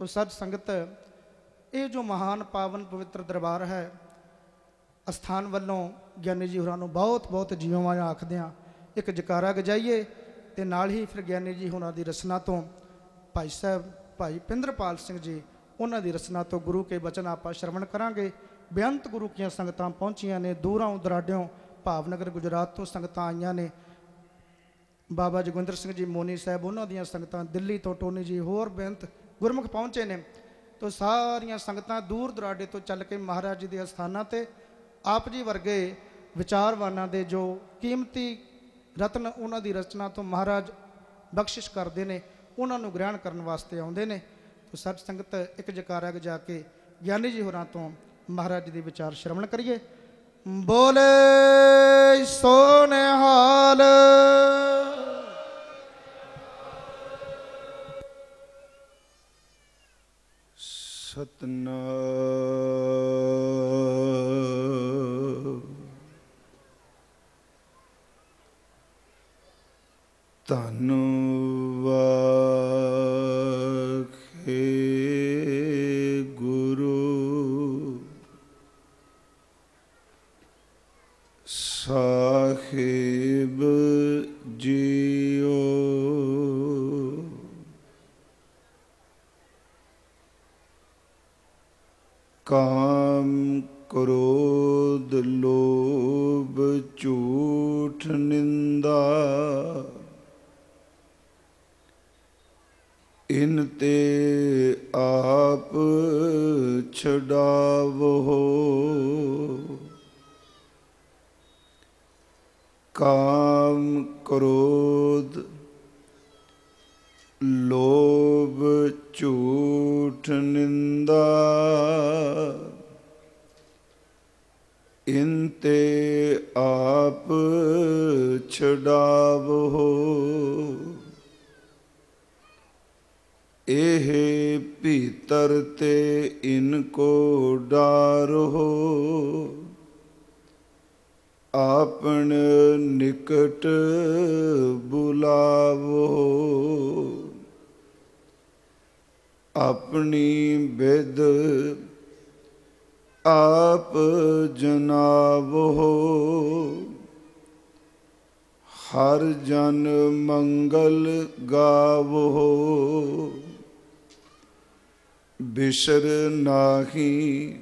ਤੋ ਸਤ ਸੰਗਤ ਇਹ ਜੋ ਮਹਾਨ ਪਾਵਨ ਪਵਿੱਤਰ ਦਰਬਾਰ ਹੈ ਅਸਥਾਨ ਵੱਲੋਂ ਗਿਆਨੀ ਜੀ ਹੋਰਾਂ ਨੂੰ ਬਹੁਤ ਬਹੁਤ ਜੀਵਾਂ ਵਾਂਗ ਆਖਦੇ ਆ ਇੱਕ ਜਕਾਰਾ ਗਜਾਈਏ ਤੇ ਨਾਲ ਹੀ ਫਿਰ ਗਿਆਨੀ ਜੀ ਹੋਰਾਂ ਦੀ ਰਚਨਾ ਤੋਂ ਭਾਈ ਸਾਹਿਬ ਭਾਈ ਪਿੰਦਰਪਾਲ ਸਿੰਘ ਜੀ ਉਹਨਾਂ ਦੀ ਰਚਨਾ ਤੋਂ ਗੁਰੂ ਕੇ ਬਚਨ ਆਪਾਂ ਸ਼ਰਵਣ ਕਰਾਂਗੇ ਬੇਅੰਤ ਗੁਰੂ ਕੀਆਂ ਸੰਗਤਾਂ ਪਹੁੰਚੀਆਂ ਨੇ ਦੂਰਾਂ ਦਰਾਡਿਓਂ ਭਾਵਨਗਰ ਗੁਜਰਾਤ ਤੋਂ ਸੰਗਤਾਂ ਆਈਆਂ ਨੇ ਬਾਬਾ ਜਗਵੰਦਰ ਸਿੰਘ ਜੀ ਮੋਨੀ ਸਾਹਿਬ ਉਹਨਾਂ ਦੀਆਂ ਸੰਗਤਾਂ ਦਿੱਲੀ ਤੋਂ ਟੋਨੀ ਜੀ ਹੋਰ ਬੇਅੰਤ ਗੁਰਮੁਖ ਪਹੁੰਚੇ ਨੇ ਤੋਂ ਸਾਰੀਆਂ ਸੰਗਤਾਂ ਦੂਰ ਦੁਰਾਡੇ ਤੋਂ ਚੱਲ ਕੇ ਮਹਾਰਾਜ ਜੀ ਦੇ ਅਸਥਾਨਾਂ ਤੇ ਆਪ ਜੀ ਵਰਗੇ ਵਿਚਾਰਵਾਨਾਂ ਦੇ ਜੋ ਕੀਮਤੀ ਰਤਨ ਉਹਨਾਂ ਦੀ ਰਚਨਾ ਤੋਂ ਮਹਾਰਾਜ ਬਖਸ਼ਿਸ਼ ਕਰਦੇ ਨੇ ਉਹਨਾਂ ਨੂੰ ਗ੍ਰਹਿਣ ਕਰਨ ਵਾਸਤੇ ਆਉਂਦੇ ਨੇ ਤੋਂ ਸਤ ਸੰਗਤ ਇੱਕ ਜਕਾਰਾ ਜਾ ਕੇ ਗਿਆਨੀ ਜੀ ਹੋਰਾਂ ਤੋਂ ਮਹਾਰਾਜ ਦੇ ਵਿਚਾਰ ਸ਼ਰਵਣ ਕਰੀਏ ਬੋਲੇ ਸੋਨੇ ਹਾਲ ਸਤਨਾਮ ਤਨੂ ਜਨ ਮੰਗਲ ਗਾਵੋ ਬਿਸਰ ਨਾਹੀ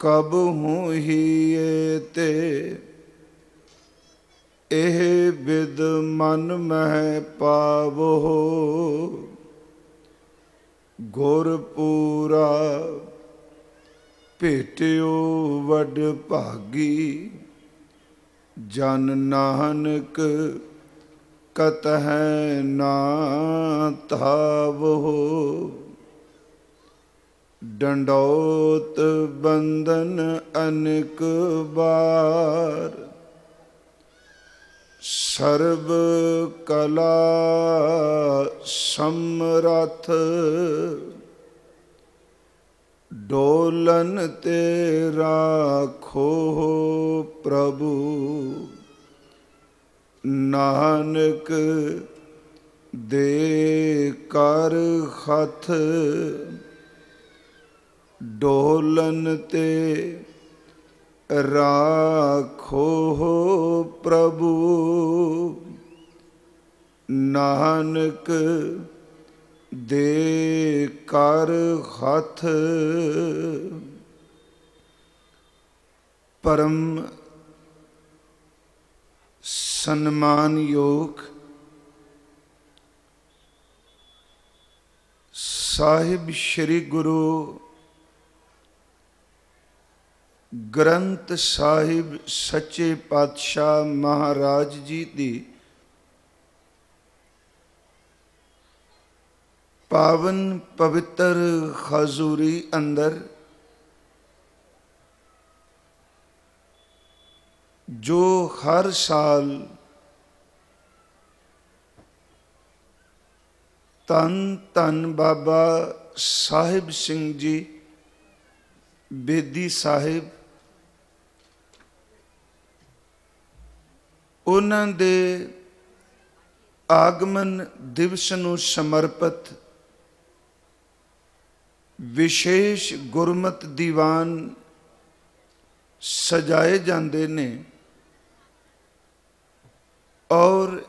ਕਬ ਹੋਈਏ ਤੇ ਇਹ ਵਿਦ ਮਨ ਮਹਿ ਪਾਵੋ ਗੁਰ ਪੂਰਾ ਭੇਟਿਓ ਵਡ ਭਾਗੀ ਜਨ ਨਾਨਕ ਕਤ ਹੈ ਨਾ ਤਾਵੋ ਡੰਡੋਤ ਬੰਦਨ ਅਨਕ ਬਾਰ ਸਰਬ ਕਲਾ ਸਮਰਥ ਡੋਲਨ ਤੇ ਰਾਖੋ ਪ੍ਰਭੂ ਨਾਨਕ ਦੇ ਕਰ ਹੱਥ ਡੋਲਨ ਤੇ ਰਾਖੋ ਪ੍ਰਭੂ ਨਾਨਕ ਦੇ ਕਰ ਹੱਥ ਪਰਮ ਸਨਮਾਨ ਯੋਗ ਸਾਹਿਬ ਸ੍ਰੀ ਗੁਰੂ ਗ੍ਰੰਥ ਸਾਹਿਬ ਸੱਚੇ ਪਾਤਸ਼ਾਹ ਮਹਾਰਾਜ ਜੀ ਦੀ ਪਾਵਨ ਪਵਿੱਤਰ ਖਜ਼ੂਰੀ ਅੰਦਰ ਜੋ ਹਰ ਸਾਲ ਤਨ ਤਨ ਬਾਬਾ ਸਾਹਿਬ ਸਿੰਘ ਜੀ ਬੇਦੀ ਸਾਹਿਬ ਉਹਨਾਂ ਦੇ ਆਗਮਨ ਦਿਵਸ ਨੂੰ ਸਮਰਪਿਤ ਵਿਸ਼ੇਸ਼ ਗੁਰਮਤ ਦੀਵਾਨ ਸਜਾਏ ਜਾਂਦੇ ਨੇ ਔਰ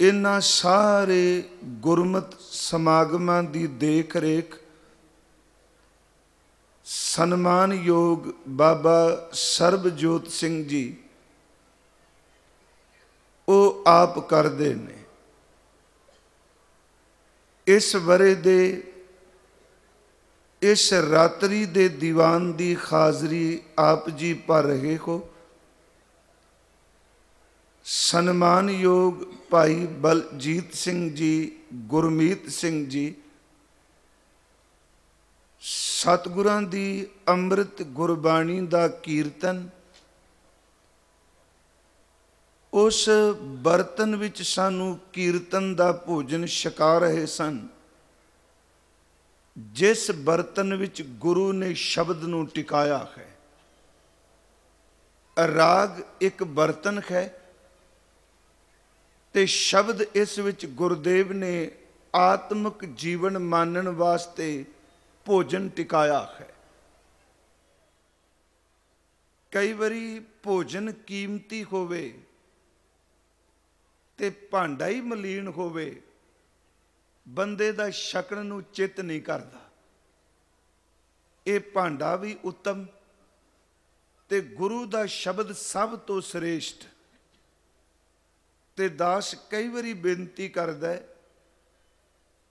ਇਹਨਾਂ ਸਾਰੇ ਗੁਰਮਤ ਸਮਾਗਮਾਂ ਦੀ ਦੇਖ ਰੇਖ ਸਨਮਾਨਯੋਗ ਬਾਬਾ ਸਰਬਜੋਤ ਸਿੰਘ ਜੀ ਉਹ ਆਪ ਕਰਦੇ ਨੇ ਇਸ ਬਰੇ ਦੇ ਇਸ ਰਾਤਰੀ ਦੇ ਦੀਵਾਨ ਦੀ ਹਾਜ਼ਰੀ ਆਪ ਜੀ ਭਰ ਰਹੇ ਹੋ ਸਨਮਾਨਯੋਗ ਭਾਈ ਬਲਜੀਤ ਸਿੰਘ ਜੀ ਗੁਰਮੀਤ ਸਿੰਘ ਜੀ ਸਤਗੁਰਾਂ ਦੀ ਅੰਮ੍ਰਿਤ ਗੁਰਬਾਣੀ ਦਾ ਕੀਰਤਨ ਉਸ ਬਰਤਨ ਵਿੱਚ ਸਾਨੂੰ ਕੀਰਤਨ ਦਾ ਭੋਜਨ ਛਕਾ ਰਹੇ ਸਨ ਜਿਸ ਬਰਤਨ ਵਿੱਚ ਗੁਰੂ ਨੇ ਸ਼ਬਦ ਨੂੰ ਟਿਕਾਇਆ ਹੈ ਰਾਗ ਇੱਕ ਬਰਤਨ ਹੈ ਤੇ ਸ਼ਬਦ ਇਸ ਵਿੱਚ ਗੁਰਦੇਵ ਨੇ ਆਤਮਿਕ ਜੀਵਨ ਮਾਨਣ ਵਾਸਤੇ ਭੋਜਨ ਟਿਕਾਇਆ ਹੈ ਕਈ ਵਾਰੀ ਭੋਜਨ ਕੀਮਤੀ ਹੋਵੇ ਤੇ ਭਾਂਡਾ ਹੀ ਮਲੀਨ ਹੋਵੇ ਬੰਦੇ ਦਾ ਸ਼ਕਣ ਨੂੰ ਚਿਤ ਨਹੀਂ ਕਰਦਾ ਇਹ ਭਾਂਡਾ ਵੀ ਉੱਤਮ ਤੇ ਗੁਰੂ ਦਾ ਸ਼ਬਦ ਸਭ ਤੋਂ ਸ੍ਰੇਸ਼ਟ ਤੇ ਦਾਸ ਕਈ ਵਾਰੀ ਬੇਨਤੀ ਕਰਦਾ ਹੈ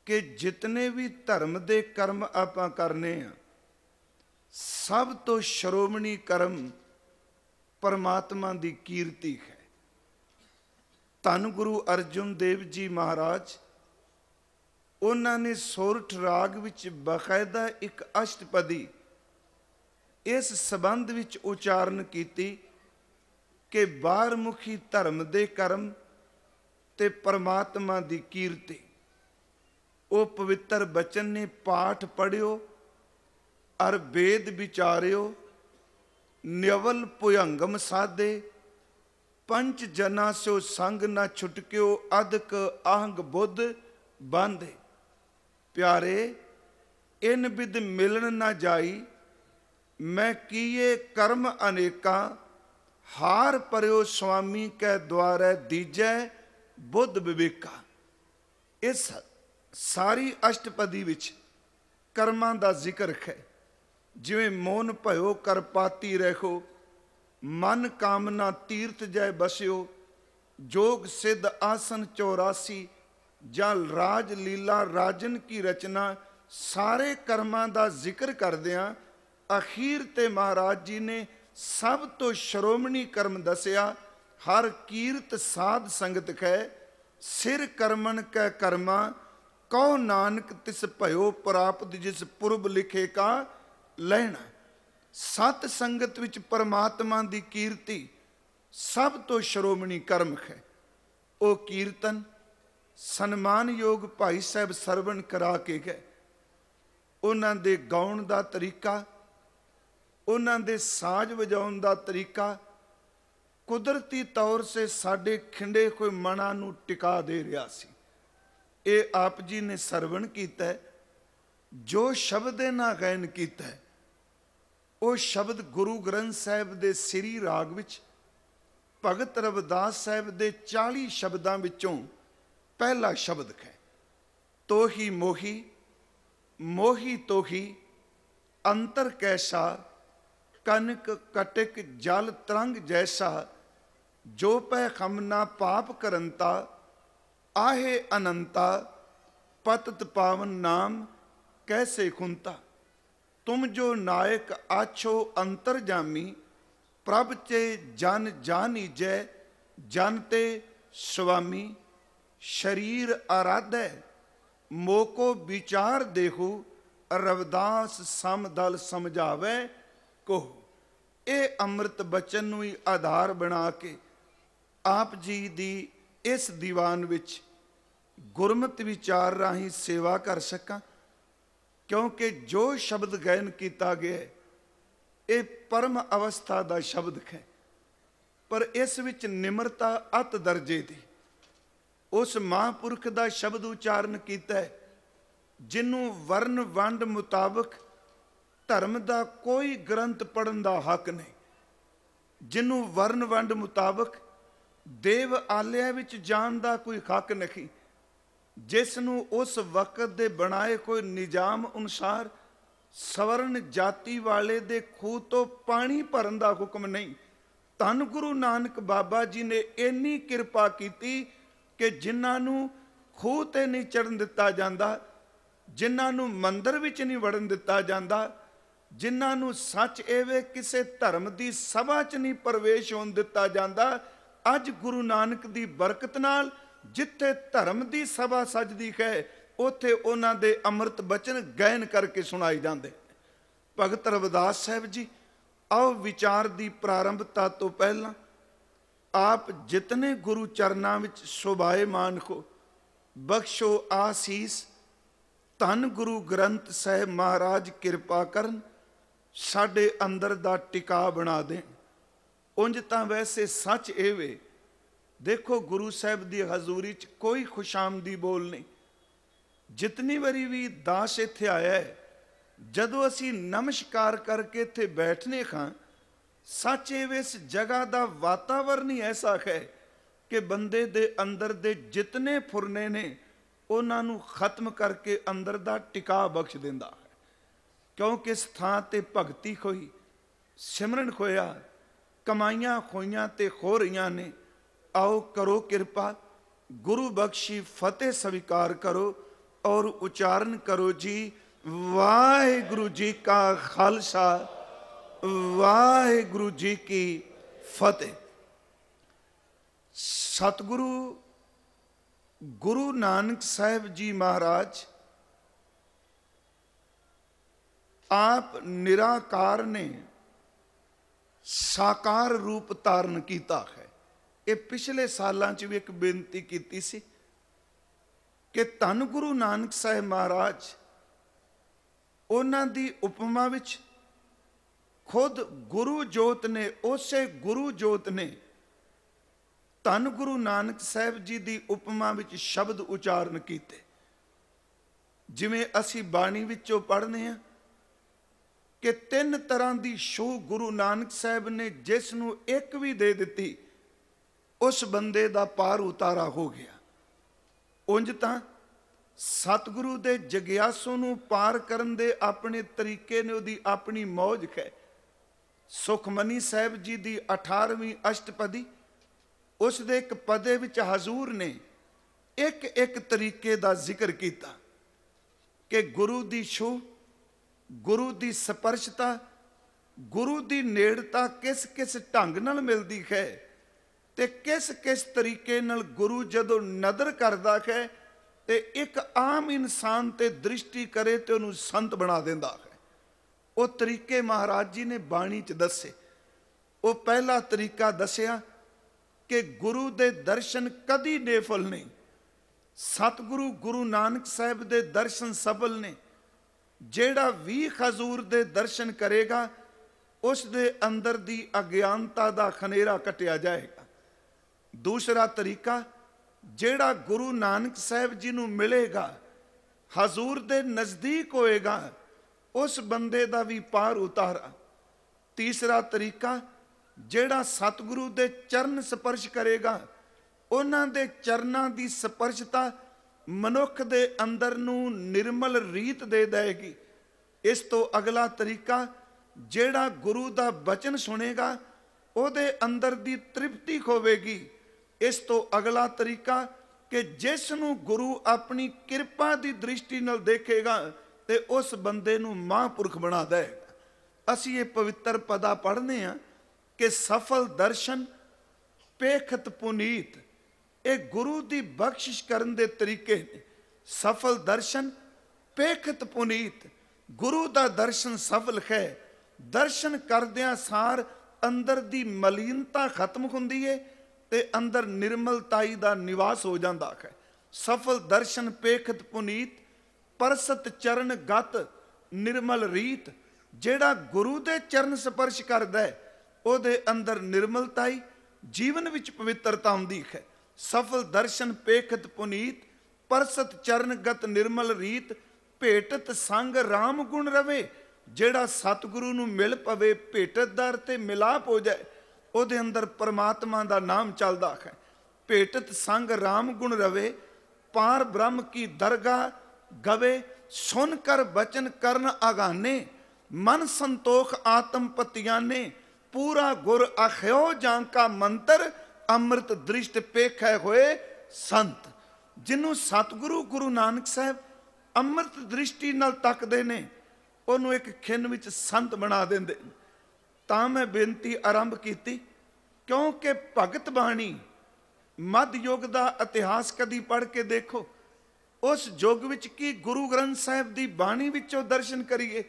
ਕਿ ਜਿਤਨੇ ਵੀ ਧਰਮ ਦੇ ਕਰਮ ਆਪਾਂ ਕਰਨੇ ਆ ਸਭ ਤੋਂ ਸ਼ਰੋਮਣੀ ਕਰਮ ਪਰਮਾਤਮਾ ਦੀ ਕੀਰਤੀ ਹੈ ਧੰਨ ਗੁਰੂ ਅਰਜਨ ਦੇਵ ਜੀ ਮਹਾਰਾਜ ਉਹਨਾਂ ਨੇ ਸੋਰਠ ਰਾਗ ਵਿੱਚ ਬਕਾਇਦਾ ਇੱਕ ਅਸ਼ਟਪਦੀ ਇਸ ਸਬੰਧ ਵਿੱਚ ਉਚਾਰਨ ਕੀਤੀ ਕਿ ਬਾਰਮੁਖੀ ਧਰਮ ਦੇ ਕਰਮ ਤੇ ਪਰਮਾਤਮਾ ਦੀ ਕੀਰਤੀ ਉਹ ਪਵਿੱਤਰ ਬਚਨ ਨੇ ਪਾਠ ਪੜਿਓ ਅਰ ਵੇਦ ਵਿਚਾਰਿਓ ਨਿਵਲ ਪੁਯੰਗਮ ਸਾਦੇ ਪੰਜ ਜਨਾ ਸੋ ਸੰਗ ਨਾ ਛੁਟਕਿਓ ਅਦਕ ਆਹੰਗ ਬੁੱਧ ਬੰਦੇ ਪਿਆਰੇ ਇਨ ਵਿਦ ਮਿਲਣ ਨਾ ਜਾਈ ਮੈਂ ਕੀਏ ਕਰਮ ਅਨੇਕਾਂ ਹਾਰ ਪਰਿਓ ਸੁਆਮੀ ਕੈ ਦੁਆਰੇ ਦੀਜੈ ਬੁੱਧ ਵਿਵੇਕਾ ਇਸ ਸਾਰੀ ਅਸ਼ਟਪਦੀ ਵਿੱਚ ਕਰਮਾਂ ਦਾ ਜ਼ਿਕਰ ਹੈ ਜਿਵੇਂ ਮੋਨ ਭਇਓ ਕਰ ਪਾਤੀ ਰਹਿਓ ਮਨ ਕਾਮਨਾ ਤੀਰਥ ਜੈ ਬਸਿਓ ਜੋਗ ਸਿੱਧ ਆਸਨ 84 ਜਾਂ ਰਾਜ ਲੀਲਾ ਰਾਜਨ ਕੀ ਰਚਨਾ ਸਾਰੇ ਕਰਮਾਂ ਦਾ ਜ਼ਿਕਰ ਕਰਦਿਆਂ ਅਖੀਰ ਤੇ ਮਹਾਰਾਜ ਜੀ ਨੇ ਸਭ ਤੋਂ ਸ਼ਰੋਮਣੀ ਕਰਮ ਦੱਸਿਆ ਹਰ ਕੀਰਤ ਸਾਧ ਸੰਗਤ ਕੈ ਸਿਰ ਕਰਮਨ ਕੈ ਕਰਮਾ ਕਉ ਨਾਨਕ ਤਿਸ ਭਇਓ ਪ੍ਰਾਪਤ ਜਿਸ ਪੁਰਬ ਲਿਖੇ ਕਾ ਲੈਣਾ ਸਤ ਸੰਗਤ ਵਿੱਚ ਪਰਮਾਤਮਾ ਦੀ ਕੀਰਤੀ ਸਭ ਤੋਂ ਸ਼ਰੋਮਣੀ ਕਰਮ ਹੈ ਉਹ ਕੀਰਤਨ ਸਨਮਾਨਯੋਗ ਭਾਈ ਸਾਹਿਬ ਸਰਵਣ ਕਰਾ ਕੇ ਗਏ ਉਹਨਾਂ ਦੇ ਗਾਉਣ ਦਾ ਤਰੀਕਾ ਉਹਨਾਂ ਦੇ ਸਾਜ਼ ਵਜਾਉਣ ਦਾ ਤਰੀਕਾ ਕੁਦਰਤੀ ਤੌਰ 'ਤੇ ਸਾਡੇ ਖਿੰਡੇ ਕੋਈ ਮਨਾਂ ਨੂੰ ਟਿਕਾ ਦੇ ਰਿਹਾ ਸੀ ਇਹ ਆਪ ਜੀ ਨੇ ਸਰਵਣ ਕੀਤਾ ਜੋ ਸ਼ਬਦ ਨਾ ਗਾਇਨ ਕੀਤਾ ਉਹ ਸ਼ਬਦ ਗੁਰੂ ਗ੍ਰੰਥ ਸਾਹਿਬ ਦੇ ਸ੍ਰੀ ਰਾਗ ਵਿੱਚ ਭਗਤ ਰਵਿਦਾਸ ਸਾਹਿਬ ਦੇ 40 ਸ਼ਬਦਾਂ ਵਿੱਚੋਂ पहला शब्द है तो ही मोही मोही तो ही अंतर कैसा कनक कटिक जल तरंग जैसा जो पै खमना पाप करंता आहे अनंता पतत पावन नाम कैसे खुनता तुम जो नायक आछो अंतर जामी प्रभ चे जन जानी जय जानते स्वामी शरीर आराध्य ਮੋਕੋ ਵਿਚਾਰ देखो ਰਵਦਾਸ ਸਮਦਲ ਸਮਝਾਵੇ ਕੋ ਇਹ ਅੰਮ੍ਰਿਤ ਬਚਨ ਨੂੰ ਹੀ ਆਧਾਰ ਬਣਾ ਕੇ ਆਪ ਜੀ ਦੀ ਇਸ ਦੀਵਾਨ ਵਿੱਚ ਗੁਰਮਤ ਵਿਚਾਰ ਰਾਹੀਂ ਸੇਵਾ ਕਰ ਸਕਾਂ ਕਿਉਂਕਿ ਜੋ ਸ਼ਬਦ ਗਾਇਨ ਕੀਤਾ ਗਿਆ ਇਹ ਪਰਮ ਅਵਸਥਾ ਦਾ ਸ਼ਬਦ ਹੈ ਪਰ ਇਸ ਵਿੱਚ ਨਿਮਰਤਾ ਅਤ ਦਰਜੇ ਦੀ ਉਸ ਮਹਾਪੁਰਖ ਦਾ ਸ਼ਬਦ ਉਚਾਰਨ ਕੀਤਾ ਜਿਹਨੂੰ ਵਰਨ ਵੰਡ ਮੁਤਾਬਕ ਧਰਮ ਦਾ ਕੋਈ ਗ੍ਰੰਥ ਪੜਨ ਦਾ ਹੱਕ ਨਹੀਂ ਜਿਹਨੂੰ ਵਰਨ ਵੰਡ ਮੁਤਾਬਕ ਦੇਵ ਆਲਿਆ ਵਿੱਚ ਜਾਣ ਦਾ ਕੋਈ ਹੱਕ ਨਹੀਂ ਜਿਸ ਨੂੰ ਉਸ ਵਕਤ ਦੇ ਬਣਾਏ ਕੋਈ ਨਿਜ਼ਾਮ ਅਨੁਸਾਰ ਸਵਰਨ ਜਾਤੀ ਵਾਲੇ ਦੇ ਖੂਹ ਤੋਂ ਪਾਣੀ ਭਰਨ ਦਾ ਹੁਕਮ ਨਹੀਂ ਧੰਨ ਗੁਰੂ ਨਾਨਕ ਬਾਬਾ ਜੀ ਨੇ ਇੰਨੀ ਕਿਰਪਾ ਕੀਤੀ ਕਿ ਜਿਨ੍ਹਾਂ ਨੂੰ ਖੂਹ ਤੇ ਨਹੀਂ ਚੜਨ ਦਿੱਤਾ ਜਾਂਦਾ ਜਿਨ੍ਹਾਂ ਨੂੰ ਮੰਦਰ ਵਿੱਚ ਨਹੀਂ ਵੜਨ ਦਿੱਤਾ ਜਾਂਦਾ ਜਿਨ੍ਹਾਂ ਨੂੰ ਸੱਚ ਏਵੇਂ ਕਿਸੇ ਧਰਮ ਦੀ ਸਭਾ 'ਚ ਨਹੀਂ ਪ੍ਰਵੇਸ਼ ਹੋਣ ਦਿੱਤਾ ਜਾਂਦਾ ਅੱਜ ਗੁਰੂ ਨਾਨਕ ਦੀ ਬਰਕਤ ਨਾਲ ਜਿੱਥੇ ਧਰਮ ਦੀ ਸਭਾ ਸਜਦੀ ਹੈ ਉੱਥੇ ਉਹਨਾਂ ਦੇ ਅੰਮ੍ਰਿਤ ਬਚਨ ਗਾਇਨ ਕਰਕੇ ਸੁਣਾਈ ਜਾਂਦੇ ਭਗਤ ਰਵਿਦਾਸ ਸਾਹਿਬ ਜੀ ਆਓ ਵਿਚਾਰ ਦੀ ਪ੍ਰਾਰੰਭਤਾ ਤੋਂ ਪਹਿਲਾਂ ਆਪ ਜਿਤਨੇ ਗੁਰੂ ਚਰਨਾਂ ਵਿੱਚ ਸੁਭਾਏ ਮਾਨਖੋ ਬਖਸ਼ੋ ਆਸੀਸ ਤਨ ਗੁਰੂ ਗ੍ਰੰਥ ਸਾਹਿਬ ਮਹਾਰਾਜ ਕਿਰਪਾ ਕਰਨ ਸਾਡੇ ਅੰਦਰ ਦਾ ਟਿਕਾ ਬਣਾ ਦੇ ਉੰਜ ਤਾਂ ਵੈਸੇ ਸੱਚ ਇਹ ਵੇ ਦੇਖੋ ਗੁਰੂ ਸਾਹਿਬ ਦੀ ਹਜ਼ੂਰੀ 'ਚ ਕੋਈ ਖੁਸ਼ਾਮਦੀ ਬੋਲ ਨਹੀਂ ਜਿਤਨੀ ਵਾਰੀ ਵੀ ਦਾਸ ਇੱਥੇ ਆਇਆ ਜਦੋਂ ਅਸੀਂ ਨਮਸਕਾਰ ਕਰਕੇ ਇੱਥੇ ਬੈਠਨੇ ਖਾਂ ਸੱਚੇ ਇਸ ਜਗ੍ਹਾ ਦਾ ਵਾਤਾਵਰਨ ਹੀ ਐਸਾ ਹੈ ਕਿ ਬੰਦੇ ਦੇ ਅੰਦਰ ਦੇ ਜਿਤਨੇ ਫੁਰਨੇ ਨੇ ਉਹਨਾਂ ਨੂੰ ਖਤਮ ਕਰਕੇ ਅੰਦਰ ਦਾ ਟਿਕਾ ਬਖਸ਼ ਦਿੰਦਾ ਹੈ ਕਿਉਂਕਿ ਇਸ ਥਾਂ ਤੇ ਭਗਤੀ ਖੋਈ ਸਿਮਰਨ ਖੋਇਆ ਕਮਾਈਆਂ ਖੋਈਆਂ ਤੇ ਖੋ ਰਹੀਆਂ ਨੇ ਆਓ ਕਰੋ ਕਿਰਪਾ ਗੁਰੂ ਬਖਸ਼ੀ ਫਤਿਹ ਸਵੀਕਾਰ ਕਰੋ ਔਰ ਉਚਾਰਨ ਕਰੋ ਜੀ ਵਾਹਿਗੁਰੂ ਜੀ ਕਾ ਖਾਲਸਾ ਵਾਹਿਗੁਰੂ ਜੀ ਕੀ ਫਤਿਹ ਸਤਿਗੁਰੂ ਗੁਰੂ ਨਾਨਕ ਸਾਹਿਬ ਜੀ ਮਹਾਰਾਜ ਆਪ ਨਿਰਾਕਾਰ ਨੇ ਸਾਕਾਰ ਰੂਪ ਧਾਰਨ ਕੀਤਾ ਹੈ ਇਹ ਪਿਛਲੇ ਸਾਲਾਂ 'ਚ ਵੀ ਇੱਕ ਬੇਨਤੀ ਕੀਤੀ ਸੀ ਕਿ ਧੰਨ ਗੁਰੂ ਨਾਨਕ ਸਾਹਿਬ ਮਹਾਰਾਜ ਉਹਨਾਂ ਦੀ ਉਪਮਾ ਵਿੱਚ ਖੁਦ ਗੁਰੂ ਜੋਤ ਨੇ ਉਸੇ ਗੁਰੂ ਜੋਤ ਨੇ ਧੰਨ ਗੁਰੂ ਨਾਨਕ ਸਾਹਿਬ ਜੀ ਦੀ ਉਪਮਾ ਵਿੱਚ ਸ਼ਬਦ ਉਚਾਰਨ ਕੀਤੇ ਜਿਵੇਂ ਅਸੀਂ ਬਾਣੀ ਵਿੱਚੋਂ ਪੜ੍ਹਨੇ ਆ ਕਿ ਤਿੰਨ ਤਰ੍ਹਾਂ ਦੀ ਸ਼ੋ ਗੁਰੂ ਨਾਨਕ ਸਾਹਿਬ ਨੇ ਜਿਸ ਨੂੰ ਇੱਕ ਵੀ ਦੇ ਦਿੱਤੀ ਉਸ ਬੰਦੇ ਦਾ ਪਾਰ ਉਤਾਰਾ ਹੋ ਗਿਆ ਉੰਜ ਤਾਂ ਸਤਿਗੁਰੂ ਦੇ ਜਗਿਆਸੂ ਨੂੰ ਪਾਰ ਕਰਨ ਦੇ ਆਪਣੇ ਤਰੀਕੇ ਨੇ ਉਹਦੀ ਆਪਣੀ ਮੌਜ ਹੈ ਸੁਖਮਨੀ ਸਾਹਿਬ ਜੀ ਦੀ 18ਵੀਂ ਅਸ਼ਟਪਦੀ ਉਸ ਦੇ ਇੱਕ ਪਦੇ ਵਿੱਚ ਹਜ਼ੂਰ ਨੇ ਇੱਕ ਇੱਕ ਤਰੀਕੇ ਦਾ ਜ਼ਿਕਰ ਕੀਤਾ ਕਿ ਗੁਰੂ ਦੀ ਛੂ ਗੁਰੂ ਦੀ ਸਪਰਸ਼ਤਾ ਗੁਰੂ ਦੀ ਨੇੜਤਾ ਕਿਸ ਕਿਸ ਢੰਗ ਨਾਲ ਮਿਲਦੀ ਹੈ ਤੇ ਕਿਸ ਕਿਸ ਤਰੀਕੇ ਨਾਲ ਗੁਰੂ ਜਦੋਂ ਨਦਰ ਕਰਦਾ ਹੈ ਤੇ ਇੱਕ ਆਮ ਇਨਸਾਨ ਤੇ ਦ੍ਰਿਸ਼ਟੀ ਕਰੇ ਤੇ ਉਹਨੂੰ ਸੰਤ ਬਣਾ ਦਿੰਦਾ ਹੈ ਉਹ ਤਰੀਕੇ ਮਹਾਰਾਜ ਜੀ ਨੇ ਬਾਣੀ 'ਚ ਦੱਸੇ ਉਹ ਪਹਿਲਾ ਤਰੀਕਾ ਦੱਸਿਆ ਕਿ ਗੁਰੂ ਦੇ ਦਰਸ਼ਨ ਕਦੀ ਨੇਫਲ ਨਹੀਂ ਸਤਿਗੁਰੂ ਗੁਰੂ ਨਾਨਕ ਸਾਹਿਬ ਦੇ ਦਰਸ਼ਨ ਸਫਲ ਨੇ ਜਿਹੜਾ ਵੀ ਖਜ਼ੂਰ ਦੇ ਦਰਸ਼ਨ ਕਰੇਗਾ ਉਸ ਦੇ ਅੰਦਰ ਦੀ ਅਗਿਆਨਤਾ ਦਾ ਖਨੇਰਾ ਕਟਿਆ ਜਾਏਗਾ ਦੂਸਰਾ ਤਰੀਕਾ ਜਿਹੜਾ ਗੁਰੂ ਨਾਨਕ ਸਾਹਿਬ ਜੀ ਨੂੰ ਮਿਲੇਗਾ ਹਜ਼ੂਰ ਦੇ ਨਜ਼ਦੀਕ ਹੋਏਗਾ ਉਸ ਬੰਦੇ ਦਾ ਵੀ ਪਾਰ ਉਤਾਰਾ ਤੀਸਰਾ ਤਰੀਕਾ ਜਿਹੜਾ ਸਤਿਗੁਰੂ ਦੇ ਚਰਨ ਸਪਰਸ਼ ਕਰੇਗਾ ਉਹਨਾਂ ਦੇ ਚਰਨਾਂ ਦੀ ਸਪਰਸ਼ਤਾ ਮਨੁੱਖ ਦੇ ਅੰਦਰ ਨੂੰ ਨਿਰਮਲ ਰੀਤ ਦੇ ਦੇਗੀ ਇਸ ਤੋਂ ਅਗਲਾ ਤਰੀਕਾ ਜਿਹੜਾ ਗੁਰੂ ਦਾ ਬਚਨ ਸੁਣੇਗਾ ਉਹਦੇ ਅੰਦਰ ਦੀ ਤ੍ਰਿਪਤੀ ਖੋਵੇਗੀ ਇਸ ਤੋਂ ਅਗਲਾ ਤਰੀਕਾ ਕਿ ਜਿਸ ਨੂੰ ਗੁਰੂ ਆਪਣੀ ਕਿਰਪਾ ਦੀ ਦ੍ਰਿਸ਼ਟੀ ਨਾਲ ਦੇਖੇਗਾ ਤੇ ਉਸ ਬੰਦੇ ਨੂੰ ਮਹਾਂਪੁਰਖ ਬਣਾਦਾ ਹੈ ਅਸੀਂ ਇਹ ਪਵਿੱਤਰ ਪਦਾ ਪੜ੍ਹਨੇ ਆ ਕਿ ਸਫਲ ਦਰਸ਼ਨ ਪੇਖਤ ਪੁਨੀਤ ਇਹ ਗੁਰੂ ਦੀ ਬਖਸ਼ਿਸ਼ ਕਰਨ ਦੇ ਤਰੀਕੇ ਸਫਲ ਦਰਸ਼ਨ ਪੇਖਤ ਪੁਨੀਤ ਗੁਰੂ ਦਾ ਦਰਸ਼ਨ ਸਫਲ ਹੈ ਦਰਸ਼ਨ ਕਰਦਿਆਂ ਸਾਰ ਅੰਦਰ ਦੀ ਮਲੀਨਤਾ ਖਤਮ ਹੁੰਦੀ ਏ ਤੇ ਅੰਦਰ ਨਿਰਮਲਤਾਈ ਦਾ ਨਿਵਾਸ ਹੋ ਜਾਂਦਾ ਹੈ ਸਫਲ ਦਰਸ਼ਨ ਪੇਖਤ ਪੁਨੀਤ ਪਰਸਤ ਚਰਨ ਗਤ ਨਿਰਮਲ ਰੀਤ ਜਿਹੜਾ ਗੁਰੂ ਦੇ ਚਰਨ ਸਪਰਸ਼ ਕਰਦਾ ਹੈ ਉਹਦੇ ਅੰਦਰ ਨਿਰਮਲਤਾ ਹੀ ਜੀਵਨ ਵਿੱਚ ਪਵਿੱਤਰਤਾ ਹੁੰਦੀ ਹੈ ਸਫਲ ਦਰਸ਼ਨ ਪੇਖਤ ਪੁਨੀਤ ਪਰਸਤ ਚਰਨ ਗਤ ਨਿਰਮਲ ਰੀਤ ਭੇਟਤ ਸੰਗ RAM ਗੁਣ ਰਵੇ ਜਿਹੜਾ ਸਤਿਗੁਰੂ ਨੂੰ ਮਿਲ ਪਵੇ ਭੇਟਤ ਦਰ ਤੇ ਮਿਲਾਪ ਹੋ ਜਾਏ ਉਹਦੇ ਅੰਦਰ ਪਰਮਾਤਮਾ ਦਾ ਨਾਮ ਚੱਲਦਾ ਹੈ ਭੇਟਤ ਸੰਗ RAM ਗੁਣ ਰਵੇ ਪਾਰ ਬ੍ਰਹਮ ਕੀ ਦਰਗਾਹ ਗਵੇ ਸੁਨ ਕਰ ਬਚਨ ਕਰਨ ਆਗਾਨੇ ਮਨ ਸੰਤੋਖ ਆਤਮ ਪਤਿਆਨੇ ਪੂਰਾ ਗੁਰ ਅਖਿਓ ਜਾਂ ਕਾ ਮੰਤਰ ਅੰਮ੍ਰਿਤ ਦ੍ਰਿਸ਼ਟ ਪੇਖੈ ਹੋਏ ਸੰਤ ਜਿਨੂੰ ਸਤਿਗੁਰੂ ਗੁਰੂ ਨਾਨਕ ਸਾਹਿਬ ਅੰਮ੍ਰਿਤ ਦ੍ਰਿਸ਼ਟੀ ਨਾਲ ਤੱਕਦੇ ਨੇ ਉਹਨੂੰ ਇੱਕ ਖਿੰਨ ਵਿੱਚ ਸੰਤ ਬਣਾ ਦਿੰਦੇ ਤਾਂ ਮੈਂ ਬੇਨਤੀ ਆਰੰਭ ਕੀਤੀ ਕਿਉਂਕਿ ਭਗਤ ਬਾਣੀ ਮੱਧ ਯੁੱਗ ਦਾ ਇਤਿਹਾਸ ਕਦੀ ਪੜ੍ਹ ਕੇ ਦੇਖੋ ਉਸ ਯੁੱਗ ਵਿੱਚ ਕੀ ਗੁਰੂ ਗ੍ਰੰਥ ਸਾਹਿਬ ਦੀ ਬਾਣੀ ਵਿੱਚੋਂ ਦਰਸ਼ਨ ਕਰੀਏ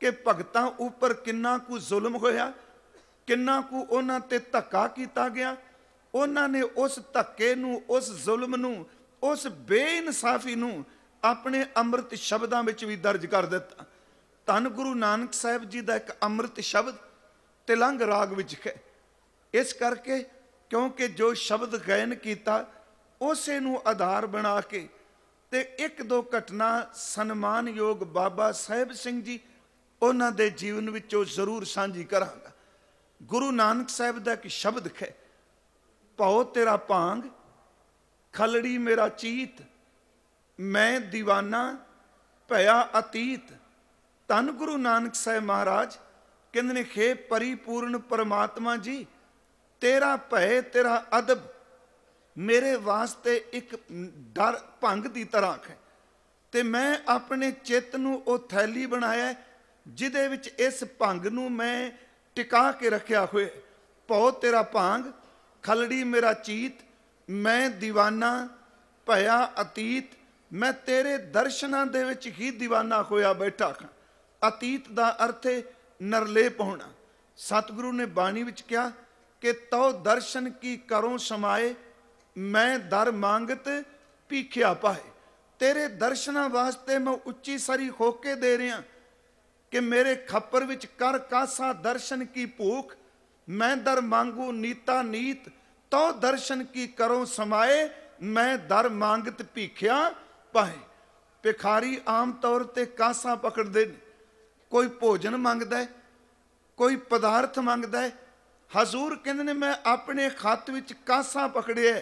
ਕਿ ਭਗਤਾਂ ਉੱਪਰ ਕਿੰਨਾ ਕੁ ਜ਼ੁਲਮ ਹੋਇਆ ਕਿੰਨਾ ਕੁ ਉਹਨਾਂ ਤੇ ਧੱਕਾ ਕੀਤਾ ਗਿਆ ਉਹਨਾਂ ਨੇ ਉਸ ਧੱਕੇ ਨੂੰ ਉਸ ਜ਼ੁਲਮ ਨੂੰ ਉਸ ਬੇਇਨਸਾਫੀ ਨੂੰ ਆਪਣੇ ਅੰਮ੍ਰਿਤ ਸ਼ਬਦਾਂ ਵਿੱਚ ਵੀ ਦਰਜ ਕਰ ਦਿੱਤਾ ਧੰਨ ਗੁਰੂ ਨਾਨਕ ਸਾਹਿਬ ਜੀ ਦਾ ਇੱਕ ਅੰਮ੍ਰਿਤ ਸ਼ਬਦ ਤਿਲੰਗ ਰਾਗ ਵਿੱਚ ਹੈ ਇਸ ਕਰਕੇ ਕਿਉਂਕਿ ਜੋ ਸ਼ਬਦ ਗਾਇਨ ਕੀਤਾ ਉਸੇ ਨੂੰ ਆਧਾਰ ਬਣਾ ਕੇ ਤੇ ਇੱਕ ਦੋ ਘਟਨਾ ਸਨਮਾਨਯੋਗ ਬਾਬਾ ਸਾਹਿਬ ਸਿੰਘ ਜੀ ਉਹਨਾਂ ਦੇ ਜੀਵਨ ਵਿੱਚੋਂ ਜ਼ਰੂਰ ਸਾਂਝੀ ਕਰਾਂਗਾ ਗੁਰੂ ਨਾਨਕ ਸਾਹਿਬ ਦਾ ਇੱਕ ਸ਼ਬਦ ਹੈ ਭਉ ਤੇਰਾ ਭਾਂਗ ਖਲੜੀ ਮੇਰਾ ਚੀਤ ਮੈਂ دیਵਾਨਾ ਭਇਆ ਅਤੀਤ ਤਨ ਗੁਰੂ ਨਾਨਕ ਸਾਹਿਬ ਮਹਾਰਾਜ ਕਹਿੰਦੇ ਨੇ ਖੇ ਪਰਿਪੂਰਨ ਪਰਮਾਤਮਾ ਜੀ ਤੇਰਾ ਭੈ ਤੇਰਾ ਅਦਬ ਮੇਰੇ ਵਾਸਤੇ ਇੱਕ ਡਰ ਭੰਗ ਦੀ ਤਰ੍ਹਾਂ ਹੈ ਤੇ ਮੈਂ ਆਪਣੇ ਚਿੱਤ ਨੂੰ ਉਹ ਥੈਲੀ ਬਣਾਇਆ ਜਿਹਦੇ ਵਿੱਚ ਇਸ ਭੰਗ ਨੂੰ ਮੈਂ ਟਿਕਾ ਕੇ ਰੱਖਿਆ ਹੋਇਆ ਭਉ ਤੇਰਾ ਭੰਗ ਖਲੜੀ ਮੇਰਾ ਚੀਤ ਮੈਂ دیਵਾਨਾ ਭਇਆ ਅਤੀਤ ਮੈਂ ਤੇਰੇ ਦਰਸ਼ਨਾਂ ਦੇ ਵਿੱਚ ਹੀ دیਵਾਨਾ ਹੋਇਆ ਬੈਠਾ ਹਾਂ ਅਤੀਤ ਦਾ ਅਰਥ ਹੈ ਨਰਲੇਪ ਹੋਣਾ ਸਤਿਗੁਰੂ ਨੇ ਬਾਣੀ ਵਿੱਚ ਕਿਹਾ ਕਿ ਤਉ ਦਰਸ਼ਨ ਕੀ ਕਰੋ ਸਮਾਏ ਮੈਂ ਦਰ ਮੰਗਤ ਭੀਖਿਆ ਪਾਏ ਤੇਰੇ ਦਰਸ਼ਨਾਂ ਵਾਸਤੇ ਮੈਂ ਉੱਚੀ ਸਰੀ ਹੋ ਕੇ ਦੇ ਰਿਆਂ ਕਿ ਮੇਰੇ ਖੱਪਰ ਵਿੱਚ ਕਰ ਕਾਸਾ ਦਰਸ਼ਨ ਕੀ ਭੂਖ ਮੈਂ ਦਰ ਮੰਗੂ ਨੀਤਾ ਨੀਤ ਤੋ ਦਰਸ਼ਨ ਕੀ ਕਰੋ ਸਮਾਏ ਮੈਂ ਦਰ ਮੰਗਤ ਭੀਖਿਆ ਪਾਏ ਭਿਖਾਰੀ ਆਮ ਤੌਰ ਤੇ ਕਾਸਾ ਪਕੜਦੇ ਨੇ ਕੋਈ ਭੋਜਨ ਮੰਗਦਾ ਕੋਈ ਪਦਾਰਥ ਮੰਗਦਾ ਹਜ਼ੂਰ ਕਹਿੰਦੇ ਨੇ ਮੈਂ ਆਪਣੇ ਖੱਤ ਵਿੱਚ ਕਾਸਾ ਪਕੜਿਆ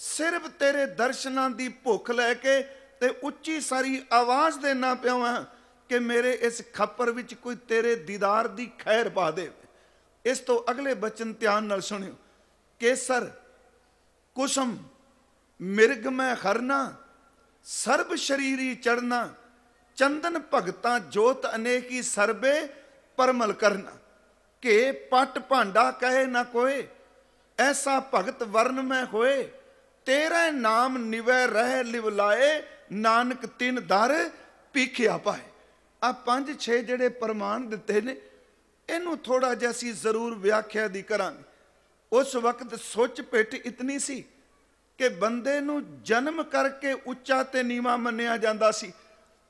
ਸਿਰਫ ਤੇਰੇ ਦਰਸ਼ਨਾਂ ਦੀ ਭੁੱਖ ਲੈ ਕੇ ਤੇ ਉੱਚੀ ਸਾਰੀ ਆਵਾਜ਼ ਦੇ ਨਾ ਪਿਆਵਾਂ ਕਿ ਮੇਰੇ ਇਸ ਖੱਪਰ ਵਿੱਚ ਕੋਈ ਤੇਰੇ ਦੀਦਾਰ ਦੀ ਖੈਰ ਪਾ ਦੇ ਇਸ ਤੋਂ ਅਗਲੇ ਬਚਨ ਧਿਆਨ ਨਾਲ ਸੁਣਿਓ ਕੇਸਰ ਕੁਸਮ ਮਿਰਗ ਮੈਂ ਹਰਨਾ ਸਰਬ ਸ਼ਰੀਰੀ ਚੜਨਾ ਚੰਦਨ ਭਗਤਾਂ ਜੋਤ ਅਨੇਕੀ ਸਰਬੇ ਪਰਮਲ ਕਰਨਾ ਕੇ ਪਟ ਭਾਂਡਾ ਕਹੇ ਨਾ ਕੋਏ ਐਸਾ ਭਗਤ ਵਰਨ ਮੈਂ ਹੋਏ ਤੇਰੇ ਨਾਮ ਨਿਵੈ ਰਹਿ ਲਿਵ ਲਾਏ ਨਾਨਕ ਤਿਨ ਦਰ ਪੀਖਿਆ ਪਾਏ ਆ ਪੰਜ ਛੇ ਜਿਹੜੇ ਪ੍ਰਮਾਣ ਦਿੱਤੇ ਨੇ ਇਹਨੂੰ ਥੋੜਾ ਜਿਹਾ ਅਸੀਂ ਜ਼ਰੂਰ ਵਿਆਖਿਆ ਦੀ ਕਰਾਂਗੇ ਉਸ ਵਕਤ ਸੋਚ ਪਿੱਠ ਇਤਨੀ ਸੀ ਕਿ ਬੰਦੇ ਨੂੰ ਜਨਮ ਕਰਕੇ ਉੱਚਾ ਤੇ ਨੀਵਾ ਮੰਨਿਆ ਜਾਂਦਾ ਸੀ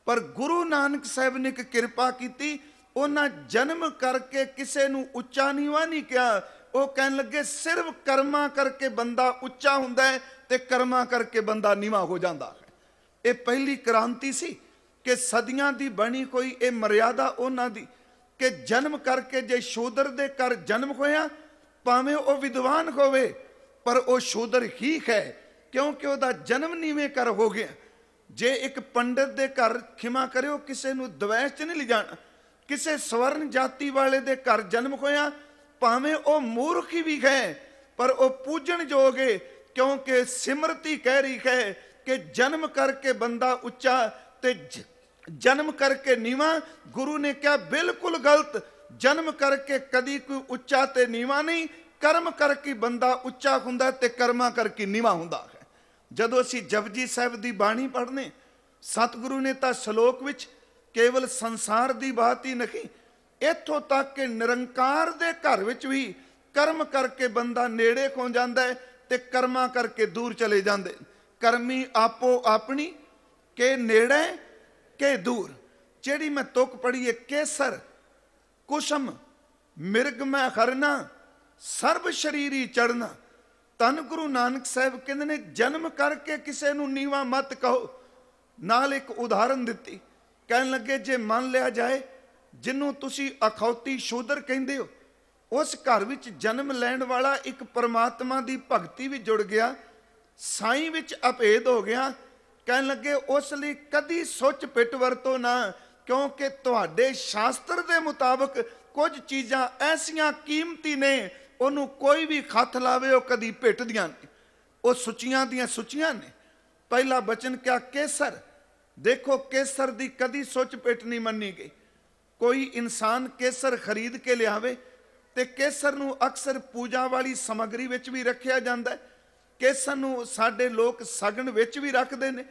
ਪਰ ਗੁਰੂ ਨਾਨਕ ਸਾਹਿਬ ਨੇ ਇੱਕ ਕਿਰਪਾ ਕੀਤੀ ਉਹਨਾਂ ਜਨਮ ਕਰਕੇ ਕਿਸੇ ਨੂੰ ਉੱਚਾ ਨੀਵਾ ਨਹੀਂ ਕਿਹਾ ਉਹ ਕਹਿਣ ਲੱਗੇ ਸਿਰਫ ਕਰਮਾਂ ਕਰਕੇ ਬੰਦਾ ਉੱਚਾ ਹੁੰਦਾ ਹੈ ਤੇ ਕਰਮਾਂ ਕਰਕੇ ਬੰਦਾ ਨੀਵਾ ਹੋ ਜਾਂਦਾ ਹੈ ਇਹ ਪਹਿਲੀ ਕ੍ਰਾਂਤੀ ਸੀ ਕਿ ਸਦੀਆਂ ਦੀ ਬਣੀ ਕੋਈ ਇਹ ਮਰਿਆਦਾ ਉਹਨਾਂ ਦੀ ਕਿ ਜਨਮ ਕਰਕੇ ਜੇ ਸ਼ੂਦਰ ਦੇ ਘਰ ਜਨਮ ਹੋਇਆ ਭਾਵੇਂ ਉਹ ਵਿਦਵਾਨ ਹੋਵੇ ਪਰ ਉਹ ਸ਼ੂਦਰ ਹੀ ਹੈ ਕਿਉਂਕਿ ਉਹਦਾ ਜਨਮ ਨੀਵੇਂ ਕਰ ਹੋ ਗਿਆ ਜੇ ਇੱਕ ਪੰਡਤ ਦੇ ਘਰ ਖਿਮਾ ਕਰਿਓ ਕਿਸੇ ਨੂੰ ਦਵੈਸ਼ ਚ ਨਹੀਂ ਲਿਜਾਣਾ ਕਿਸੇ ਸਵਰਨ ਜਾਤੀ ਵਾਲੇ ਦੇ ਘਰ ਜਨਮ ਹੋਇਆ ਭਾਵੇਂ ਉਹ ਮੂਰਖ ਵੀ ਹੈ ਪਰ ਉਹ ਪੂਜਣ ਜੋਗੇ ਕਿਉਂਕਿ ਸਿਮਰਤੀ ਕਹਿ ਰਹੀ ਹੈ ਕਿ ਜਨਮ ਕਰਕੇ ਬੰਦਾ ਉੱਚਾ ਤੇ ਜਨਮ ਕਰਕੇ ਨੀਵਾ ਗੁਰੂ ਨੇ ਕਿਹਾ ਬਿਲਕੁਲ ਗਲਤ ਜਨਮ ਕਰਕੇ ਕਦੀ ਕੋਈ ਉੱਚਾ ਤੇ ਨੀਵਾ ਨਹੀਂ ਕਰਮ ਕਰਕੇ ਬੰਦਾ ਉੱਚਾ ਹੁੰਦਾ ਤੇ ਕਰਮਾਂ ਕਰਕੇ ਨੀਵਾ ਹੁੰਦਾ ਹੈ ਜਦੋਂ ਅਸੀਂ ਜਪਜੀ ਸਾਹਿਬ ਦੀ ਬਾਣੀ ਪੜ੍ਹਨੇ ਸਤਿਗੁਰੂ ਨੇ ਤਾਂ ਸ਼ਲੋਕ ਵਿੱਚ ਕੇਵਲ ਸੰਸਾਰ ਦੀ ਬਾਤ ਹੀ ਨਹੀਂ ਇੱਥੋਂ ਤੱਕ ਕਿ ਨਿਰੰਕਾਰ ਦੇ ਘਰ ਵਿੱਚ ਵੀ ਕਰਮ ਕਰਕੇ ਬੰਦਾ ਨੇੜੇ ਕੋ ਜਾਂਦਾ ਹੈ ਤੇ ਕਰਮਾਂ ਕਰਕੇ ਦੂਰ ਚਲੇ ਜਾਂਦੇ ਕਰਮੀ ਆਪੋ ਆਪਣੀ ਕੇ ਨੇੜੇ ਕੇ ਦੂਰ ਜਿਹੜੀ ਮੈਂ ਤੁਕ ਪੜੀ ਏ ਕੇਸਰ ਕੁਸ਼ਮ ਮਿਰਗ ਮੈਂ ਖਰਨਾ ਸਰਬ ਸ਼ਰੀਰੀ ਚੜਨਾ ਤਨ ਗੁਰੂ ਨਾਨਕ ਸਾਹਿਬ ਕਹਿੰਦੇ ਨੇ ਜਨਮ ਕਰਕੇ ਕਿਸੇ ਨੂੰ ਨੀਵਾ ਮਤ ਕਹੋ ਨਾਲ ਇੱਕ ਉਦਾਹਰਨ ਦਿੱਤੀ ਕਹਿਣ ਲੱਗੇ ਜੇ ਮੰਨ ਲਿਆ ਜਾਏ ਜਿੰਨੂੰ ਤੁਸੀਂ ਅਖੌਤੀ ਸ਼ੂਦਰ ਕਹਿੰਦੇ ਹੋ ਉਸ ਘਰ ਵਿੱਚ ਜਨਮ ਲੈਣ ਵਾਲਾ ਇੱਕ ਪਰਮਾਤਮਾ ਦੀ ਭਗਤੀ ਵੀ ਜੁੜ ਗਿਆ ਸਾਈਂ ਵਿੱਚ ਅਪੇਧ ਹੋ ਗਿਆ ਕਹਿਣ ਲੱਗੇ ਉਸ ਲਈ ਕਦੀ ਸੋਚ ਪਿੱਟ ਵਰਤੋ ਨਾ ਕਿਉਂਕਿ ਤੁਹਾਡੇ ਸ਼ਾਸਤਰ ਦੇ ਮੁਤਾਬਕ ਕੁਝ ਚੀਜ਼ਾਂ ਐਸੀਆਂ ਕੀਮਤੀ ਨੇ ਉਹਨੂੰ ਕੋਈ ਵੀ ਖੱਤ ਲਾਵੇ ਉਹ ਕਦੀ ਪਿੱਟਦੀਆਂ ਨਹੀਂ ਉਹ ਸੁਚੀਆਂ ਦੀਆਂ ਸੁਚੀਆਂ ਨੇ ਪਹਿਲਾ ਬਚਨ ਕਿਆ ਕੇਸਰ ਦੇਖੋ ਕੇਸਰ ਦੀ ਕਦੀ ਸੋਚ ਪਿੱਟ ਨਹੀਂ ਮੰਨੀ ਗਈ ਕੋਈ ਇਨਸਾਨ ਕੇਸਰ ਖਰੀਦ ਕੇ ਲਿਆਵੇ ਤੇ ਕੇਸਰ ਨੂੰ ਅਕਸਰ ਪੂਜਾ ਵਾਲੀ ਸਮਗਰੀ ਵਿੱਚ ਵੀ ਰੱਖਿਆ ਜਾਂਦਾ ਹੈ ਕੇਸਰ ਨੂੰ ਸਾਡੇ ਲੋਕ ਸਗਣ ਵਿੱਚ ਵੀ ਰੱਖਦੇ ਨੇ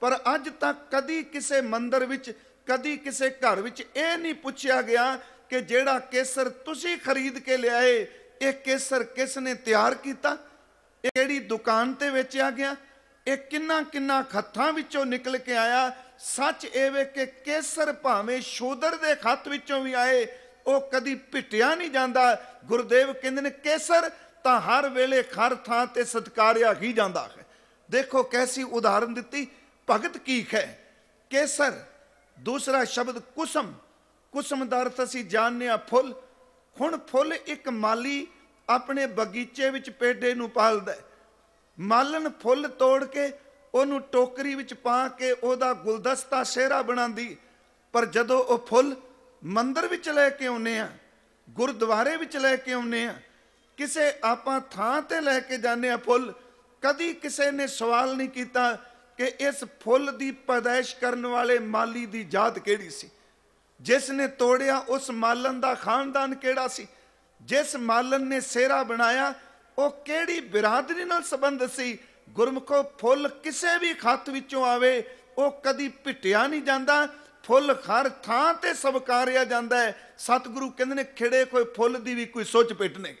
ਪਰ ਅੱਜ ਤੱਕ ਕਦੀ ਕਿਸੇ ਮੰਦਰ ਵਿੱਚ ਕਦੀ ਕਿਸੇ ਘਰ ਵਿੱਚ ਇਹ ਨਹੀਂ ਪੁੱਛਿਆ ਗਿਆ ਕਿ ਜਿਹੜਾ ਕੇਸਰ ਤੁਸੀਂ ਖਰੀਦ ਕੇ ਲਿਆਏ ਇਹ ਕੇਸਰ ਕਿਸ ਨੇ ਤਿਆਰ ਕੀਤਾ ਇਹ ਕਿਹੜੀ ਦੁਕਾਨ ਤੇ ਵੇਚਿਆ ਗਿਆ ਇਹ ਕਿੰਨਾ ਕਿੰਨਾ ਖੱਥਾਂ ਵਿੱਚੋਂ ਨਿਕਲ ਕੇ ਆਇਆ ਸੱਚ ਇਹ ਵੇ ਕਿ ਕੇਸਰ ਭਾਵੇਂ ਸ਼ੋਦਰ ਦੇ ਖੱਤ ਵਿੱਚੋਂ ਵੀ ਆਏ ਉਹ ਕਦੀ ਪਿਟਿਆ ਨਹੀਂ ਜਾਂਦਾ ਗੁਰਦੇਵ ਕਹਿੰਦੇ ਨੇ ਕੇਸਰ ਤਾਂ ਹਰ ਵੇਲੇ ਹਰ ਥਾਂ ਤੇ ਸਤਕਾਰਿਆ ਹੀ ਜਾਂਦਾ ਹੈ ਦੇਖੋ ਕੈਸੀ ਉਦਾਹਰਨ ਦਿੱਤੀ ਭਗਤ ਕੀ ਹੈ ਕੇਸਰ ਦੂਸਰਾ ਸ਼ਬਦ ਕੁਸਮ ਕੁਸਮ ਦਾ ਅਰਥ ਅਸੀਂ ਜਾਣਨੇ ਆ ਫੁੱਲ ਹੁਣ ਫੁੱਲ ਇੱਕ ਮਾਲੀ ਆਪਣੇ ਬਗੀਚੇ ਵਿੱਚ ਪੇਡੇ ਨੂੰ ਪਾਲਦਾ ਮਾਲਣ ਫੁੱਲ ਤੋੜ ਕੇ ਉਹਨੂੰ ਟੋਕਰੀ ਵਿੱਚ ਪਾ ਕੇ ਉਹਦਾ ਗੁਲਦਸਤਾ ਸਿਹਰਾ ਬਣਾਉਂਦੀ ਪਰ ਜਦੋਂ ਉਹ ਫੁੱਲ ਮੰਦਰ ਵਿੱਚ ਲੈ ਕੇ ਆਉਨੇ ਆ ਗੁਰਦੁਆਰੇ ਵਿੱਚ ਲੈ ਕੇ ਆਉਨੇ ਆ ਕਿਸੇ ਆਪਾਂ ਥਾਂ ਤੇ ਲੈ ਕੇ ਜਾਂਦੇ ਆ ਫੁੱਲ ਕਦੀ ਕਿਸੇ ਨੇ ਸਵਾਲ ਨਹੀਂ ਕੀਤਾ ਕਿ ਇਸ ਫੁੱਲ ਦੀ ਪਦੈਸ਼ ਕਰਨ ਵਾਲੇ ਮਾਲੀ ਦੀ ਜਾਤ ਕਿਹੜੀ ਸੀ ਜਿਸ ਨੇ ਤੋੜਿਆ ਉਸ ਮਾਲਨ ਦਾ ਖਾਨਦਾਨ ਕਿਹੜਾ ਸੀ ਜਿਸ ਮਾਲਨ ਨੇ ਸੇਰਾ ਬਣਾਇਆ ਉਹ ਕਿਹੜੀ ਬਰਾਦਰੀ ਨਾਲ ਸੰਬੰਧ ਸੀ ਗੁਰਮਖੋ ਫੁੱਲ ਕਿਸੇ ਵੀ ਖੱਤ ਵਿੱਚੋਂ ਆਵੇ ਉਹ ਕਦੀ ਪਿਟਿਆ ਨਹੀਂ ਜਾਂਦਾ ਫੁੱਲ ਹਰ ਥਾਂ ਤੇ ਸਵਕਾਰਿਆ ਜਾਂਦਾ ਹੈ ਸਤਿਗੁਰੂ ਕਹਿੰਦੇ ਨੇ ਖਿੜੇ ਕੋਈ ਫੁੱਲ ਦੀ ਵੀ ਕੋਈ ਸੋਚ ਪੇਟਨੇ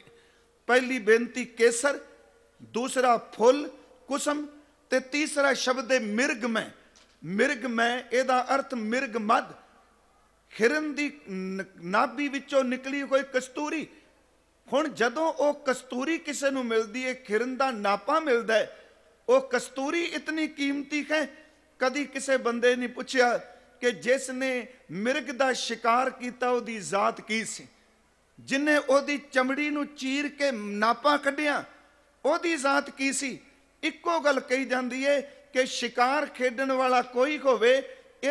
ਪਹਿਲੀ ਬੇਨਤੀ ਕੇਸਰ ਦੂਸਰਾ ਫੁੱਲ ਕੁਸਮ ਤੇ ਤੀਸਰਾ ਸ਼ਬਦ ਹੈ ਮਿਰਗ ਮੈਂ ਮਿਰਗ ਮੈਂ ਇਹਦਾ ਅਰਥ ਮਿਰਗ ਮਦ ਹਿਰਨ ਦੀ ਨਾਭੀ ਵਿੱਚੋਂ ਨਿਕਲੀ ਕੋਈ ਕਸਤੂਰੀ ਹੁਣ ਜਦੋਂ ਉਹ ਕਸਤੂਰੀ ਕਿਸੇ ਨੂੰ ਮਿਲਦੀ ਹੈ ਖਿਰਨ ਦਾ ਨਾਪਾ ਮਿਲਦਾ ਹੈ ਉਹ ਕਸਤੂਰੀ ਇਤਨੀ ਕੀਮਤੀ ਹੈ ਕਦੀ ਕਿਸੇ ਬੰਦੇ ਨੇ ਪੁੱਛਿਆ ਕਿ ਜਿਸ ਨੇ ਮਿਰਗ ਦਾ ਸ਼ਿਕਾਰ ਕੀਤਾ ਉਹਦੀ ਜ਼ਾਤ ਕੀ ਸੀ ਜਿਨੇ ਉਹਦੀ ਚਮੜੀ ਨੂੰ ਚੀਰ ਕੇ ਨਾਪਾ ਕੱਢਿਆ ਉਹਦੀ ਜ਼ਾਤ ਕੀ ਸੀ ਇੱਕੋ ਗੱਲ ਕਹੀ ਜਾਂਦੀ ਏ ਕਿ ਸ਼ਿਕਾਰ ਖੇਡਣ ਵਾਲਾ ਕੋਈ ਹੋਵੇ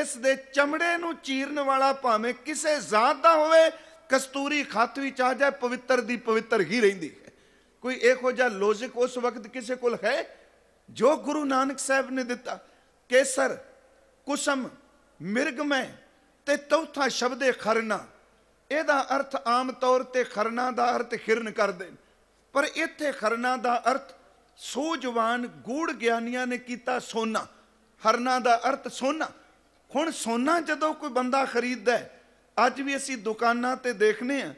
ਇਸ ਦੇ ਚਮੜੇ ਨੂੰ ਚੀਰਨ ਵਾਲਾ ਭਾਵੇਂ ਕਿਸੇ ਜ਼ਾਤ ਦਾ ਹੋਵੇ ਕਸਤੂਰੀ ਖਤ ਵੀ ਚਾਹ ਜਾਏ ਪਵਿੱਤਰ ਦੀ ਪਵਿੱਤਰ ਹੀ ਰਹਿੰਦੀ ਹੈ ਕੋਈ ਇਹੋ ਜਿਹਾ ਲੌਜੀਕ ਉਸ ਵਕਤ ਕਿਸੇ ਕੋਲ ਹੈ ਜੋ ਗੁਰੂ ਨਾਨਕ ਸਾਹਿਬ ਨੇ ਦਿੱਤਾ ਕੇਸਰ ਕੁਸਮ ਮਿਰਗ ਮੈਂ ਤੇ ਚੌਥਾ ਸ਼ਬਦ ਖਰਨਾ ਇਹਦਾ ਅਰਥ ਆਮ ਤੌਰ ਤੇ ਖਰਨਾ ਦਾ ਅਰਥ ਖਿਰਨ ਕਰਦੇ ਪਰ ਇੱਥੇ ਖਰਨਾ ਦਾ ਅਰਥ ਸੋਜਵਾਨ ਗੂੜ ਗਿਆਨੀਆਂ ਨੇ ਕੀਤਾ ਸੋਨਾ ਹਰਨਾ ਦਾ ਅਰਥ ਸੋਨਾ ਹੁਣ ਸੋਨਾ ਜਦੋਂ ਕੋਈ ਬੰਦਾ ਖਰੀਦਦਾ ਅੱਜ ਵੀ ਅਸੀਂ ਦੁਕਾਨਾਂ ਤੇ ਦੇਖਨੇ ਆ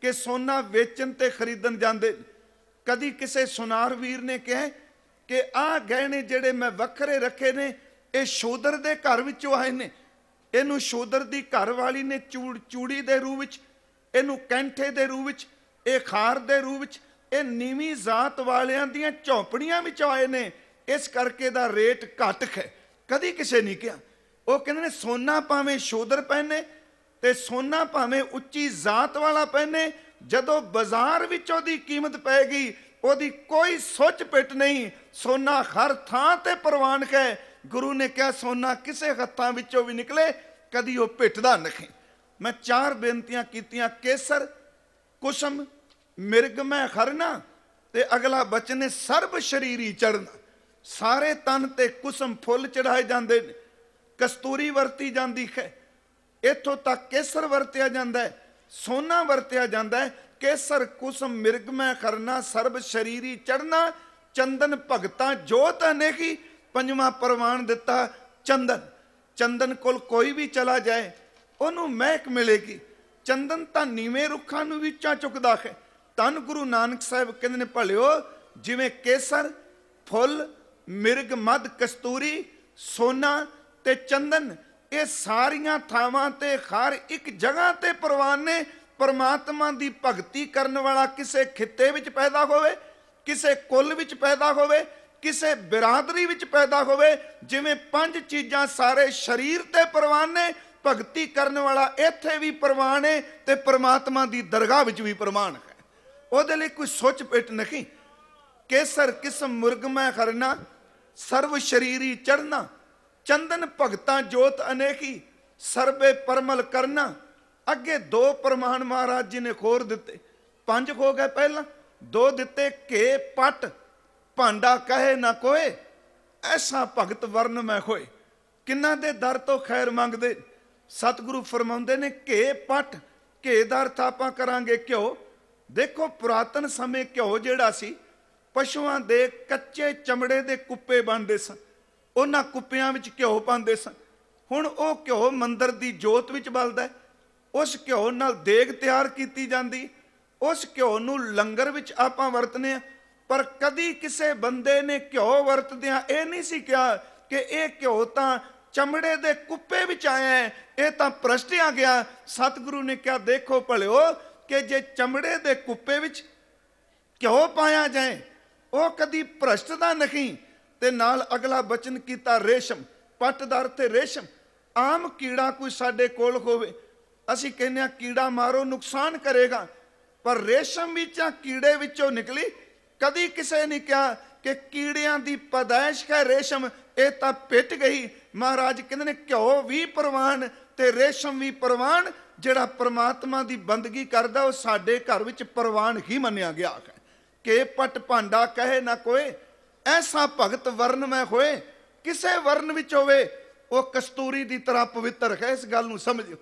ਕਿ ਸੋਨਾ ਵੇਚਣ ਤੇ ਖਰੀਦਣ ਜਾਂਦੇ ਕਦੀ ਕਿਸੇ ਸੁਨਾਰ ਵੀਰ ਨੇ ਕਿਹਾ ਕਿ ਆਹ ਗਹਿਣੇ ਜਿਹੜੇ ਮੈਂ ਵੱਖਰੇ ਰੱਖੇ ਨੇ ਇਹ ਸ਼ੋਦਰ ਦੇ ਘਰ ਵਿੱਚੋਂ ਆਏ ਨੇ ਇਹਨੂੰ ਸ਼ੋਦਰ ਦੀ ਘਰ ਵਾਲੀ ਨੇ ਚੂੜੀ ਦੇ ਰੂਪ ਵਿੱਚ ਇਹਨੂੰ ਕੈਂਠੇ ਦੇ ਰੂਪ ਵਿੱਚ ਇਹ ਖਾਰ ਦੇ ਰੂਪ ਵਿੱਚ ਇਹ ਨੀਵੀਂ ਜ਼ਾਤ ਵਾਲਿਆਂ ਦੀਆਂ ਝੌਂਪੜੀਆਂ ਵਿੱਚ ਆਏ ਨੇ ਇਸ ਕਰਕੇ ਦਾ ਰੇਟ ਘੱਟ ਹੈ ਕਦੀ ਕਿਸੇ ਨਹੀਂ ਕਿਹਾ ਉਹ ਕਹਿੰਦੇ ਨੇ ਸੋਨਾ ਭਾਵੇਂ ਸ਼ੋਦਰ ਪਹਿਨੇ ਤੇ ਸੋਨਾ ਭਾਵੇਂ ਉੱਚੀ ਜ਼ਾਤ ਵਾਲਾ ਪਹਿਨੇ ਜਦੋਂ ਬਾਜ਼ਾਰ ਵਿੱਚ ਉਹਦੀ ਕੀਮਤ ਪੈ ਗਈ ਉਹਦੀ ਕੋਈ ਸੋਚ ਪਿੱਟ ਨਹੀਂ ਸੋਨਾ ਹਰ ਥਾਂ ਤੇ ਪ੍ਰਵਾਨ ਹੈ ਗੁਰੂ ਨੇ ਕਿਹਾ ਸੋਨਾ ਕਿਸੇ ਹੱਥਾਂ ਵਿੱਚੋਂ ਵੀ ਨਿਕਲੇ ਕਦੀ ਉਹ ਭਿੱਟਦਾ ਨਹੀਂ ਮੈਂ ਚਾਰ ਬੇਨਤੀਆਂ ਕੀਤੀਆਂ ਕੇਸਰ ਕੁਸਮ ਮਿਰਗ ਮੈਂ ਖਰਨਾ ਤੇ ਅਗਲਾ ਬਚਨ ਹੈ ਸਰਬ ਸ਼ਰੀਰੀ ਚੜਨਾ ਸਾਰੇ ਤਨ ਤੇ ਕੁਸਮ ਫੁੱਲ ਚੜਾਏ ਜਾਂਦੇ ਨੇ ਕਸਤੂਰੀ ਵਰਤੀ ਜਾਂਦੀ ਹੈ ਇੱਥੋਂ ਤੱਕ ਕੇਸਰ ਵਰਤਿਆ ਜਾਂਦਾ ਹੈ ਸੋਨਾ ਵਰਤਿਆ ਜਾਂਦਾ ਹੈ ਕੇਸਰ ਕੁਸਮ ਮਿਰਗ ਮੈਂ ਖਰਨਾ ਸਰਬ ਸ਼ਰੀਰੀ ਚੜਨਾ ਚੰਦਨ ਭਗਤਾ ਜੋਤ ਅਨੇਕੀ ਪੰਜਵਾਂ ਪਰਵਾਨ ਦਿੱਤਾ ਚੰਦਨ ਚੰਦਨ ਕੋਲ ਕੋਈ ਵੀ ਚਲਾ ਜਾਏ ਉਹਨੂੰ ਮਹਿਕ ਮਿਲੇਗੀ ਚੰਦਨ ਤਾਂ ਨੀਵੇਂ ਰੁੱਖਾਂ ਨੂੰ ਵੀ ਚਾ ਚੁੱਕਦਾ ਹੈ ਤਨ ਗੁਰੂ ਨਾਨਕ ਸਾਹਿਬ ਕਹਿੰਦੇ ਨੇ ਭਲਿਓ ਜਿਵੇਂ ਕੇਸਰ ਫੁੱਲ ਮਿਰਗ ਮਦ ਕਸਤੂਰੀ ਸੋਨਾ ਤੇ ਚੰਦਨ ਇਹ ਸਾਰੀਆਂ ਥਾਵਾਂ ਤੇ ਹਰ ਇੱਕ ਜਗ੍ਹਾ ਤੇ ਪ੍ਰਵਾਨ ਨੇ ਪਰਮਾਤਮਾ ਦੀ ਭਗਤੀ ਕਰਨ ਵਾਲਾ ਕਿਸੇ ਖਿੱਤੇ ਵਿੱਚ ਪੈਦਾ ਹੋਵੇ ਕਿਸੇ ਕੁੱਲ ਵਿੱਚ ਪੈਦਾ ਹੋਵੇ ਕਿਸੇ ਬਰਾਦਰੀ ਵਿੱਚ ਪੈਦਾ ਹੋਵੇ ਜਿਵੇਂ ਪੰਜ ਚੀਜ਼ਾਂ ਸਾਰੇ ਸਰੀਰ ਤੇ ਪ੍ਰਵਾਨ ਨੇ ਭਗਤੀ ਕਰਨ ਵਾਲਾ ਇੱਥੇ ਵੀ ਪ੍ਰਵਾਨ ਹੈ ਤੇ ਪ੍ਰਮਾਤਮਾ ਦੀ ਦਰਗਾਹ ਵਿੱਚ ਵੀ ਪ੍ਰਵਾਨ ਹੈ ਉਹਦੇ ਲਈ ਕੋਈ ਸੋਚ ਪਿੱਟ ਨਹੀਂ ਕੇਸਰ ਕਿਸਮ ਮੁਰਗ ਮੈਂ ਖਰਨਾ ਸਰਵ ਸ਼ਰੀਰੀ ਚੜਨਾ ਚੰਦਨ ਭਗਤਾਂ ਜੋਤ ਅਨੇਕੀ ਸਰਬੇ ਪਰਮਲ ਕਰਨਾ ਅੱਗੇ ਦੋ ਪ੍ਰਮਾਣ ਮਹਾਰਾਜ ਜੀ ਨੇ ਖੋਰ ਦਿੱਤੇ ਪੰਜ ਹੋ ਗਏ ਪਹਿਲਾਂ ਦੋ ਦਿੱਤੇ ਕੇ ਪਟ ਭਾਂਡਾ ਕਹੇ ਨਾ ਕੋਏ ਐਸਾ ਭਗਤ ਵਰਨ ਮੈਂ ਹੋਏ ਕਿੰਨਾ ਦੇ ਦਰ ਤੋਂ ਖੈਰ ਮੰਗਦੇ ਸਤਿਗੁਰੂ ਫਰਮਾਉਂਦੇ ਨੇ ਘੇ ਪਟ ਘੇ ਦਾ ਅਰਥ ਆਪਾਂ ਕਰਾਂਗੇ ਕਿਉ ਦੇਖੋ ਪੁਰਾਤਨ ਸਮੇਂ ਕਿਉ ਜਿਹੜਾ ਸੀ ਪਸ਼ੂਆਂ ਦੇ ਕੱਚੇ ਚਮੜੇ ਦੇ ਕੁੱਪੇ ਬਣਦੇ ਸਨ ਉਹਨਾਂ ਕੁੱਪਿਆਂ ਵਿੱਚ ਘਿਓ ਪਾਉਂਦੇ ਸਨ ਹੁਣ ਉਹ ਘਿਓ ਮੰਦਰ ਦੀ ਜੋਤ ਵਿੱਚ ਬਲਦਾ ਹੈ ਉਸ ਘਿਓ ਨਾਲ ਦੇਗ ਤਿਆਰ ਕੀਤੀ ਜਾਂਦੀ ਉਸ ਘਿਓ ਨੂੰ ਲੰਗਰ ਵਿੱਚ ਆਪਾਂ ਵਰਤਨੇ ਆ ਪਰ ਕਦੀ ਕਿਸੇ ਬੰਦੇ ਨੇ ਘਿਓ ਵਰਤਦਿਆਂ ਇਹ ਨਹੀਂ ਸੀ ਕਿਹਾ ਕਿ ਇਹ ਘਿਓ ਤਾਂ ਚਮੜੇ ਦੇ ਕੁੱਪੇ ਵਿੱਚ ਆਇਆ ਇਹ ਤਾਂ ਪ੍ਰਸ਼ਟਿਆ ਗਿਆ ਸਤਿਗੁਰੂ ਨੇ ਕਿਹਾ ਦੇਖੋ ਭਲਿਓ ਕਿ ਜੇ ਚਮੜੇ ਦੇ ਕੁੱਪੇ ਵਿੱਚ ਘਿਓ ਪਾਇਆ ਜਾਏ ਉਹ ਕਦੀ ਭ੍ਰਸ਼ਟ ਦਾ ਨਹੀਂ ਤੇ ਨਾਲ ਅਗਲਾ ਬਚਨ ਕੀਤਾ ਰੇਸ਼ਮ ਪੱਟਦਾਰ ਤੇ ਰੇਸ਼ਮ ਆਮ ਕੀੜਾ ਕੋਈ ਸਾਡੇ ਕੋਲ ਹੋਵੇ ਅਸੀਂ ਕਹਿੰਦੇ ਆ ਕੀੜਾ ਮਾਰੋ ਨੁਕਸਾਨ ਕਰੇਗਾ ਪਰ ਰੇਸ਼ਮ ਵਿੱਚਾਂ ਕੀੜੇ ਵਿੱਚੋਂ ਨਿਕਲੀ ਕਦੀ ਕਿਸੇ ਨੇ ਕਿਹਾ ਕਿ ਕੀੜਿਆਂ ਦੀ ਪਦਾਇਸ਼ ਹੈ ਰੇਸ਼ਮ ਇਹ ਤਾਂ ਪਿੱਟ ਗਈ ਮਹਾਰਾਜ ਕਹਿੰਦੇ ਨੇ ਘਿਓ ਵੀ ਪ੍ਰਵਾਨ ਤੇ ਰੇਸ਼ਮ ਵੀ ਪ੍ਰਵਾਨ ਜਿਹੜਾ ਪ੍ਰਮਾਤਮਾ ਦੀ ਬੰਦਗੀ ਕਰਦਾ ਉਹ ਸਾਡੇ ਘਰ ਵਿੱਚ ਪ੍ਰਵਾਨ ਹੀ ਮੰਨਿਆ ਗਿਆ ਹੈ ਕਿ ਪਟ ਭਾਂਡਾ ਕਹੇ ਨਾ ਕੋਏ ਐਸਾ ਭਗਤ ਵਰਨ ਮੈਂ ਹੋਏ ਕਿਸੇ ਵਰਨ ਵਿੱਚ ਹੋਵੇ ਉਹ ਕਸਤੂਰੀ ਦੀ ਤਰ੍ਹਾਂ ਪਵਿੱਤਰ ਹੈ ਇਸ ਗੱਲ ਨੂੰ ਸਮਝਿਓ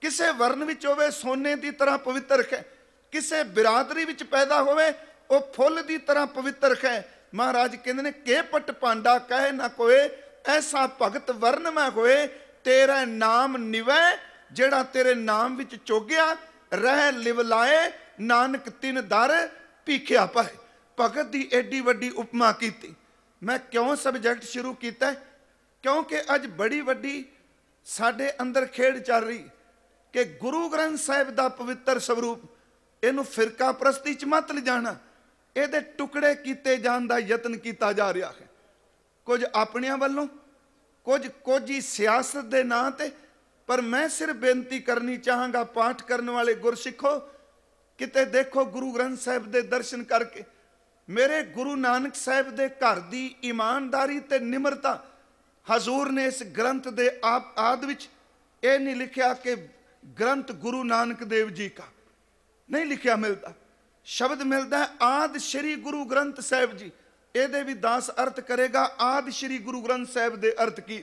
ਕਿਸੇ ਵਰਨ ਵਿੱਚ ਹੋਵੇ ਸੋਨੇ ਦੀ ਤਰ੍ਹਾਂ ਪਵਿੱਤਰ ਹੈ ਕਿਸੇ ਬਰਾਦਰੀ ਵਿੱਚ ਪੈਦਾ ਹੋਵੇ ਉਹ ਫੁੱਲ ਦੀ ਤਰ੍ਹਾਂ ਪਵਿੱਤਰ ਹੈ ਮਹਾਰਾਜ ਕਹਿੰਦੇ ਨੇ ਕੇ ਪਟ ਪਾਂਡਾ ਕਹੇ ਨਾ ਕੋਏ ਐਸਾ ਭਗਤ ਵਰਨ ਮੈਂ ਹੋਏ ਤੇਰਾ ਨਾਮ ਨਿਵੈ ਜਿਹੜਾ ਤੇਰੇ ਨਾਮ ਵਿੱਚ ਚੋਗਿਆ ਰਹਿ ਲਿਵ ਲਾਏ ਨਾਨਕ ਤਿਨ ਦਰ ਭੀਖਿਆ ਪਾਇ ਭਗਤ ਦੀ ਐਡੀ ਵੱਡੀ ਉਪਮਾ ਕੀਤੀ ਮੈਂ ਕਿਉਂ ਸਬਜੈਕਟ ਸ਼ੁਰੂ ਕੀਤਾ ਕਿਉਂਕਿ ਅੱਜ ਬੜੀ ਵੱਡੀ ਸਾਡੇ ਅੰਦਰ ਖੇਡ ਚੱਲ ਰਹੀ ਕਿ ਗੁਰੂ ਗ੍ਰੰਥ ਸਾਹਿਬ ਦਾ ਪਵਿੱਤਰ ਸਰੂਪ ਇਹਨੂੰ ਫਿਰਕਾ ਪ੍ਰਸਤੀ ਚ ਮਤ ਲਿਜਾਣਾ ਇਹਦੇ ਟੁਕੜੇ ਕੀਤੇ ਜਾਣ ਦਾ ਯਤਨ ਕੀਤਾ ਜਾ ਰਿਹਾ ਹੈ ਕੁਝ ਆਪਣਿਆਂ ਵੱਲੋਂ ਕੁਝ ਕੋਝੀ ਸਿਆਸਤ ਦੇ ਨਾਂ ਤੇ ਪਰ ਮੈਂ ਸਿਰ ਬੇਨਤੀ ਕਰਨੀ ਚਾਹਾਂਗਾ ਪਾਠ ਕਰਨ ਵਾਲੇ ਗੁਰਸਿੱਖੋ ਕਿਤੇ ਦੇਖੋ ਗੁਰੂ ਗ੍ਰੰਥ ਸਾਹਿਬ ਦੇ ਦਰਸ਼ਨ ਕਰਕੇ ਮੇਰੇ ਗੁਰੂ ਨਾਨਕ ਸਾਹਿਬ ਦੇ ਘਰ ਦੀ ਇਮਾਨਦਾਰੀ ਤੇ ਨਿਮਰਤਾ ਹਜ਼ੂਰ ਨੇ ਇਸ ਗ੍ਰੰਥ ਦੇ ਆਪ ਆਦ ਵਿੱਚ ਇਹ ਨਹੀਂ ਲਿਖਿਆ ਕਿ ਗ੍ਰੰਥ ਗੁਰੂ ਨਾਨਕ ਦੇਵ ਜੀ ਦਾ ਨਹੀਂ ਲਿਖਿਆ ਮਿਲਦਾ ਸ਼ਬਦ ਮਿਲਦਾ ਆਦ ਸ਼੍ਰੀ ਗੁਰੂ ਗ੍ਰੰਥ ਸਾਹਿਬ ਜੀ ਇਹਦੇ ਵੀ ਦਾਸ ਅਰਥ ਕਰੇਗਾ ਆਦ ਸ਼੍ਰੀ ਗੁਰੂ ਗ੍ਰੰਥ ਸਾਹਿਬ ਦੇ ਅਰਥ ਕੀ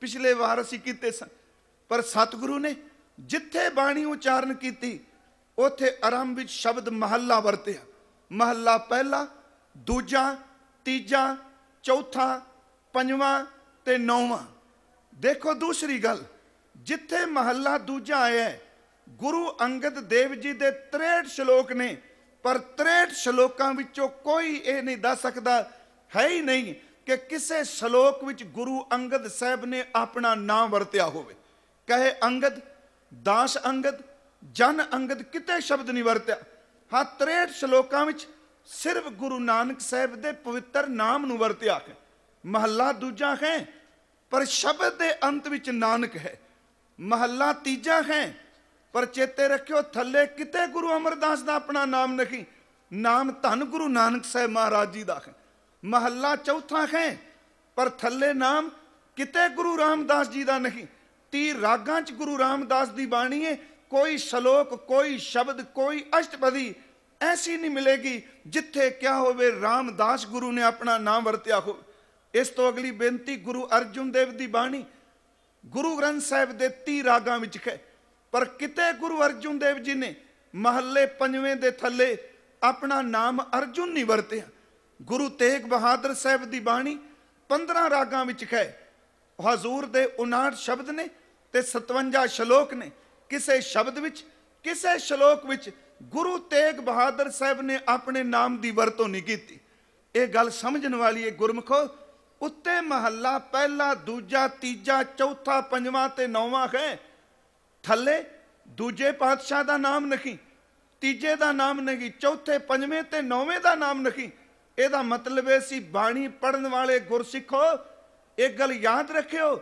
ਪਿਛਲੇ ਵਾਰ ਅਸੀਂ ਕੀਤੇ ਸਨ ਪਰ ਸਤਿਗੁਰੂ ਨੇ ਜਿੱਥੇ ਬਾਣੀ ਉਚਾਰਨ ਕੀਤੀ ਉਥੇ ਆਰੰਭ ਵਿੱਚ ਸ਼ਬਦ ਮਹੱਲਾ ਵਰਤਿਆ ਮਹੱਲਾ ਪਹਿਲਾ ਦੂਜਾ ਤੀਜਾ ਚੌਥਾ ਪੰਜਵਾਂ ਤੇ ਨੌਵਾਂ ਦੇਖੋ ਦੂਸਰੀ ਗੱਲ ਜਿੱਥੇ ਮਹੱਲਾ ਦੂਜਾ ਆਇਆ ਗੁਰੂ ਅੰਗਦ ਦੇਵ ਜੀ ਦੇ 63 ਸ਼ਲੋਕ ਨੇ ਪਰ 63 ਸ਼ਲੋਕਾਂ ਵਿੱਚੋਂ ਕੋਈ ਇਹ ਨਹੀਂ ਦੱਸ ਸਕਦਾ ਹੈ ਹੀ ਨਹੀਂ ਕਿ ਕਿਸੇ ਸ਼ਲੋਕ ਵਿੱਚ ਗੁਰੂ ਅੰਗਦ ਸਾਹਿਬ ਨੇ ਆਪਣਾ ਨਾਮ ਵਰਤਿਆ ਹੋਵੇ ਕਹੇ ਅੰਗਦ ਦਾਸ ਅੰਗਦ ਜਨ ਅੰਗਦ ਕਿਤੇ ਸ਼ਬਦ ਨਹੀਂ ਵਰਤਿਆ ਹਾਂ 63 ਸ਼ਲੋਕਾਂ ਵਿੱਚ ਸਿਰਫ ਗੁਰੂ ਨਾਨਕ ਸਾਹਿਬ ਦੇ ਪਵਿੱਤਰ ਨਾਮ ਨੂੰ ਵਰਤਿਆ ਹੈ ਮਹੱਲਾ ਦੂਜਾ ਹੈ ਪਰ ਸ਼ਬਦ ਦੇ ਅੰਤ ਵਿੱਚ ਨਾਨਕ ਹੈ ਮਹੱਲਾ ਤੀਜਾ ਹੈ ਪਰ ਚੇਤੇ ਰੱਖਿਓ ਥੱਲੇ ਕਿਤੇ ਗੁਰੂ ਅਮਰਦਾਸ ਦਾ ਆਪਣਾ ਨਾਮ ਨਹੀਂ ਨਾਮ ਧੰਨ ਗੁਰੂ ਨਾਨਕ ਸਾਹਿਬ ਮਹਾਰਾਜ ਜੀ ਦਾ ਹੈ ਮਹੱਲਾ ਚੌਥਾ ਹੈ ਪਰ ਥੱਲੇ ਨਾਮ ਕਿਤੇ ਗੁਰੂ ਰਾਮਦਾਸ ਜੀ ਦਾ ਨਹੀਂ ਤੀ ਰਾਗਾਂ 'ਚ ਗੁਰੂ ਰਾਮਦਾਸ ਦੀ ਬਾਣੀ ਹੈ ਕੋਈ ਸ਼ਲੋਕ ਕੋਈ ਸ਼ਬਦ ਕੋਈ ਅਸ਼ਟਪਦੀ ਐਸੀ ਨਹੀਂ ਮਿਲੇਗੀ ਜਿੱਥੇ ਕਿਆ ਹੋਵੇ ਰਾਮਦਾਸ ਗੁਰੂ ਨੇ ਆਪਣਾ ਨਾਮ ਵਰਤਿਆ ਹੋ ਇਸ ਤੋਂ ਅਗਲੀ ਬੇਨਤੀ ਗੁਰੂ ਅਰਜੁਨ ਦੇਵ ਦੀ ਬਾਣੀ ਗੁਰੂ ਗ੍ਰੰਥ ਸਾਹਿਬ ਦੇ 30 ਰਾਗਾਂ ਵਿੱਚ ਹੈ ਪਰ ਕਿਤੇ ਗੁਰੂ ਅਰਜੁਨ ਦੇਵ ਜੀ ਨੇ ਮਹੱਲੇ ਪੰਜਵੇਂ ਦੇ ਥੱਲੇ ਆਪਣਾ ਨਾਮ ਅਰਜੁਨ ਨਹੀਂ ਵਰਤਿਆ ਗੁਰੂ ਤੇਗ ਬਹਾਦਰ ਸਾਹਿਬ ਦੀ ਬਾਣੀ 15 ਰਾਗਾਂ ਵਿੱਚ ਹੈ ਹਜ਼ੂਰ ਦੇ 59 ਸ਼ਬਦ ਨੇ ਤੇ 57 ਸ਼ਲੋਕ ਨੇ ਕਿਸੇ ਸ਼ਬਦ ਵਿੱਚ ਕਿਸੇ ਸ਼ਲੋਕ ਵਿੱਚ ਗੁਰੂ ਤੇਗ ਬਹਾਦਰ ਸਾਹਿਬ ਨੇ ਆਪਣੇ ਨਾਮ ਦੀ ਵਰਤੋਂ ਨਹੀਂ ਕੀਤੀ ਇਹ ਗੱਲ ਸਮਝਣ ਵਾਲੀ ਹੈ ਗੁਰਮਖੋ ਉੱਤੇ ਮਹੱਲਾ ਪਹਿਲਾ ਦੂਜਾ ਤੀਜਾ ਚੌਥਾ ਪੰਜਵਾਂ ਤੇ ਨੌਵਾਂ ਹੈ ਥੱਲੇ ਦੂਜੇ ਪਾਤਸ਼ਾਹ ਦਾ ਨਾਮ ਨਹੀਂ ਤੀਜੇ ਦਾ ਨਾਮ ਨਹੀਂ ਚੌਥੇ ਪੰਜਵੇਂ ਤੇ ਨੌਵੇਂ ਦਾ ਨਾਮ ਨਹੀਂ ਇਹਦਾ ਮਤਲਬ ਇਹ ਸੀ ਬਾਣੀ ਪੜਨ ਵਾਲੇ ਗੁਰਸਿੱਖੋ ਇੱਕ ਗੱਲ ਯਾਦ ਰੱਖਿਓ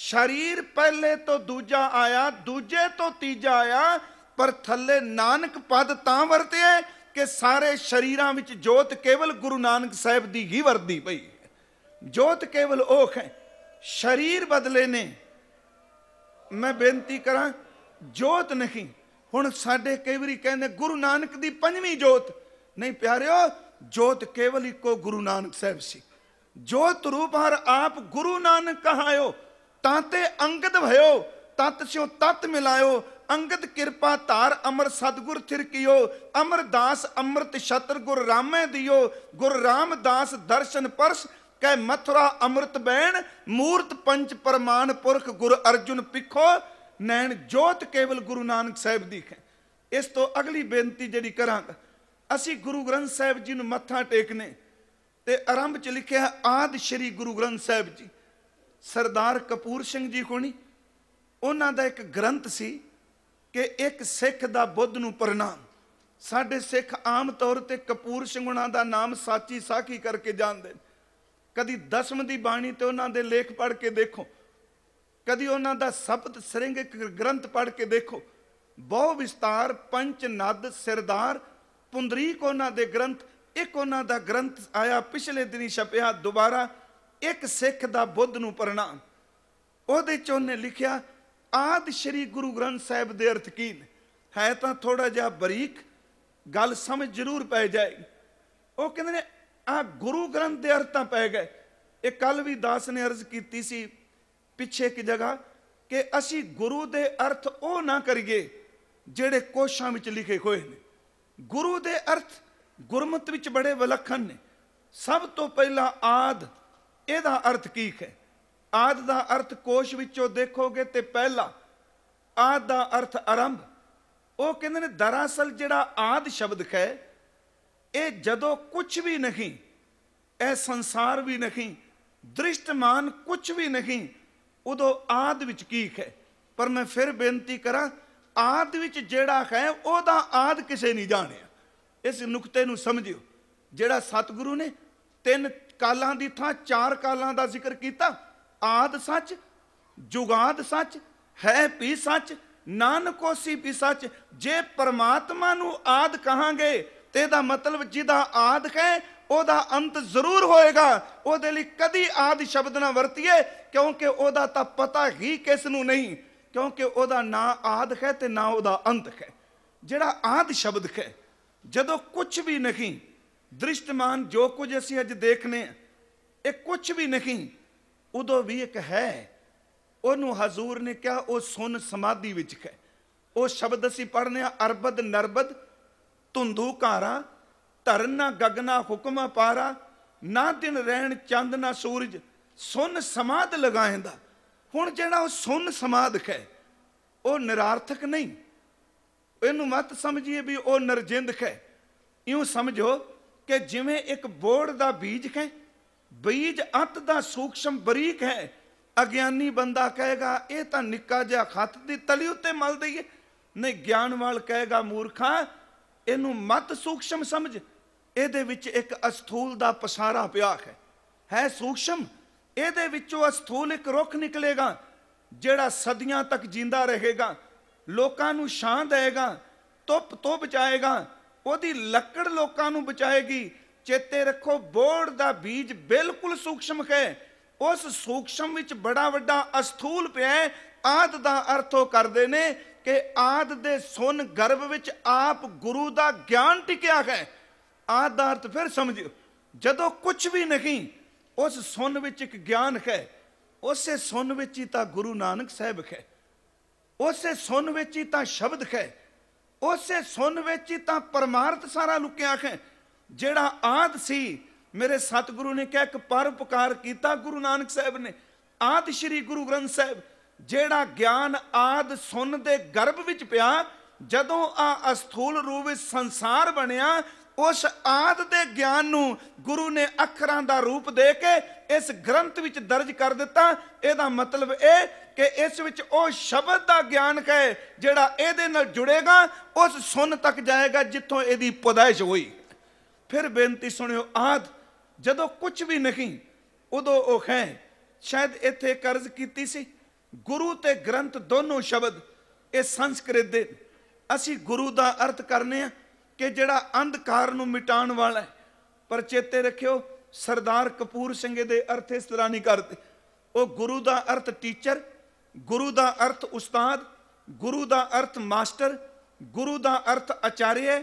ਸਰੀਰ ਪਹਿਲੇ ਤੋਂ ਦੂਜਾ ਆਇਆ ਦੂਜੇ ਤੋਂ ਤੀਜਾ ਆਇਆ ਪਰ ਥੱਲੇ ਨਾਨਕ ਪਦ ਤਾਂ ਵਰਤਿਆ ਕਿ ਸਾਰੇ ਸ਼ਰੀਰਾਂ ਵਿੱਚ ਜੋਤ ਕੇਵਲ ਗੁਰੂ ਨਾਨਕ ਸਾਹਿਬ ਦੀ ਹੀ ਵਰਦੀ ਪਈ ਜੋਤ ਕੇਵਲ ਉਹ ਹੈ ਸਰੀਰ ਬਦਲੇ ਨੇ ਮੈਂ ਬੇਨਤੀ ਕਰਾਂ ਜੋਤ ਨਹੀਂ ਹੁਣ ਸਾਡੇ ਕਈ ਵਾਰੀ ਕਹਿੰਦੇ ਗੁਰੂ ਨਾਨਕ ਦੀ ਪੰਜਵੀਂ ਜੋਤ ਨਹੀਂ ਪਿਆਰਿਓ ਜੋਤ ਕੇਵਲ ਇੱਕੋ ਗੁਰੂ ਨਾਨਕ ਸਾਹਿਬ ਸੀ ਜੋਤ ਰੂਪ ਹਰ ਆਪ ਗੁਰੂ ਨਾਨਕ ਕਹਾਇਓ ਤਾਂ ਤੇ ਅੰਗਦ ਭਇਓ ਤਤ ਸਿਓ ਤਤ ਮਿਲਾਇਓ ਅੰਗਦ ਕਿਰਪਾ ਧਾਰ ਅਮਰ ਸਤਗੁਰ ਥਿਰ ਕੀਓ ਅਮਰਦਾਸ ਅੰਮ੍ਰਿਤ ਛਤਰ ਗੁਰ ਰਾਮੇ ਦਿਓ ਗੁਰ ਰਾਮਦਾਸ ਦਰਸ਼ਨ ਪਰਸ ਕੈ ਮਥੁਰਾ ਅੰਮ੍ਰਿਤ ਬੈਣ ਮੂਰਤ ਪੰਚ ਪਰਮਾਨ ਪੁਰਖ ਗੁਰ ਅਰਜੁਨ ਪਿਖੋ ਨੈਣ ਜੋਤ ਕੇਵਲ ਗੁਰੂ ਨਾਨਕ ਸਾਹਿਬ ਦੀ ਹੈ ਇਸ ਤੋਂ ਅਗਲੀ ਬੇਨਤੀ ਜਿਹੜੀ ਕਰਾਂਗਾ ਅਸੀਂ ਗੁਰੂ ਗ੍ਰੰਥ ਸਾਹਿਬ ਜੀ ਨੂੰ ਮੱਥਾ ਟੇਕਨੇ ਤੇ ਆਰੰਭ ਚ ਲਿਖਿਆ ਆਦ ਸ਼੍ਰੀ ਗੁਰੂ ਗ੍ਰੰਥ ਸਾਹਿਬ ਜੀ ਸਰਦਾਰ ਕਪੂਰ ਸਿੰਘ ਜੀ ਕੋਣੀ ਉਹਨਾਂ ਦਾ ਇੱਕ ਗ੍ਰੰਥ ਸੀ ਕਿ ਇੱਕ ਸਿੱਖ ਦਾ ਬੁੱਧ ਨੂੰ ਪ੍ਰਣਾਮ ਸਾਡੇ ਸਿੱਖ ਆਮ ਤੌਰ ਤੇ ਕਪੂਰ ਸਿੰਘ ਉਹਨਾਂ ਦਾ ਨਾਮ ਸਾਚੀ ਸਾਖੀ ਕਰਕੇ ਜਾਣਦੇ ਨੇ ਕਦੀ ਦਸਮ ਦੀ ਬਾਣੀ ਤੇ ਉਹਨਾਂ ਦੇ ਲੇਖ ਪੜ੍ਹ ਕੇ ਦੇਖੋ ਕਦੀ ਉਹਨਾਂ ਦਾ ਸਬਦ ਸਰਿੰਗ ਗ੍ਰੰਥ ਪੜ੍ਹ ਕੇ ਦੇਖੋ ਬਹੁ ਵਿਸਤਾਰ ਪੰਚ ਨਦ ਪੁੰਦਰੀ ਪੁੰਦਰੀਕ ਉਹਨਾਂ ਦੇ ਗ੍ਰੰਥ ਇੱਕ ਉਹਨਾਂ ਦਾ ਗ੍ਰੰਥ ਆਇਆ ਪਿਛਲੇ ਦਿਨੀ ਛਪਿਆ ਦੁਬਾਰਾ ਇੱਕ ਸਿੱਖ ਦਾ ਬੁੱਧ ਨੂੰ ਪਰਣਾ ਉਹਦੇ ਚ ਉਹਨੇ ਲਿਖਿਆ ਆਦ ਸ਼੍ਰੀ ਗੁਰੂ ਗ੍ਰੰਥ ਸਾਹਿਬ ਦੇ ਅਰਥ ਕੀ ਨੇ ਹੈ ਤਾਂ ਥੋੜਾ ਜਿਹਾ ਬਰੀਕ ਗੱਲ ਸਮਝ ਜ਼ਰੂਰ ਪੈ ਜਾਏ ਉਹ ਕਹਿੰਦੇ ਨੇ ਆ ਗੁਰੂ ਗ੍ਰੰਥ ਦੇ ਅਰਥ ਤਾਂ ਪੈ ਗਏ ਇਹ ਕੱਲ ਵੀ ਦਾਸ ਨੇ ਅਰਜ਼ ਕੀਤੀ ਸੀ ਪਿੱਛੇ ਇੱਕ ਜਗ੍ਹਾ ਕਿ ਅਸੀਂ ਗੁਰੂ ਦੇ ਅਰਥ ਉਹ ਨਾ ਕਰੀਏ ਜਿਹੜੇ ਕੋਸ਼ਾਂ ਵਿੱਚ ਲਿਖੇ ਹੋਏ ਨੇ ਗੁਰੂ ਦੇ ਅਰਥ ਗੁਰਮਤ ਵਿੱਚ ਬੜੇ ਵਿਲੱਖਣ ਨੇ ਸਭ ਤੋਂ ਪਹਿਲਾਂ ਆਦ ਇਹਦਾ ਅਰਥ ਕੀ ਹੈ ਆਦ ਦਾ ਅਰਥ ਕੋਸ਼ ਵਿੱਚੋਂ ਦੇਖੋਗੇ ਤੇ ਪਹਿਲਾ ਆਦ ਦਾ ਅਰਥ ਆਰੰਭ ਉਹ ਕਹਿੰਦੇ ਨੇ ਦਰਅਸਲ ਜਿਹੜਾ ਆਦ ਸ਼ਬਦ ਹੈ ਇਹ ਜਦੋਂ ਕੁਝ ਵੀ ਨਹੀਂ ਇਹ ਸੰਸਾਰ ਵੀ ਨਹੀਂ ਦ੍ਰਿਸ਼ਟਮਾਨ ਕੁਝ ਵੀ ਨਹੀਂ ਉਦੋਂ ਆਦ ਵਿੱਚ ਕੀ ਹੈ ਪਰ ਮੈਂ ਫਿਰ ਬੇਨਤੀ ਕਰਾਂ ਆਦ ਵਿੱਚ ਜਿਹੜਾ ਹੈ ਉਹਦਾ ਆਦ ਕਿਸੇ ਨਹੀਂ ਜਾਣਿਆ ਇਸ ਨੁਕਤੇ ਨੂੰ ਸਮਝਿਓ ਜਿਹੜਾ ਸਤਿਗੁਰੂ ਨੇ ਤਿੰਨ ਕਾਲਾਂ ਦੀ ਥਾਂ ਚਾਰ ਕਾਲਾਂ ਦਾ ਜ਼ਿਕਰ ਕੀਤਾ ਆਦ ਸੱਚ ਜੁਗਾਦ ਸੱਚ ਹੈ ਵੀ ਸੱਚ ਨਾਨਕੋ ਸੀ ਵੀ ਸੱਚ ਜੇ ਪਰਮਾਤਮਾ ਨੂੰ ਆਦ ਕਹਾਂਗੇ ਤੇ ਇਹਦਾ ਮਤਲਬ ਜਿਹਦਾ ਆਦ ਹੈ ਉਹਦਾ ਅੰਤ ਜ਼ਰੂਰ ਹੋਏਗਾ ਉਹਦੇ ਲਈ ਕਦੀ ਆਦ ਸ਼ਬਦ ਨਾ ਵਰਤੀਏ ਕਿਉਂਕਿ ਉਹਦਾ ਤਾਂ ਪਤਾ ਹੀ ਕਿਸ ਨੂੰ ਨਹੀਂ ਕਿਉਂਕਿ ਉਹਦਾ ਨਾ ਆਦ ਹੈ ਤੇ ਨਾ ਉਹਦਾ ਅੰਤ ਹੈ ਜਿਹੜਾ ਆਦ ਸ਼ਬਦ ਹੈ ਜਦੋਂ ਕੁਝ ਵੀ ਨਹੀਂ ਦ੍ਰਿਸ਼ਟਮਾਨ ਜੋ ਕੁਝ ਅਸੀਂ ਅੱਜ ਦੇਖਨੇ ਇਹ ਕੁਝ ਵੀ ਨਹੀਂ ਉਦੋਂ ਵੀ ਇੱਕ ਹੈ ਉਹਨੂੰ ਹਜ਼ੂਰ ਨੇ ਕਿਹਾ ਉਹ ਸੁਨ ਸਮਾਧੀ ਵਿੱਚ ਹੈ ਉਹ ਸ਼ਬਦ ਅਸੀਂ ਪੜ੍ਹਨੇ ਆ ਅਰਬਦ ਨਰਬਦ ਧੁੰਦੂ ਘਾਰਾ ਧਰਨ ਨਾ ਗਗਨਾ ਹੁਕਮ ਪਾਰਾ ਨਾ ਦਿਨ ਰਹਿਣ ਚੰਦ ਨਾ ਸੂਰਜ ਸੁਨ ਸਮਾਦ ਲਗਾਇੰਦਾ ਹੁਣ ਜਿਹੜਾ ਉਹ ਸੁਨ ਸਮਾਦ ਖੈ ਉਹ ਨਿਰਾਰਥਕ ਨਹੀਂ ਇਹਨੂੰ ਮਤ ਸਮਝੀਏ ਵੀ ਉਹ ਨਰਜਿੰਦ ਖੈ ਇਉਂ ਸਮਝੋ ਕਿ ਜਿਵੇਂ ਇੱਕ ਬੋੜ ਦਾ ਬੀਜ ਖੈ ਬੀਜ ਅੰਤ ਦਾ ਸੂਖਸ਼ਮ ਬਰੀਕ ਹੈ ਅਗਿਆਨੀ ਬੰਦਾ ਕਹੇਗਾ ਇਹ ਤਾਂ ਨਿੱਕਾ ਜਿਹਾ ਖੱਤ ਦੀ ਤਲੀ ਉੱਤੇ ਮਲਦੀ ਹੈ ਨਹੀਂ ਗਿਆਨਵਾਲ ਕਹੇਗਾ ਮੂਰਖਾ ਇਹਨੂੰ ਮਤ ਸੂਖਸ਼ਮ ਸਮਝ ਇਹਦੇ ਵਿੱਚ ਇੱਕ ਅਸਥੂਲ ਦਾ ਪਸਾਰਾ ਪਿਆ ਹੈ ਹੈ ਸੂਖਸ਼ਮ ਇਹਦੇ ਵਿੱਚੋਂ ਅਸਥੂਲ ਇੱਕ ਰੁੱਖ ਨਿਕਲੇਗਾ ਜਿਹੜਾ ਸਦੀਆਂ ਤੱਕ ਜਿੰਦਾ ਰਹੇਗਾ ਲੋਕਾਂ ਨੂੰ ਛਾਂ ਦੇਗਾ ਤੁੱਪ ਤੋਂ ਬਚਾਏਗਾ ਉਹਦੀ ਲੱਕੜ ਲੋਕਾਂ ਨੂੰ ਬਚਾਏਗੀ ਚੇਤੇ ਰੱਖੋ ਬੋੜ ਦਾ ਬੀਜ ਬਿਲਕੁਲ ਸੂਖਸ਼ਮ ਹੈ ਉਸ ਸੂਖਸ਼ਮ ਵਿੱਚ ਬੜਾ ਵੱਡਾ ਅਸਥੂਲ ਪਿਆ ਆਦ ਦਾ ਅਰਥ ਉਹ ਕਰਦੇ ਨੇ ਕਿ ਆਦ ਦੇ ਸੁਨ ਗਰਭ ਵਿੱਚ ਆਪ ਗੁਰੂ ਦਾ ਗਿਆਨ ਟਿਕਿਆ ਹੈ ਆਦਾਰਤ ਫਿਰ ਸਮਝਿਓ ਜਦੋਂ ਕੁਝ ਵੀ ਨਹੀਂ ਉਸ ਸੁਨ ਵਿੱਚ ਇੱਕ ਗਿਆਨ ਹੈ ਉਸੇ ਸੁਨ ਵਿੱਚ ਹੀ ਤਾਂ ਗੁਰੂ ਨਾਨਕ ਸਾਹਿਬ ਹੈ ਉਸੇ ਸੁਨ ਵਿੱਚ ਹੀ ਤਾਂ ਸ਼ਬਦ ਹੈ ਉਸੇ ਸੁਨ ਵਿੱਚ ਹੀ ਤਾਂ ਪਰਮਾਰਥ ਸਾਰਾ ਲੁਕਿਆ ਹੈ ਜਿਹੜਾ ਆਦ ਸੀ ਮੇਰੇ ਸਤਿਗੁਰੂ ਨੇ ਕਿਹਾ ਕਿ ਪਰਉਪਕਾਰ ਕੀਤਾ ਗੁਰੂ ਨਾਨਕ ਸਾਹਿਬ ਨੇ ਆਦ ਸ਼੍ਰੀ ਗੁਰੂ ਗ੍ਰੰਥ ਸਾਹਿਬ ਜਿਹੜਾ ਗਿਆਨ ਆਦ ਸੁਨ ਦੇ ਗਰਭ ਵਿੱਚ ਪਿਆ ਜਦੋਂ ਆ ਅਸਥੂਲ ਰੂਪ ਵਿੱਚ ਸੰਸਾਰ ਬਣਿਆ ਉਸ ਆਦ ਦੇ ਗਿਆਨ ਨੂੰ ਗੁਰੂ ਨੇ ਅੱਖਰਾਂ ਦਾ ਰੂਪ ਦੇ ਕੇ ਇਸ ਗ੍ਰੰਥ ਵਿੱਚ ਦਰਜ ਕਰ ਦਿੱਤਾ ਇਹਦਾ ਮਤਲਬ ਇਹ ਕਿ ਇਸ ਵਿੱਚ ਉਹ ਸ਼ਬਦ ਦਾ ਗਿਆਨ ਹੈ ਜਿਹੜਾ ਇਹਦੇ ਨਾਲ ਜੁੜੇਗਾ ਉਸ ਸੁਨ ਤੱਕ ਜਾਏਗਾ ਜਿੱਥੋਂ ਇਹਦੀ ਪਦਾਇਸ਼ ਹੋਈ ਫਿਰ ਬੇਨਤੀ ਸੁਣਿਓ ਆਦ ਜਦੋਂ ਕੁਝ ਵੀ ਨਹੀਂ ਉਦੋਂ ਉਹ ਹੈ ਸ਼ਾਇਦ ਇੱਥੇ ਕਰਜ਼ ਕੀਤੀ ਸੀ ਗੁਰੂ ਤੇ ਗ੍ਰੰਥ ਦੋਨੋਂ ਸ਼ਬਦ ਇਹ ਸੰਸਕ੍ਰਿਤ ਦੇ ਅਸੀਂ ਗੁਰੂ ਦਾ ਅਰਥ ਕਰਨੇ ਆ ਕਿ ਜਿਹੜਾ ਅੰਧਕਾਰ ਨੂੰ ਮਿਟਾਉਣ ਵਾਲਾ ਪਰ ਚੇਤੇ ਰੱਖਿਓ ਸਰਦਾਰ ਕਪੂਰ ਸਿੰਘ ਦੇ ਅਰਥ ਇਸ ਤਰ੍ਹਾਂ ਨਹੀਂ ਕਰਦੇ ਉਹ ਗੁਰੂ ਦਾ ਅਰਥ ਟੀਚਰ ਗੁਰੂ ਦਾ ਅਰਥ ਉਸਤਾਦ ਗੁਰੂ ਦਾ ਅਰਥ ਮਾਸਟਰ ਗੁਰੂ ਦਾ ਅਰਥ ਆਚਾਰਿਆ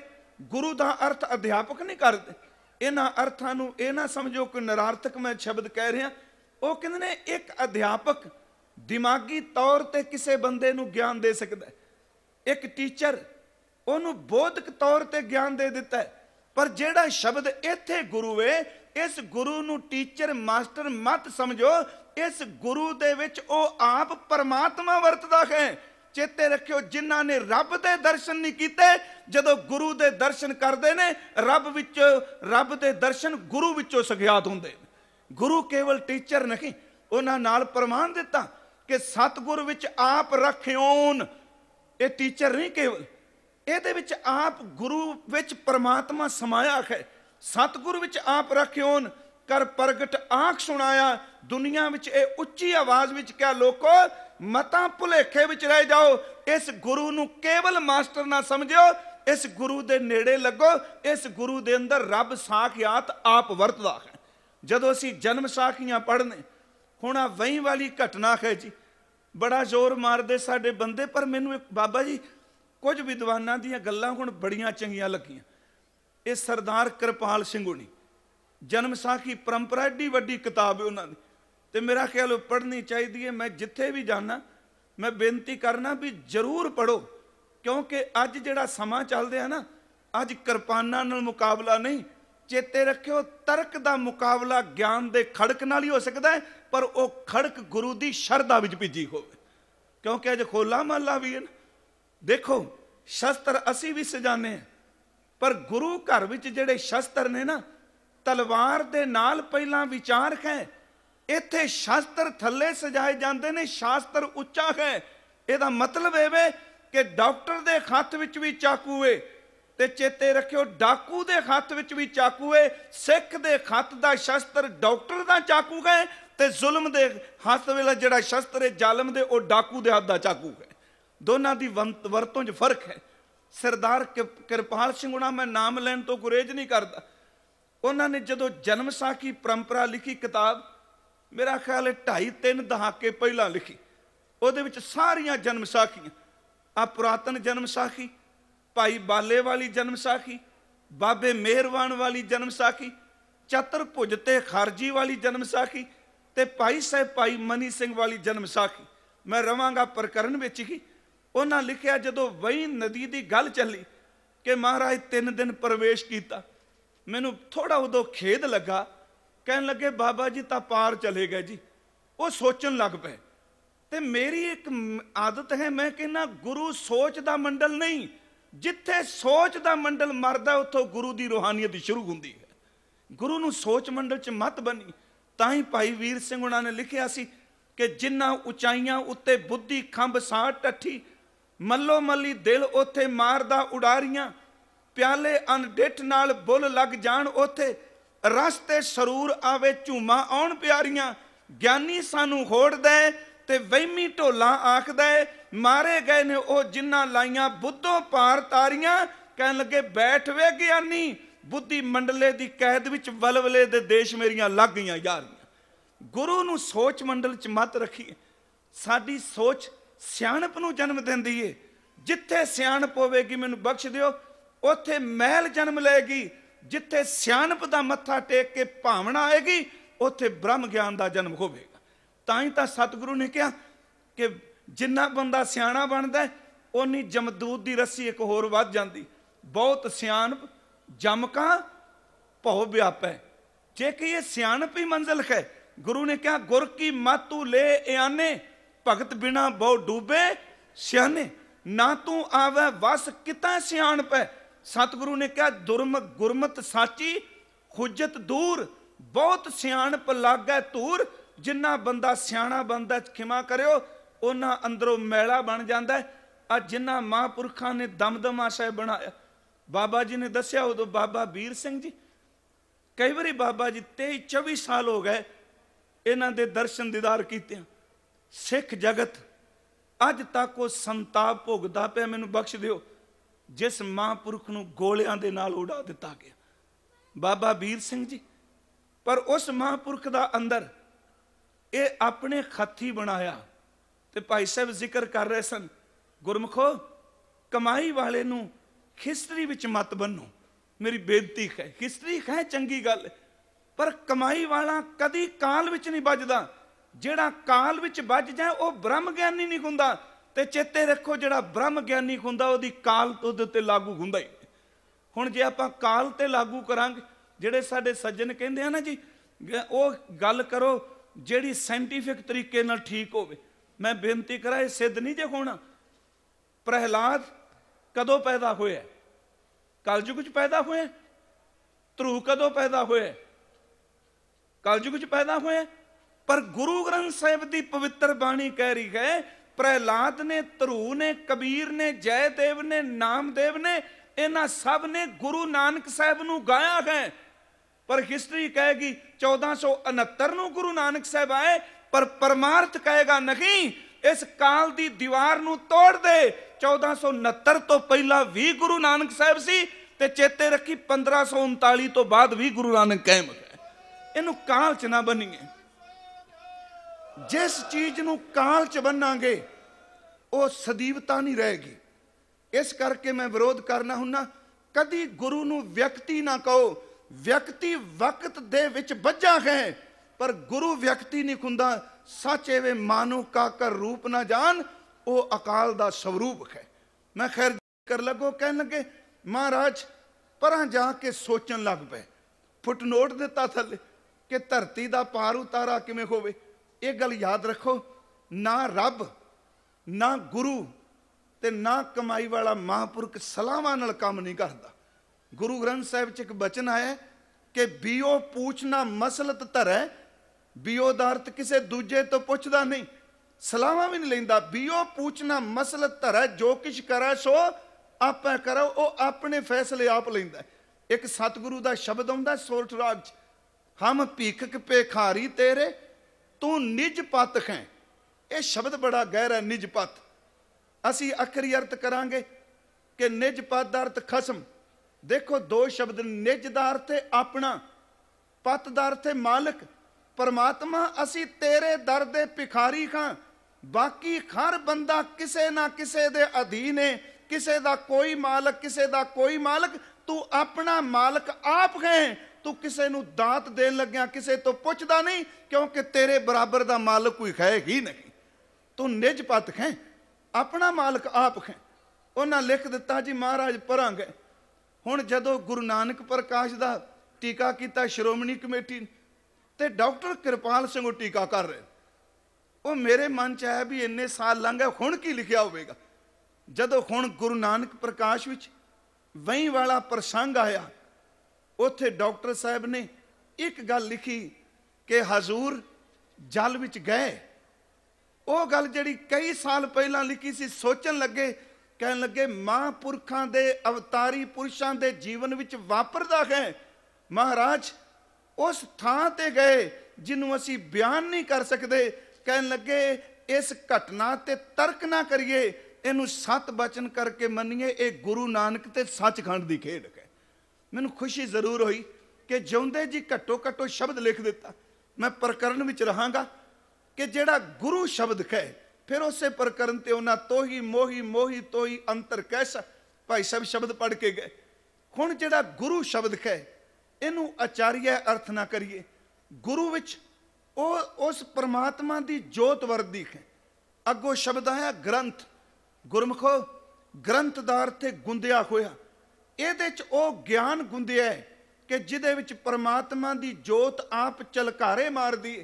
ਗੁਰੂ ਦਾ ਅਰਥ ਅਧਿਆਪਕ ਨਹੀਂ ਕਰਦੇ ਇਹਨਾਂ ਅਰਥਾਂ ਨੂੰ ਇਹ ਨਾ ਸਮਝੋ ਕਿ ਨਰਾਰਥਕ ਮੈਂ ਸ਼ਬਦ ਕਹਿ ਰਿਹਾ ਉਹ ਕਹਿੰਦੇ ਨੇ ਇੱਕ ਅਧਿਆਪਕ ਦਿਮਾਗੀ ਤੌਰ ਤੇ ਕਿਸੇ ਬੰਦੇ ਨੂੰ ਗਿਆਨ ਦੇ ਸਕਦਾ ਇੱਕ ਟੀਚਰ ਉਹਨੂੰ ਬੋਧਕ ਤੌਰ ਤੇ ਗਿਆਨ ਦੇ ਦਿੱਤਾ ਪਰ ਜਿਹੜਾ ਸ਼ਬਦ ਇੱਥੇ ਗੁਰੂ ਏ ਇਸ ਗੁਰੂ ਨੂੰ ਟੀਚਰ ਮਾਸਟਰ ਮਤ ਸਮਝੋ ਇਸ ਗੁਰੂ ਦੇ ਵਿੱਚ ਉਹ ਆਪ ਪਰਮਾਤਮਾ ਵਰਤਦਾ ਹੈ ਚੇਤੇ ਰੱਖਿਓ ਜਿਨ੍ਹਾਂ ਨੇ ਰੱਬ ਦੇ ਦਰਸ਼ਨ ਨਹੀਂ ਕੀਤੇ ਜਦੋਂ ਗੁਰੂ ਦੇ ਦਰਸ਼ਨ ਕਰਦੇ ਨੇ ਰੱਬ ਵਿੱਚ ਰੱਬ ਦੇ ਦਰਸ਼ਨ ਗੁਰੂ ਵਿੱਚੋਂ ਸਖਿਆਤ ਹੁੰਦੇ ਗੁਰੂ ਕੇਵਲ ਟੀਚਰ ਨਹੀਂ ਉਹਨਾਂ ਨਾਲ ਪ੍ਰਮਾਣ ਦਿੱਤਾ ਕਿ ਸਤਗੁਰ ਵਿੱਚ ਆਪ ਰਖਿਓਨ ਇਹ ਟੀਚਰ ਨਹੀਂ ਕੇਵਲ ਇਹਦੇ ਵਿੱਚ ਆਪ ਗੁਰੂ ਵਿੱਚ ਪਰਮਾਤਮਾ ਸਮਾਇਆ ਹੈ ਸਤਗੁਰ ਵਿੱਚ ਆਪ ਰਖਿਓਨ ਕਰ ਪ੍ਰਗਟ ਆਖ ਸੁਣਾਇਆ ਦੁਨੀਆ ਵਿੱਚ ਇਹ ਉੱਚੀ ਆਵਾਜ਼ ਵਿੱਚ ਕਹ ਲੋਕੋ ਮਤਾ ਭੁਲੇਖੇ ਵਿੱਚ ਰਹਿ ਜਾਓ ਇਸ ਗੁਰੂ ਨੂੰ ਕੇਵਲ ਮਾਸਟਰ ਨਾ ਸਮਝਿਓ ਇਸ ਗੁਰੂ ਦੇ ਨੇੜੇ ਲੱਗੋ ਇਸ ਗੁਰੂ ਦੇ ਅੰਦਰ ਰੱਬ ਸਾਖਿਆਤ ਆਪ ਵਰਤਦਾ ਹੈ ਜਦੋਂ ਅਸੀਂ ਜਨਮ ਸਾਖੀਆਂ ਪੜ੍ਹਨੇ ਹੁਣ ਆ ਵਹੀਂ ਵਾਲੀ ਘਟਨਾ ਹੈ ਜੀ ਬੜਾ ਜ਼ੋਰ ਮਾਰਦੇ ਸਾਡੇ ਬੰਦੇ ਪਰ ਮੈਨੂੰ ਬਾਬਾ ਜੀ ਕੁਝ ਵਿਦਵਾਨਾਂ ਦੀਆਂ ਗੱਲਾਂ ਹੁਣ ਬੜੀਆਂ ਚੰਗੀਆਂ ਲੱਗੀਆਂ ਇਹ ਸਰਦਾਰ ਕਿਰਪਾਲ ਸਿੰਘ ਉਹਨੀ ਜਨਮ ਸਾਖੀ ਪਰੰਪਰਾ ਏਡੀ ਵੱਡੀ ਕਿਤਾਬ ਹੈ ਉਹਨਾਂ ਦੀ ਤੇ ਮੇਰਾ ਖਿਆਲ ਪੜ੍ਹਨੀ ਚਾਹੀਦੀ ਹੈ ਮੈਂ ਜਿੱਥੇ ਵੀ ਜਾਣਾ ਮੈਂ ਬੇਨਤੀ ਕਰਨਾ ਵੀ ਜ਼ਰੂਰ ਪੜੋ ਕਿਉਂਕਿ ਅੱਜ ਜਿਹੜਾ ਸਮਾਂ ਚੱਲਦੇ ਆ ਨਾ ਅੱਜ ਕਿਰਪਾਨਾਂ ਨਾਲ ਮੁਕਾਬਲਾ ਨਹੀਂ ਚੇਤੇ ਰੱਖਿਓ ਤਰਕ ਦਾ ਮੁਕਾਬਲਾ ਗਿਆਨ ਦੇ ਖੜਕ ਨਾਲ ਹੀ ਹੋ ਸਕਦਾ ਹੈ ਪਰ ਉਹ ਖੜਕ ਗੁਰੂ ਦੀ ਸ਼ਰਧਾ ਵਿੱਚ ਭਿੱਜੀ ਹੋਵੇ ਕਿਉਂਕਿ ਅਜ ਖੋਲਾ ਮਹੱਲਾ ਵੀ ਹੈ ਦੇਖੋ ਸ਼ਸਤਰ ਅਸੀਂ ਵੀ ਸਜਾਨੇ ਪਰ ਗੁਰੂ ਘਰ ਵਿੱਚ ਜਿਹੜੇ ਸ਼ਸਤਰ ਨੇ ਨਾ ਤਲਵਾਰ ਦੇ ਨਾਲ ਪਹਿਲਾਂ ਵਿਚਾਰ ਹੈ ਇੱਥੇ ਸ਼ਸਤਰ ਥੱਲੇ ਸਜਾਏ ਜਾਂਦੇ ਨੇ ਸ਼ਾਸਤਰ ਉੱਚਾ ਹੈ ਇਹਦਾ ਮਤਲਬ ਇਹ ਵੇ ਕਿ ਡਾਕਟਰ ਦੇ ਹੱਥ ਵਿੱਚ ਵੀ ਚਾਕੂ ਏ ਤੇ ਚੇਤੇ ਰੱਖਿਓ ਡਾਕੂ ਦੇ ਹੱਥ ਵਿੱਚ ਵੀ ਚਾਕੂ ਏ ਸਿੱਖ ਦੇ ਹੱਥ ਦਾ ਸ਼ਸਤਰ ਡਾਕਟਰ ਦਾ ਚਾਕੂ ਹੈ ਤੇ ਜ਼ੁਲਮ ਦੇ ਹੱਥ ਵਿੱਚ ਜਿਹੜਾ ਸ਼ਸਤਰ ਏ ਜ਼ਾਲਮ ਦੇ ਉਹ ਡਾਕੂ ਦੇ ਹੱਥ ਦਾ ਚਾਕੂ ਹੈ ਦੋਨਾਂ ਦੀ ਵਰਤੋਂ 'ਚ ਫਰਕ ਹੈ ਸਰਦਾਰ ਕਿਰਪਾਲ ਸਿੰਘ ਉਹਨਾਂ ਮੈਂ ਨਾਮ ਲੈਣ ਤੋਂ ਗੁਰੇਜ ਨਹੀਂ ਕਰਦਾ ਉਹਨਾਂ ਨੇ ਜਦੋਂ ਜਨਮ ਸਾਖੀ ਪਰੰਪਰਾ ਲਿਖੀ ਕਿਤਾਬ ਮੇਰਾ ਖਿਆਲ ਹੈ 2.5 3 ਦਹਾਕੇ ਪਹਿਲਾਂ ਲਿਖੀ ਉਹਦੇ ਵਿੱਚ ਸਾਰੀਆਂ ਜਨਮ ਸਾਖੀਆਂ ਆ ਪੁਰਾਤਨ ਜਨਮ ਸਾਖੀ ਭਾਈ ਬਾਲੇ ਵਾਲੀ ਜਨਮ ਸਾਖੀ ਬਾਬੇ ਮਿਹਰਵਾਨ ਵਾਲੀ ਜਨਮ ਸਾਖੀ ਚਤਰ ਭੁਜ ਤੇ ਖਰਜੀ ਵਾਲੀ ਜਨਮ ਸਾਖੀ ਤੇ ਭਾਈ ਸਾਹਿਬ ਭਾਈ ਮਨੀ ਸਿੰਘ ਵਾਲੀ ਜਨਮ ਸਾਖੀ ਮੈਂ ਰਵਾਂਗਾ ਪ੍ਰਕਰਨ ਵਿੱਚ ਹੀ ਉਹਨਾਂ ਲਿਖਿਆ ਜਦੋਂ ਵਈ ਨਦੀ ਦੀ ਗੱਲ ਚੱਲੀ ਕਿ ਮਹਾਰਾਜ ਤਿੰਨ ਦਿਨ ਪ੍ਰਵੇਸ਼ ਕੀਤਾ ਮੈਨੂੰ ਥੋੜਾ ਉਦੋਂ ਖੇਦ ਲੱਗਾ ਕਹਿਣ ਲੱਗੇ ਬਾਬਾ ਜੀ ਤਾਂ ਪਾਰ ਚਲੇ ਗਏ ਜੀ ਉਹ ਸੋਚਣ ਲੱਗ ਪਏ ਤੇ ਮੇਰੀ ਇੱਕ ਆਦਤ ਹੈ ਮੈਂ ਕਹਿੰਨਾ ਗੁਰੂ ਸੋਚ ਦਾ ਮੰਡਲ ਨਹੀਂ ਜਿੱਥੇ ਸੋਚ ਦਾ ਮੰਡਲ ਮਰਦਾ ਉੱਥੋਂ ਗੁਰੂ ਦੀ ਰੋਹਾਨੀਅਤ ਸ਼ੁਰੂ ਹੁੰਦੀ ਹੈ ਗੁਰੂ ਨੂੰ ਸੋਚ ਮੰਡਲ 'ਚ ਮਤ ਬਣੀ ਤਾਂ ਹੀ ਭਾਈ ਵੀਰ ਸਿੰਘ ਉਹਨਾਂ ਨੇ ਲਿਖਿਆ ਸੀ ਕਿ ਜਿੰਨਾ ਉਚਾਈਆਂ ਉੱਤੇ ਬੁੱਧੀ ਖੰਭ ਸਾਹ ਟੱਠੀ ਮੱਲੋ ਮੱਲੀ ਦਿਲ ਉੱਥੇ ਮਾਰਦਾ ਉਡਾਰੀਆਂ ਪਿਆਲੇ ਅਨਡਿੱਠ ਨਾਲ ਬੁੱਲ ਲੱਗ ਜਾਣ ਉੱਥੇ ਰਸਤੇ ਸਰੂਰ ਆਵੇ ਝੂਮਾ ਆਉਣ ਪਿਆਰੀਆਂ ਗਿਆਨੀ ਸਾਨੂੰ ਹੋੜਦਾ ਤੇ ਵਹਿਮੀ ਢੋਲਾ ਆਖਦਾ ਹੈ ਮਾਰੇ ਗਏ ਨੇ ਉਹ ਜਿਨ੍ਹਾਂ ਲਾਈਆਂ ਬੁੱਧੋਂ ਪਾਰ ਤਾਰੀਆਂ ਕਹਿਣ ਲੱਗੇ ਬੈਠ ਵੇ ਗਿਆਨੀ ਬੁੱਧੀ ਮੰਡਲੇ ਦੀ ਕੈਦ ਵਿੱਚ ਵਲਵਲੇ ਦੇ ਦੇਸ਼ ਮੇਰੀਆਂ ਲੱਗ ਗਈਆਂ ਯਾਰ ਗੁਰੂ ਨੂੰ ਸੋਚ ਮੰਡਲ 'ਚ ਮਤ ਰੱਖੀ ਸਾਡੀ ਸੋਚ ਸਿਆਣਪ ਨੂੰ ਜਨਮ ਦਿੰਦੀ ਏ ਜਿੱਥੇ ਸਿਆਣਪ ਹੋਵੇਗੀ ਮੈਨੂੰ ਬਖਸ਼ ਦਿਓ ਉੱਥੇ ਮਹਿਲ ਜਨਮ ਲਏਗੀ ਜਿੱਥੇ ਸਿਆਣਪ ਦਾ ਮੱਥਾ ਟੇਕ ਕੇ ਭਾਵਨਾ ਆਏਗੀ ਉੱਥੇ ਬ੍ਰਹਮ ਗਿਆਨ ਦਾ ਜਨਮ ਹੋਵੇ ਤਾਂ ਹੀ ਤਾਂ ਸਤਿਗੁਰੂ ਨੇ ਕਿਹਾ ਕਿ ਜਿੰਨਾ ਬੰਦਾ ਸਿਆਣਾ ਬਣਦਾ ਓਨੀ ਜਮਦੂਤ ਦੀ ਰੱਸੀ ਇੱਕ ਹੋਰ ਵੱਧ ਜਾਂਦੀ ਬਹੁਤ ਸਿਆਣ ਜਮਕਾ ਭਉ ਵਿਆਪੈ ਜੇ ਕਿ ਇਹ ਸਿਆਣਪ ਹੀ ਮੰਜ਼ਲ ਹੈ ਗੁਰੂ ਨੇ ਕਿਹਾ ਗੁਰ ਕੀ ਮਾਤੂ ਲੈ ਇਆਨੇ ਭਗਤ ਬਿਨਾ ਬਹੁ ਡੂਬੇ ਸਿਆਣੇ ਨਾ ਤੂੰ ਆਵੇ ਵਸ ਕਿਤਾ ਸਿਆਣਪੈ ਸਤਿਗੁਰੂ ਨੇ ਕਿਹਾ ਦੁਰਮ ਗੁਰਮਤ ਸਾਚੀ ਖੁਜਤ ਦੂਰ ਬਹੁਤ ਸਿਆਣਪ ਲੱਗੈ ਧੂਰ ਜਿੰਨਾ ਬੰਦਾ ਸਿਆਣਾ ਬੰਦਾ ਖਿਮਾ ਕਰਿਓ ਉਹਨਾਂ ਅੰਦਰੋਂ ਮੈਲਾ ਬਣ ਜਾਂਦਾ ਆ ਜਿੰਨਾ ਮਹਾਂਪੁਰਖਾਂ ਨੇ ਦਮਦਮਾ ਸਾਹਿਬ ਬਣਾਇਆ ਬਾਬਾ ਜੀ ਨੇ ਦੱਸਿਆ ਉਦੋਂ ਬਾਬਾ ਵੀਰ ਸਿੰਘ ਜੀ ਕਈ ਵਾਰੀ ਬਾਬਾ ਜੀ 23 24 ਸਾਲ ਹੋ ਗਏ ਇਹਨਾਂ ਦੇ ਦਰਸ਼ਨ ਦੀਦਾਰ ਕੀਤੇ ਸਿੱਖ ਜਗਤ ਅੱਜ ਤੱਕ ਉਹ ਸੰਤਾਪ ਭੋਗਦਾ ਪਿਆ ਮੈਨੂੰ ਬਖਸ਼ ਦਿਓ ਜਿਸ ਮਹਾਂਪੁਰਖ ਨੂੰ ਗੋਲਿਆਂ ਦੇ ਨਾਲ ਉਡਾ ਦਿੱਤਾ ਗਿਆ ਬਾਬਾ ਵੀਰ ਸਿੰਘ ਜੀ ਪਰ ਉਸ ਮਹਾਂਪੁਰਖ ਦਾ ਅੰਦਰ ਇਹ ਆਪਣੇ ਖੱਥੀ ਬਣਾਇਆ ਤੇ ਭਾਈ ਸਾਹਿਬ ਜ਼ਿਕਰ ਕਰ ਰਹੇ ਸਨ ਗੁਰਮਖੋ ਕਮਾਈ ਵਾਲੇ ਨੂੰ ਖਿਸਤਰੀ ਵਿੱਚ ਮਤ ਬੰਨੋ ਮੇਰੀ ਬੇਨਤੀ ਹੈ ਖਿਸਤਰੀ ਹੈ ਚੰਗੀ ਗੱਲ ਪਰ ਕਮਾਈ ਵਾਲਾ ਕਦੀ ਕਾਲ ਵਿੱਚ ਨਹੀਂ ਵੱਜਦਾ ਜਿਹੜਾ ਕਾਲ ਵਿੱਚ ਵੱਜ ਜਾ ਉਹ ਬ੍ਰਹਮ ਗਿਆਨੀ ਨਹੀਂ ਹੁੰਦਾ ਤੇ ਚੇਤੇ ਰੱਖੋ ਜਿਹੜਾ ਬ੍ਰਹਮ ਗਿਆਨੀ ਹੁੰਦਾ ਉਹਦੀ ਕਾਲ ਉਹਦੇ ਤੇ ਲਾਗੂ ਹੁੰਦਾ ਹੀ ਹੁਣ ਜੇ ਆਪਾਂ ਕਾਲ ਤੇ ਲਾਗੂ ਕਰਾਂਗੇ ਜਿਹੜੇ ਸਾਡੇ ਸੱਜਣ ਕਹਿੰਦੇ ਆ ਨਾ ਜੀ ਉਹ ਗੱਲ ਕਰੋ ਜਿਹੜੀ ਸਾਇੰਟੀਫਿਕ ਤਰੀਕੇ ਨਾਲ ਠੀਕ ਹੋਵੇ ਮੈਂ ਬੇਨਤੀ ਕਰਾਂ ਇਹ ਸਿੱਧ ਨਹੀਂ ਜੇ ਹੋਣਾ ਪ੍ਰਹਿਲਾਦ ਕਦੋਂ ਪੈਦਾ ਹੋਇਆ ਕਲਯੁਗ ਚ ਪੈਦਾ ਹੋਇਆ ਧਰੂ ਕਦੋਂ ਪੈਦਾ ਹੋਇਆ ਕਲਯੁਗ ਚ ਪੈਦਾ ਹੋਇਆ ਪਰ ਗੁਰੂ ਗ੍ਰੰਥ ਸਾਹਿਬ ਦੀ ਪਵਿੱਤਰ ਬਾਣੀ ਕਹਿ ਰਹੀ ਹੈ ਪ੍ਰਹਿਲਾਦ ਨੇ ਧਰੂ ਨੇ ਕਬੀਰ ਨੇ ਜੈਦੇਵ ਨੇ ਨਾਮਦੇਵ ਨੇ ਇਹਨਾਂ ਸਭ ਨੇ ਗੁਰੂ ਨਾਨਕ ਸਾਹਿਬ ਨੂੰ ਗਾਇਆ ਹੈ ਪਰ ਹਿਸਟਰੀ ਕਹੇਗੀ 1469 ਨੂੰ ਗੁਰੂ ਨਾਨਕ ਸਾਹਿਬ ਆਏ ਪਰ ਪਰਮਾਰਥ ਕਹੇਗਾ ਨਹੀਂ ਇਸ ਕਾਲ ਦੀ ਦੀਵਾਰ ਨੂੰ ਤੋੜ ਦੇ 1469 ਤੋਂ ਪਹਿਲਾਂ ਵੀ ਗੁਰੂ ਨਾਨਕ ਸਾਹਿਬ ਸੀ ਤੇ ਚੇਤੇ ਰੱਖੀ 1539 ਤੋਂ ਬਾਅਦ ਵੀ ਗੁਰੂ ਨਾਨਕ ਕਾਇਮ ਹੈ ਇਹਨੂੰ ਕਾਲ ਚ ਨਾ ਬੰਨੀਏ ਜਿਸ ਚੀਜ਼ ਨੂੰ ਕਾਲ ਚ ਬੰਨਾਂਗੇ ਉਹ ਸਦੀਵਤਾ ਨਹੀਂ ਰਹੇਗੀ ਇਸ ਕਰਕੇ ਮੈਂ ਵਿਰੋਧ ਕਰਨਾ ਹੁੰਨਾ ਕਦੀ ਗੁਰੂ ਨੂੰ ਵਿਅਕਤੀ ਨਾ ਕਹੋ ਵਿਅਕਤੀ ਵਕਤ ਦੇ ਵਿੱਚ ਵੱਜਾ ਹੈ ਪਰ ਗੁਰੂ ਵਿਅਕਤੀ ਨਹੀਂ ਖੁੰਦਾ ਸੱਚ ਐਵੇਂ ਮਾਨੂ ਕਾਕਰ ਰੂਪ ਨਾ ਜਾਣ ਉਹ ਅਕਾਲ ਦਾ ਸਰੂਪ ਹੈ ਮੈਂ ਖੈਰ ਕਰ ਲੱਗੋ ਕਹਿਣ ਲੱਗੇ ਮਹਾਰਾਜ ਪਰਾਂ ਜਾ ਕੇ ਸੋਚਣ ਲੱਗ ਪਏ ਫੁੱਟਨੋਟ ਦਿੱਤਾ ਥੱਲੇ ਕਿ ਧਰਤੀ ਦਾ ਪਾਰ ਉਤਾਰਾ ਕਿਵੇਂ ਹੋਵੇ ਇਹ ਗੱਲ ਯਾਦ ਰੱਖੋ ਨਾ ਰੱਬ ਨਾ ਗੁਰੂ ਤੇ ਨਾ ਕਮਾਈ ਵਾਲਾ ਮਹਾਂਪੁਰਖ ਸਲਾਹਾਂ ਨਾਲ ਕੰਮ ਨਹੀਂ ਕਰਦਾ ਗੁਰੂ ਗ੍ਰੰਥ ਸਾਹਿਬ 'ਚ ਇੱਕ ਬਚਨ ਆਇਆ ਕਿ ਬਿਓ ਪੁੱਛਣਾ ਮਸਲਤ ਧਰੈ ਬਿਓ ਦਾਰਤ ਕਿਸੇ ਦੂਜੇ ਤੋਂ ਪੁੱਛਦਾ ਨਹੀਂ ਸਲਾਵਾ ਵੀ ਨਹੀਂ ਲੈਂਦਾ ਬਿਓ ਪੁੱਛਣਾ ਮਸਲਤ ਧਰੈ ਜੋ ਕਿਛ ਕਰੈ ਸੋ ਆਪੇ ਕਰੋ ਉਹ ਆਪਣੇ ਫੈਸਲੇ ਆਪ ਲੈਂਦਾ ਇੱਕ ਸਤਿਗੁਰੂ ਦਾ ਸ਼ਬਦ ਆਉਂਦਾ ਸੋਰਠ ਰਾਗ 'ਚ ਹਮ ਭੀਖਕ ਪੇਖਾਰੀ ਤੇਰੇ ਤੂੰ ਨਿਜ ਪਤ ਹੈ ਇਹ ਸ਼ਬਦ ਬੜਾ ਗਹਿਰਾ ਨਿਜ ਪਤ ਅਸੀਂ ਅਖਰੀ ਅਰਥ ਕਰਾਂਗੇ ਕਿ ਨਿਜ ਪਤ ਦਾ ਅਰਥ ਖਸਮ ਦੇਖੋ ਦੋ ਸ਼ਬਦ ਅਰਥ ਤੇ ਆਪਣਾ ਪਤ ਅਰਥ ਤੇ ਮਾਲਕ ਪਰਮਾਤਮਾ ਅਸੀਂ ਤੇਰੇ ਦਰ ਦੇ ਭਿਖਾਰੀ ਖਾਂ ਬਾਕੀ ਹਰ ਬੰਦਾ ਕਿਸੇ ਨਾ ਕਿਸੇ ਦੇ ਅਧੀਨ ਹੈ ਕਿਸੇ ਦਾ ਕੋਈ ਮਾਲਕ ਕਿਸੇ ਦਾ ਕੋਈ ਮਾਲਕ ਤੂੰ ਆਪਣਾ ਮਾਲਕ ਆਪ ਹੈ ਤੂੰ ਕਿਸੇ ਨੂੰ ਦਾਤ ਦੇਣ ਲੱਗਿਆ ਕਿਸੇ ਤੋਂ ਪੁੱਛਦਾ ਨਹੀਂ ਕਿਉਂਕਿ ਤੇਰੇ ਬਰਾਬਰ ਦਾ ਮਾਲਕ ਕੋਈ ਹੈ ਹੀ ਨਹੀਂ ਤੂੰ ਨਿਜ ਪਤ ਹੈ ਆਪਣਾ ਮਾਲਕ ਆਪ ਹੈ ਉਹਨਾਂ ਲਿਖ ਦਿੱਤਾ ਜੀ ਮਹਾਰਾਜ ਪਰਾਂਗੇ ਹੁਣ ਜਦੋਂ ਗੁਰੂ ਨਾਨਕ ਪ੍ਰਕਾਸ਼ ਦਾ ਟੀਕਾ ਕੀਤਾ ਸ਼੍ਰੋਮਣੀ ਕਮੇਟੀ ਤੇ ਡਾਕਟਰ ਕਿਰਪਾਲ ਸਿੰਘ ਉਹ ਟੀਕਾ ਕਰ ਰਹੇ ਉਹ ਮੇਰੇ ਮਨ ਚ ਆਇਆ ਵੀ ਇੰਨੇ ਸਾਲ ਲੰਘ ਗਏ ਹੁਣ ਕੀ ਲਿਖਿਆ ਹੋਵੇਗਾ ਜਦੋਂ ਹੁਣ ਗੁਰੂ ਨਾਨਕ ਪ੍ਰਕਾਸ਼ ਵਿੱਚ ਵਹੀ ਵਾਲਾ ਪ੍ਰਸੰਗ ਆਇਆ ਉੱਥੇ ਡਾਕਟਰ ਸਾਹਿਬ ਨੇ ਇੱਕ ਗੱਲ ਲਿਖੀ ਕਿ ਹਜ਼ੂਰ ਜਲ ਵਿੱਚ ਗਏ ਉਹ ਗੱਲ ਜਿਹੜੀ ਕਈ ਸਾਲ ਪਹਿਲਾਂ ਲਿਖੀ ਸੀ ਸੋਚਣ ਲੱਗੇ ਕਹਿਣ ਲੱਗੇ ਮਹਾਪੁਰਖਾਂ ਦੇ ਅਵਤਾਰੀ ਪੁਰਸ਼ਾਂ ਦੇ ਜੀਵਨ ਵਿੱਚ ਵਾਪਰਦਾ ਹੈ ਮਹਾਰਾਜ ਉਸ ਥਾਂ ਤੇ ਗਏ ਜਿਹਨੂੰ ਅਸੀਂ ਬਿਆਨ ਨਹੀਂ ਕਰ ਸਕਦੇ ਕਹਿਣ ਲੱਗੇ ਇਸ ਘਟਨਾ ਤੇ ਤਰਕ ਨਾ ਕਰੀਏ ਇਹਨੂੰ ਸਤ ਬਚਨ ਕਰਕੇ ਮੰਨੀਏ ਇਹ ਗੁਰੂ ਨਾਨਕ ਤੇ ਸੱਚਖੰਡ ਦੀ ਖੇਡ ਹੈ ਮੈਨੂੰ ਖੁਸ਼ੀ ਜ਼ਰੂਰ ਹੋਈ ਕਿ ਜਿਉਂਦੇ ਜੀ ਘੱਟੋ ਘੱਟੋ ਸ਼ਬਦ ਲਿਖ ਦਿੱਤਾ ਮੈਂ ਪ੍ਰਕਰਨ ਵਿੱਚ ਰਹਾਂਗਾ ਕਿ ਜਿਹੜਾ ਗੁਰੂ ਸ਼ਬਦ ਹੈ ਫਿਰ ਉਸੇ ਪ੍ਰਕਰਨ ਤੇ ਉਹਨਾਂ ਤੋਹੀ ਮੋਹੀ ਮੋਹੀ ਤੋਹੀ ਅੰਤਰ ਕੈਸ ਭਾਈ ਸਾਹਿਬ ਸ਼ਬਦ ਪੜ ਕੇ ਗਏ ਹੁਣ ਜਿਹੜਾ ਗੁਰੂ ਸ਼ਬਦ ਹੈ ਇਹਨੂੰ ਆਚਾਰੀਆ ਅਰਥ ਨਾ ਕਰੀਏ ਗੁਰੂ ਵਿੱਚ ਉਹ ਉਸ ਪਰਮਾਤਮਾ ਦੀ ਜੋਤ ਵਰਦੀ ਹੈ ਅੱਗੋ ਸ਼ਬਦ ਆਇਆ ਗ੍ਰੰਥ ਗੁਰਮਖੋ ਗ੍ਰੰਥਦਾਰ ਤੇ ਗੁੰਦਿਆ ਹੋਇਆ ਇਹਦੇ ਚ ਉਹ ਗਿਆਨ ਗੁੰਦਿਆ ਕਿ ਜਿਹਦੇ ਵਿੱਚ ਪਰਮਾਤਮਾ ਦੀ ਜੋਤ ਆਪ ਚਲਕਾਰੇ ਮਾਰਦੀ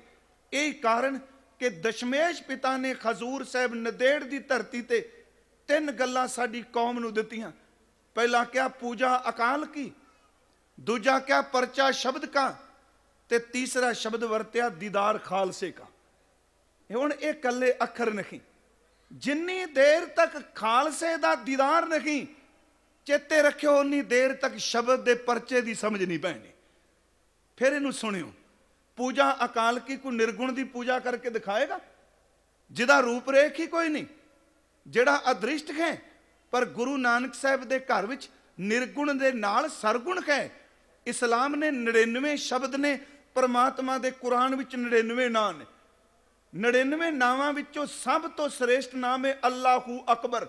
ਇਹ ਕਾਰਨ ਕਿ ਦਸ਼ਮੇਸ਼ ਪਿਤਾ ਨੇ ਖਜ਼ੂਰ ਸਾਹਿਬ ਨਦੇੜ ਦੀ ਧਰਤੀ ਤੇ ਤਿੰਨ ਗੱਲਾਂ ਸਾਡੀ ਕੌਮ ਨੂੰ ਦਿੱਤੀਆਂ ਪਹਿਲਾ ਕਿਹਾ ਪੂਜਾ ਅਕਾਲ ਕੀ ਦੂਜਾ ਕਿਹਾ ਪਰਚਾ ਸ਼ਬਦ ਕਾ ਤੇ ਤੀਸਰਾ ਸ਼ਬਦ ਵਰਤਿਆ ਦੀਦਾਰ ਖਾਲਸੇ ਕਾ ਹੁਣ ਇਹ ਕੱਲੇ ਅੱਖਰ ਨਹੀਂ ਜਿੰਨੀ ਦੇਰ ਤੱਕ ਖਾਲਸੇ ਦਾ ਦੀਦਾਰ ਨਹੀਂ ਚੇਤੇ ਰੱਖਿਓ ਉਨੀ ਦੇਰ ਤੱਕ ਸ਼ਬਦ ਦੇ ਪਰਚੇ ਦੀ ਸਮਝ ਨਹੀਂ ਪੈਣੀ ਫਿਰ ਇਹਨੂੰ ਸੁਣਿਓ ਪੂਜਾ ਅਕਾਲ ਕੀ ਕੋ ਨਿਰਗੁਣ ਦੀ ਪੂਜਾ ਕਰਕੇ ਦਿਖਾਏਗਾ ਜਿਹਦਾ ਰੂਪ ਰੇਖ ਹੀ ਕੋਈ ਨਹੀਂ ਜਿਹੜਾ ਅਦ੍ਰਿਸ਼ਟ ਹੈ ਪਰ ਗੁਰੂ ਨਾਨਕ ਸਾਹਿਬ ਦੇ ਘਰ ਵਿੱਚ ਨਿਰਗੁਣ ਦੇ ਨਾਲ ਸਰਗੁਣ ਹੈ ਇਸਲਾਮ ਨੇ 99 ਸ਼ਬਦ ਨੇ ਪਰਮਾਤਮਾ ਦੇ ਕੁਰਾਨ ਵਿੱਚ 99 ਨਾਂ ਨੇ 99 ਨਾਵਾਂ ਵਿੱਚੋਂ ਸਭ ਤੋਂ ਸ੍ਰੇਸ਼ਟ ਨਾਮ ਹੈ ਅੱਲਾਹੂ ਅਕਬਰ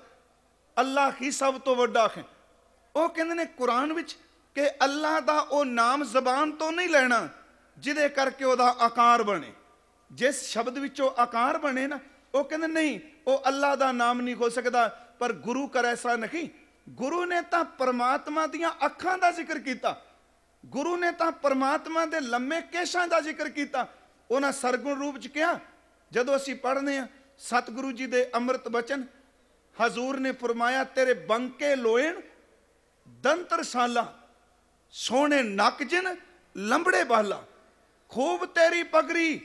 ਅੱਲਾਹ ਹੀ ਸਭ ਤੋਂ ਵੱਡਾ ਹੈ ਉਹ ਕਹਿੰਦੇ ਨੇ ਕੁਰਾਨ ਵਿੱਚ ਕਿ ਅੱਲਾਹ ਦਾ ਉਹ ਨਾਮ ਜ਼ਬਾਨ ਤੋਂ ਨਹੀਂ ਲੈਣਾ ਜਿਹਦੇ ਕਰਕੇ ਉਹਦਾ ਆਕਾਰ ਬਣੇ ਜਿਸ ਸ਼ਬਦ ਵਿੱਚੋਂ ਆਕਾਰ ਬਣੇ ਨਾ ਉਹ ਕਹਿੰਦੇ ਨਹੀਂ ਉਹ ਅੱਲਾ ਦਾ ਨਾਮ ਨਹੀਂ ਹੋ ਸਕਦਾ ਪਰ ਗੁਰੂ ਕਰ ਐਸਾ ਨਹੀਂ ਗੁਰੂ ਨੇ ਤਾਂ ਪਰਮਾਤਮਾ ਦੀਆਂ ਅੱਖਾਂ ਦਾ ਜ਼ਿਕਰ ਕੀਤਾ ਗੁਰੂ ਨੇ ਤਾਂ ਪਰਮਾਤਮਾ ਦੇ ਲੰਮੇ ਕੇਸ਼ਾਂ ਦਾ ਜ਼ਿਕਰ ਕੀਤਾ ਉਹਨਾਂ ਸਰਗੁਣ ਰੂਪ ਚ ਕਿਹਾ ਜਦੋਂ ਅਸੀਂ ਪੜ੍ਹਨੇ ਆ ਸਤਿਗੁਰੂ ਜੀ ਦੇ ਅੰਮ੍ਰਿਤ ਬਚਨ ਹਜ਼ੂਰ ਨੇ ਫਰਮਾਇਆ ਤੇਰੇ ਬੰਕੇ ਲੋਇਣ ਦੰਤਰਸ਼ਾਲਾ ਸੋਹਣੇ ਨੱਕ ਜਿਨ ਲੰਬੜੇ ਬਾਲਾ ਖੂਬ ਤੇਰੀ ਪਗੜੀ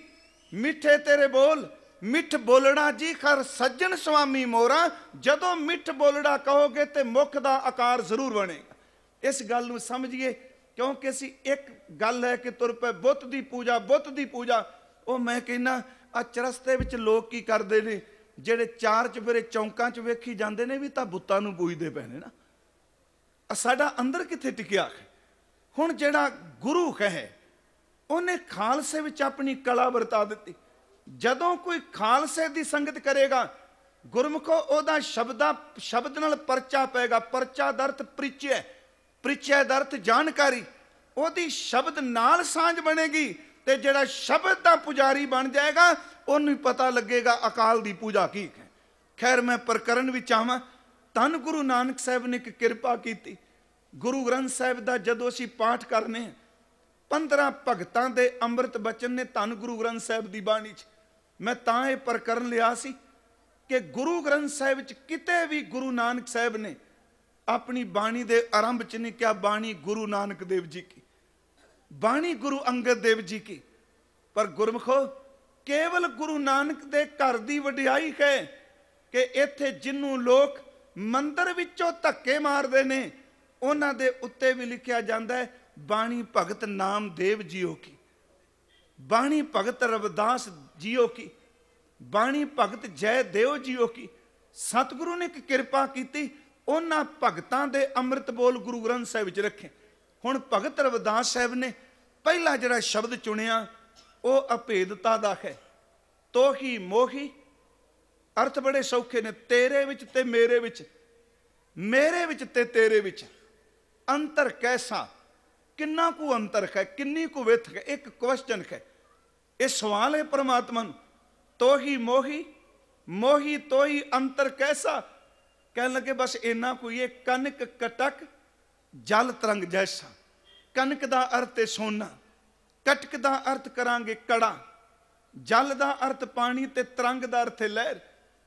ਮਿੱਠੇ ਤੇਰੇ ਬੋਲ ਮਿੱਠ ਬੋਲਣਾ ਜੀ ਖਰ ਸੱਜਣ ਸੁਆਮੀ ਮੋਰਾ ਜਦੋਂ ਮਿੱਠ ਬੋਲੜਾ ਕਹੋਗੇ ਤੇ ਮੁਖ ਦਾ ਆਕਾਰ ਜ਼ਰੂਰ ਬਣੇਗਾ ਇਸ ਗੱਲ ਨੂੰ ਸਮਝੀਏ ਕਿਉਂਕਿ ਅਸੀਂ ਇੱਕ ਗੱਲ ਹੈ ਕਿ ਤੁਰ ਪੈ ਬੁੱਤ ਦੀ ਪੂਜਾ ਬੁੱਤ ਦੀ ਪੂਜਾ ਉਹ ਮੈਂ ਕਹਿੰਨਾ ਆ ਚਰਸਤੇ ਵਿੱਚ ਲੋਕ ਕੀ ਕਰਦੇ ਨੇ ਜਿਹੜੇ ਚਾਰ ਫਿਰੇ ਚੌਂਕਾਂ 'ਚ ਵੇਖੀ ਜਾਂਦੇ ਨੇ ਵੀ ਤਾਂ ਬੁੱਤਾਂ ਨੂੰ ਪੂਜਦੇ ਪੈਣੇ ਨੇ ਨਾ ਆ ਸਾਡਾ ਅੰਦਰ ਕਿੱਥੇ ਟਿਕਿਆ ਹੁਣ ਜਿਹੜਾ ਗੁਰੂ ਕਹੇ ਉਹਨੇ ਖਾਲਸੇ ਵਿੱਚ ਆਪਣੀ ਕਲਾ ਵਰਤਾ ਦਿੱਤੀ ਜਦੋਂ ਕੋਈ ਖਾਲਸੇ ਦੀ ਸੰਗਤ ਕਰੇਗਾ ਗੁਰਮਖੋ ਉਹਦਾ ਸ਼ਬਦਾਂ ਸ਼ਬਦ ਨਾਲ ਪਰਚਾ ਪੈਗਾ ਪਰਚਾ ਦਰਤ ਪ੍ਰਿਚੈ ਪ੍ਰਿਚੈ ਦਰਤ ਜਾਣਕਾਰੀ ਉਹਦੀ ਸ਼ਬਦ ਨਾਲ ਸਾਂਝ ਬਣੇਗੀ ਤੇ ਜਿਹੜਾ ਸ਼ਬਦ ਦਾ ਪੁਜਾਰੀ ਬਣ ਜਾਏਗਾ ਉਹਨੂੰ ਪਤਾ ਲੱਗੇਗਾ ਅਕਾਲ ਦੀ ਪੂਜਾ ਕੀ ਹੈ ਖੈਰ ਮੈਂ ਪ੍ਰਕਰਨ ਵਿੱਚ ਆਵਾਂ ਤਨ ਗੁਰੂ ਨਾਨਕ ਸਾਹਿਬ ਨੇ ਇੱਕ ਕਿਰਪਾ ਕੀਤੀ ਗੁਰੂ ਗ੍ਰੰਥ ਸਾਹਿਬ ਦਾ ਜਦੋਂ ਅਸੀਂ ਪਾਠ ਕਰਨੇ 15 ਭਗਤਾਂ ਦੇ ਅੰਮ੍ਰਿਤ ਬਚਨ ਨੇ ਧੰਨ ਗੁਰੂ ਗ੍ਰੰਥ ਸਾਹਿਬ ਦੀ ਬਾਣੀ 'ਚ ਮੈਂ ਤਾਂ ਇਹ ਪ੍ਰਕਰਨ ਲਿਆ ਸੀ ਕਿ ਗੁਰੂ ਗ੍ਰੰਥ ਸਾਹਿਬ 'ਚ ਕਿਤੇ ਵੀ ਗੁਰੂ ਨਾਨਕ ਸਾਹਿਬ ਨੇ ਆਪਣੀ ਬਾਣੀ ਦੇ ਆਰੰਭ 'ਚ ਨਹੀਂ ਕਿਹਾ ਬਾਣੀ ਗੁਰੂ ਨਾਨਕ ਦੇਵ ਜੀ ਕੀ ਬਾਣੀ ਗੁਰੂ ਅੰਗਦ ਦੇਵ ਜੀ ਕੀ ਪਰ ਗੁਰਮਖੋ ਕੇਵਲ ਗੁਰੂ ਨਾਨਕ ਦੇ ਘਰ ਦੀ ਵਡਿਆਈ ਹੈ ਕਿ ਇੱਥੇ ਜਿੰਨੂੰ ਲੋਕ ਮੰਦਰ ਵਿੱਚੋਂ ਧੱਕੇ ਮਾਰਦੇ ਨੇ ਉਹਨਾਂ ਦੇ ਉੱਤੇ ਵੀ ਲਿਖਿਆ ਜਾਂਦਾ ਹੈ ਬਾਣੀ ਭਗਤ ਨਾਮਦੇਵ ਜੀਓ ਕੀ ਬਾਣੀ ਭਗਤ ਰਵਿਦਾਸ ਜੀਓ ਕੀ ਬਾਣੀ ਭਗਤ ਜੈ ਦੇਵ ਜੀਓ ਕੀ ਸਤਿਗੁਰੂ ਨੇ ਇੱਕ ਕਿਰਪਾ ਕੀਤੀ ਉਹਨਾਂ ਭਗਤਾਂ ਦੇ ਅੰਮ੍ਰਿਤ ਬੋਲ ਗੁਰੂ ਗ੍ਰੰਥ ਸਾਹਿਬ ਵਿੱਚ ਰੱਖੇ ਹੁਣ ਭਗਤ ਰਵਿਦਾਸ ਸਾਹਿਬ ਨੇ ਪਹਿਲਾ ਜਿਹੜਾ ਸ਼ਬਦ ਚੁਣਿਆ ਉਹ ਅਭੇਦਤਾ ਦਾ ਹੈ ਤੋਹੀ ਮੋਹੀ ਅਰਥ ਬੜੇ ਸੌਖੇ ਨੇ ਤੇਰੇ ਵਿੱਚ ਤੇ ਮੇਰੇ ਵਿੱਚ ਮੇਰੇ ਵਿੱਚ ਤੇ ਤੇਰੇ ਵਿੱਚ ਅੰਤਰ ਕੈਸਾ ਕਿੰਨਾ ਕੁ ਅੰਤਰ ਹੈ ਕਿੰਨੀ ਕੁ ਵਿਥ ਹੈ ਇੱਕ ਕੁਐਸਚਨ ਹੈ ਇਹ ਸਵਾਲ ਹੈ ਪਰਮਾਤਮਾ ਨੂੰ ਤੋਹੀ ਮੋਹੀ ਮੋਹੀ ਤੋਹੀ ਅੰਤਰ ਕੈਸਾ ਕਹਿਣ ਲੱਗੇ ਬਸ ਇੰਨਾ ਕੋਈ ਇਹ ਕਨਕ ਕਟਕ ਜਲ ਤਰੰਗ ਜੈਸਾ ਕਨਕ ਦਾ ਅਰਥ ਹੈ ਸੋਨਾ ਕਟਕ ਦਾ ਅਰਥ ਕਰਾਂਗੇ ਕੜਾ ਜਲ ਦਾ ਅਰਥ ਪਾਣੀ ਤੇ ਤਰੰਗ ਦਾ ਅਰਥ ਹੈ ਲਹਿਰ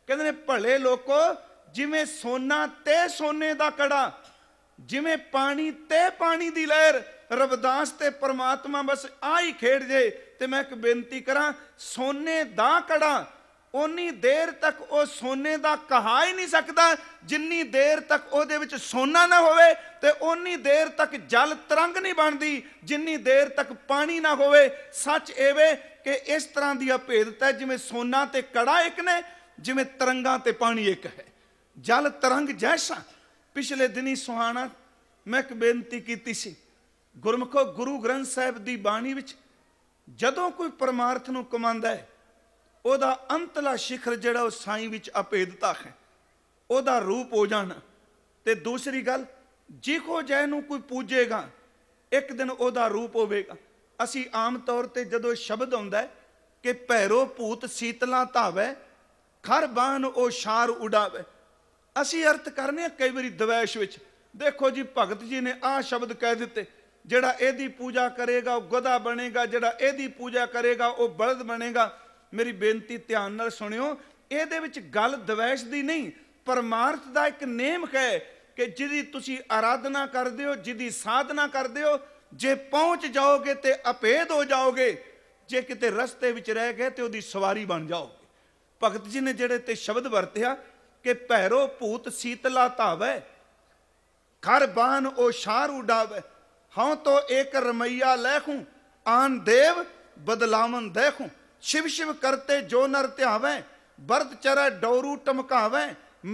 ਕਹਿੰਦੇ ਨੇ ਭਲੇ ਲੋਕੋ ਜਿਵੇਂ ਸੋਨਾ ਤੇ ਸੋਨੇ ਦਾ ਕੜਾ ਜਿਵੇਂ ਪਾਣੀ ਤੇ ਪਾਣੀ ਦੀ ਲਹਿਰ ਰਵਦਾਸ ਤੇ ਪਰਮਾਤਮਾ ਬਸ ਆ ਹੀ ਖੇਡ ਜੇ ਤੇ ਮੈਂ ਇੱਕ ਬੇਨਤੀ ਕਰਾਂ ਸੋਨੇ ਦਾ ਕੜਾ ਉਨੀ ਦੇਰ ਤੱਕ ਉਹ ਸੋਨੇ ਦਾ ਕਹਾ ਹੀ ਨਹੀਂ ਸਕਦਾ ਜਿੰਨੀ ਦੇਰ ਤੱਕ ਉਹਦੇ ਵਿੱਚ ਸੋਨਾ ਨਾ ਹੋਵੇ ਤੇ ਉਨੀ ਦੇਰ ਤੱਕ ਜਲ ਤਰੰਗ ਨਹੀਂ ਬਣਦੀ ਜਿੰਨੀ ਦੇਰ ਤੱਕ ਪਾਣੀ ਨਾ ਹੋਵੇ ਸੱਚ ਏਵੇਂ ਕਿ ਇਸ ਤਰ੍ਹਾਂ ਦੀ ਅਭੇਦਤਾ ਜਿਵੇਂ ਸੋਨਾ ਤੇ ਕੜਾ ਇੱਕ ਨੇ ਜਿਵੇਂ ਤਰੰਗਾਂ ਤੇ ਪਾਣੀ ਇੱਕ ਹੈ ਜਲ ਤਰੰਗ ਜੈਸਾ ਪਿਛਲੇ ਦਿਨੀ ਸੁਹਾਣਾ ਮੈਂ ਇੱਕ ਬੇਨਤੀ ਕੀਤੀ ਸੀ ਗੁਰਮਖੋ ਗੁਰੂ ਗ੍ਰੰਥ ਸਾਹਿਬ ਦੀ ਬਾਣੀ ਵਿੱਚ ਜਦੋਂ ਕੋਈ ਪਰਮਾਰਥ ਨੂੰ ਕਮਾਂਦਾ ਹੈ ਉਹਦਾ ਅੰਤਲਾ ਸਿਖਰ ਜਿਹੜਾ ਉਹ ਸਾਈਂ ਵਿੱਚ ਅਪੇਦਤਾ ਹੈ ਉਹਦਾ ਰੂਪ ਹੋ ਜਾਣਾ ਤੇ ਦੂਸਰੀ ਗੱਲ ਕੋ ਜੈ ਨੂੰ ਕੋਈ ਪੂਜੇਗਾ ਇੱਕ ਦਿਨ ਉਹਦਾ ਰੂਪ ਹੋਵੇਗਾ ਅਸੀਂ ਆਮ ਤੌਰ ਤੇ ਜਦੋਂ ਸ਼ਬਦ ਆਉਂਦਾ ਹੈ ਕਿ ਭੈਰੋ ਭੂਤ ਸੀਤਲਾ ਧਾਵੇ ਖਰ ਬਾਨ ਉਹ ਸ਼ਾਰ ਉਡਾਵੇ ਅਸੀਂ ਅਰਥ ਕਰਨੇ ਕਈ ਵਾਰੀ ਦਵੈਸ਼ ਵਿੱਚ ਦੇਖੋ ਜੀ ਭਗਤ ਜੀ ਨੇ ਆਹ ਸ਼ਬਦ ਕਹਿ ਦਿੱਤੇ ਜਿਹੜਾ ਇਹਦੀ ਪੂਜਾ ਕਰੇਗਾ ਉਹ ਗਧਾ ਬਣੇਗਾ ਜਿਹੜਾ ਇਹਦੀ ਪੂਜਾ ਕਰੇਗਾ ਉਹ ਬਲਦ ਬਣੇਗਾ ਮੇਰੀ ਬੇਨਤੀ ਧਿਆਨ ਨਾਲ ਸੁਣਿਓ ਇਹਦੇ ਵਿੱਚ ਗੱਲ ਦਵੈਸ਼ ਦੀ ਨਹੀਂ ਪਰਮਾਰਥ ਦਾ ਇੱਕ ਨੇਮ ਹੈ ਕਿ ਜਿਹਦੀ ਤੁਸੀਂ ਆਰਾਧਨਾ ਕਰਦੇ ਹੋ ਜਿਹਦੀ ਸਾਧਨਾ ਕਰਦੇ ਹੋ ਜੇ ਪਹੁੰਚ ਜਾਓਗੇ ਤੇ ਅਪੇਦ ਹੋ ਜਾਓਗੇ ਜੇ ਕਿਤੇ ਰਸਤੇ ਵਿੱਚ ਰਹਿ ਗਏ ਤੇ ਉਹਦੀ ਸਵਾਰੀ ਬਣ ਜਾਓਗੇ ਭਗਤ ਜੀ ਨੇ ਜਿਹੜੇ ਤੇ ਸ਼ਬਦ ਵਰਤਿਆ ਕਿ ਭੈਰੋ ਭੂਤ ਸੀਤਲਾ ਧਾਵੈ ਘਰ ਬਾਨ ਉਹ ਸ਼ਾਰੂ ਡਾਵੈ ਹਉ ਤੋ ਏਕ ਰਮਈਆ ਲੈਖੂ ਆਨ ਦੇਵ ਬਦਲਾਵਨ ਦੇਖੂ ਸ਼ਿਵ ਸ਼ਿਵ ਕਰਤੇ ਜੋ ਨਰ ਧਿਆਵੇ ਬਰਦ ਚਰੈ ਡੌਰੂ ਟਮਕਾਵੇ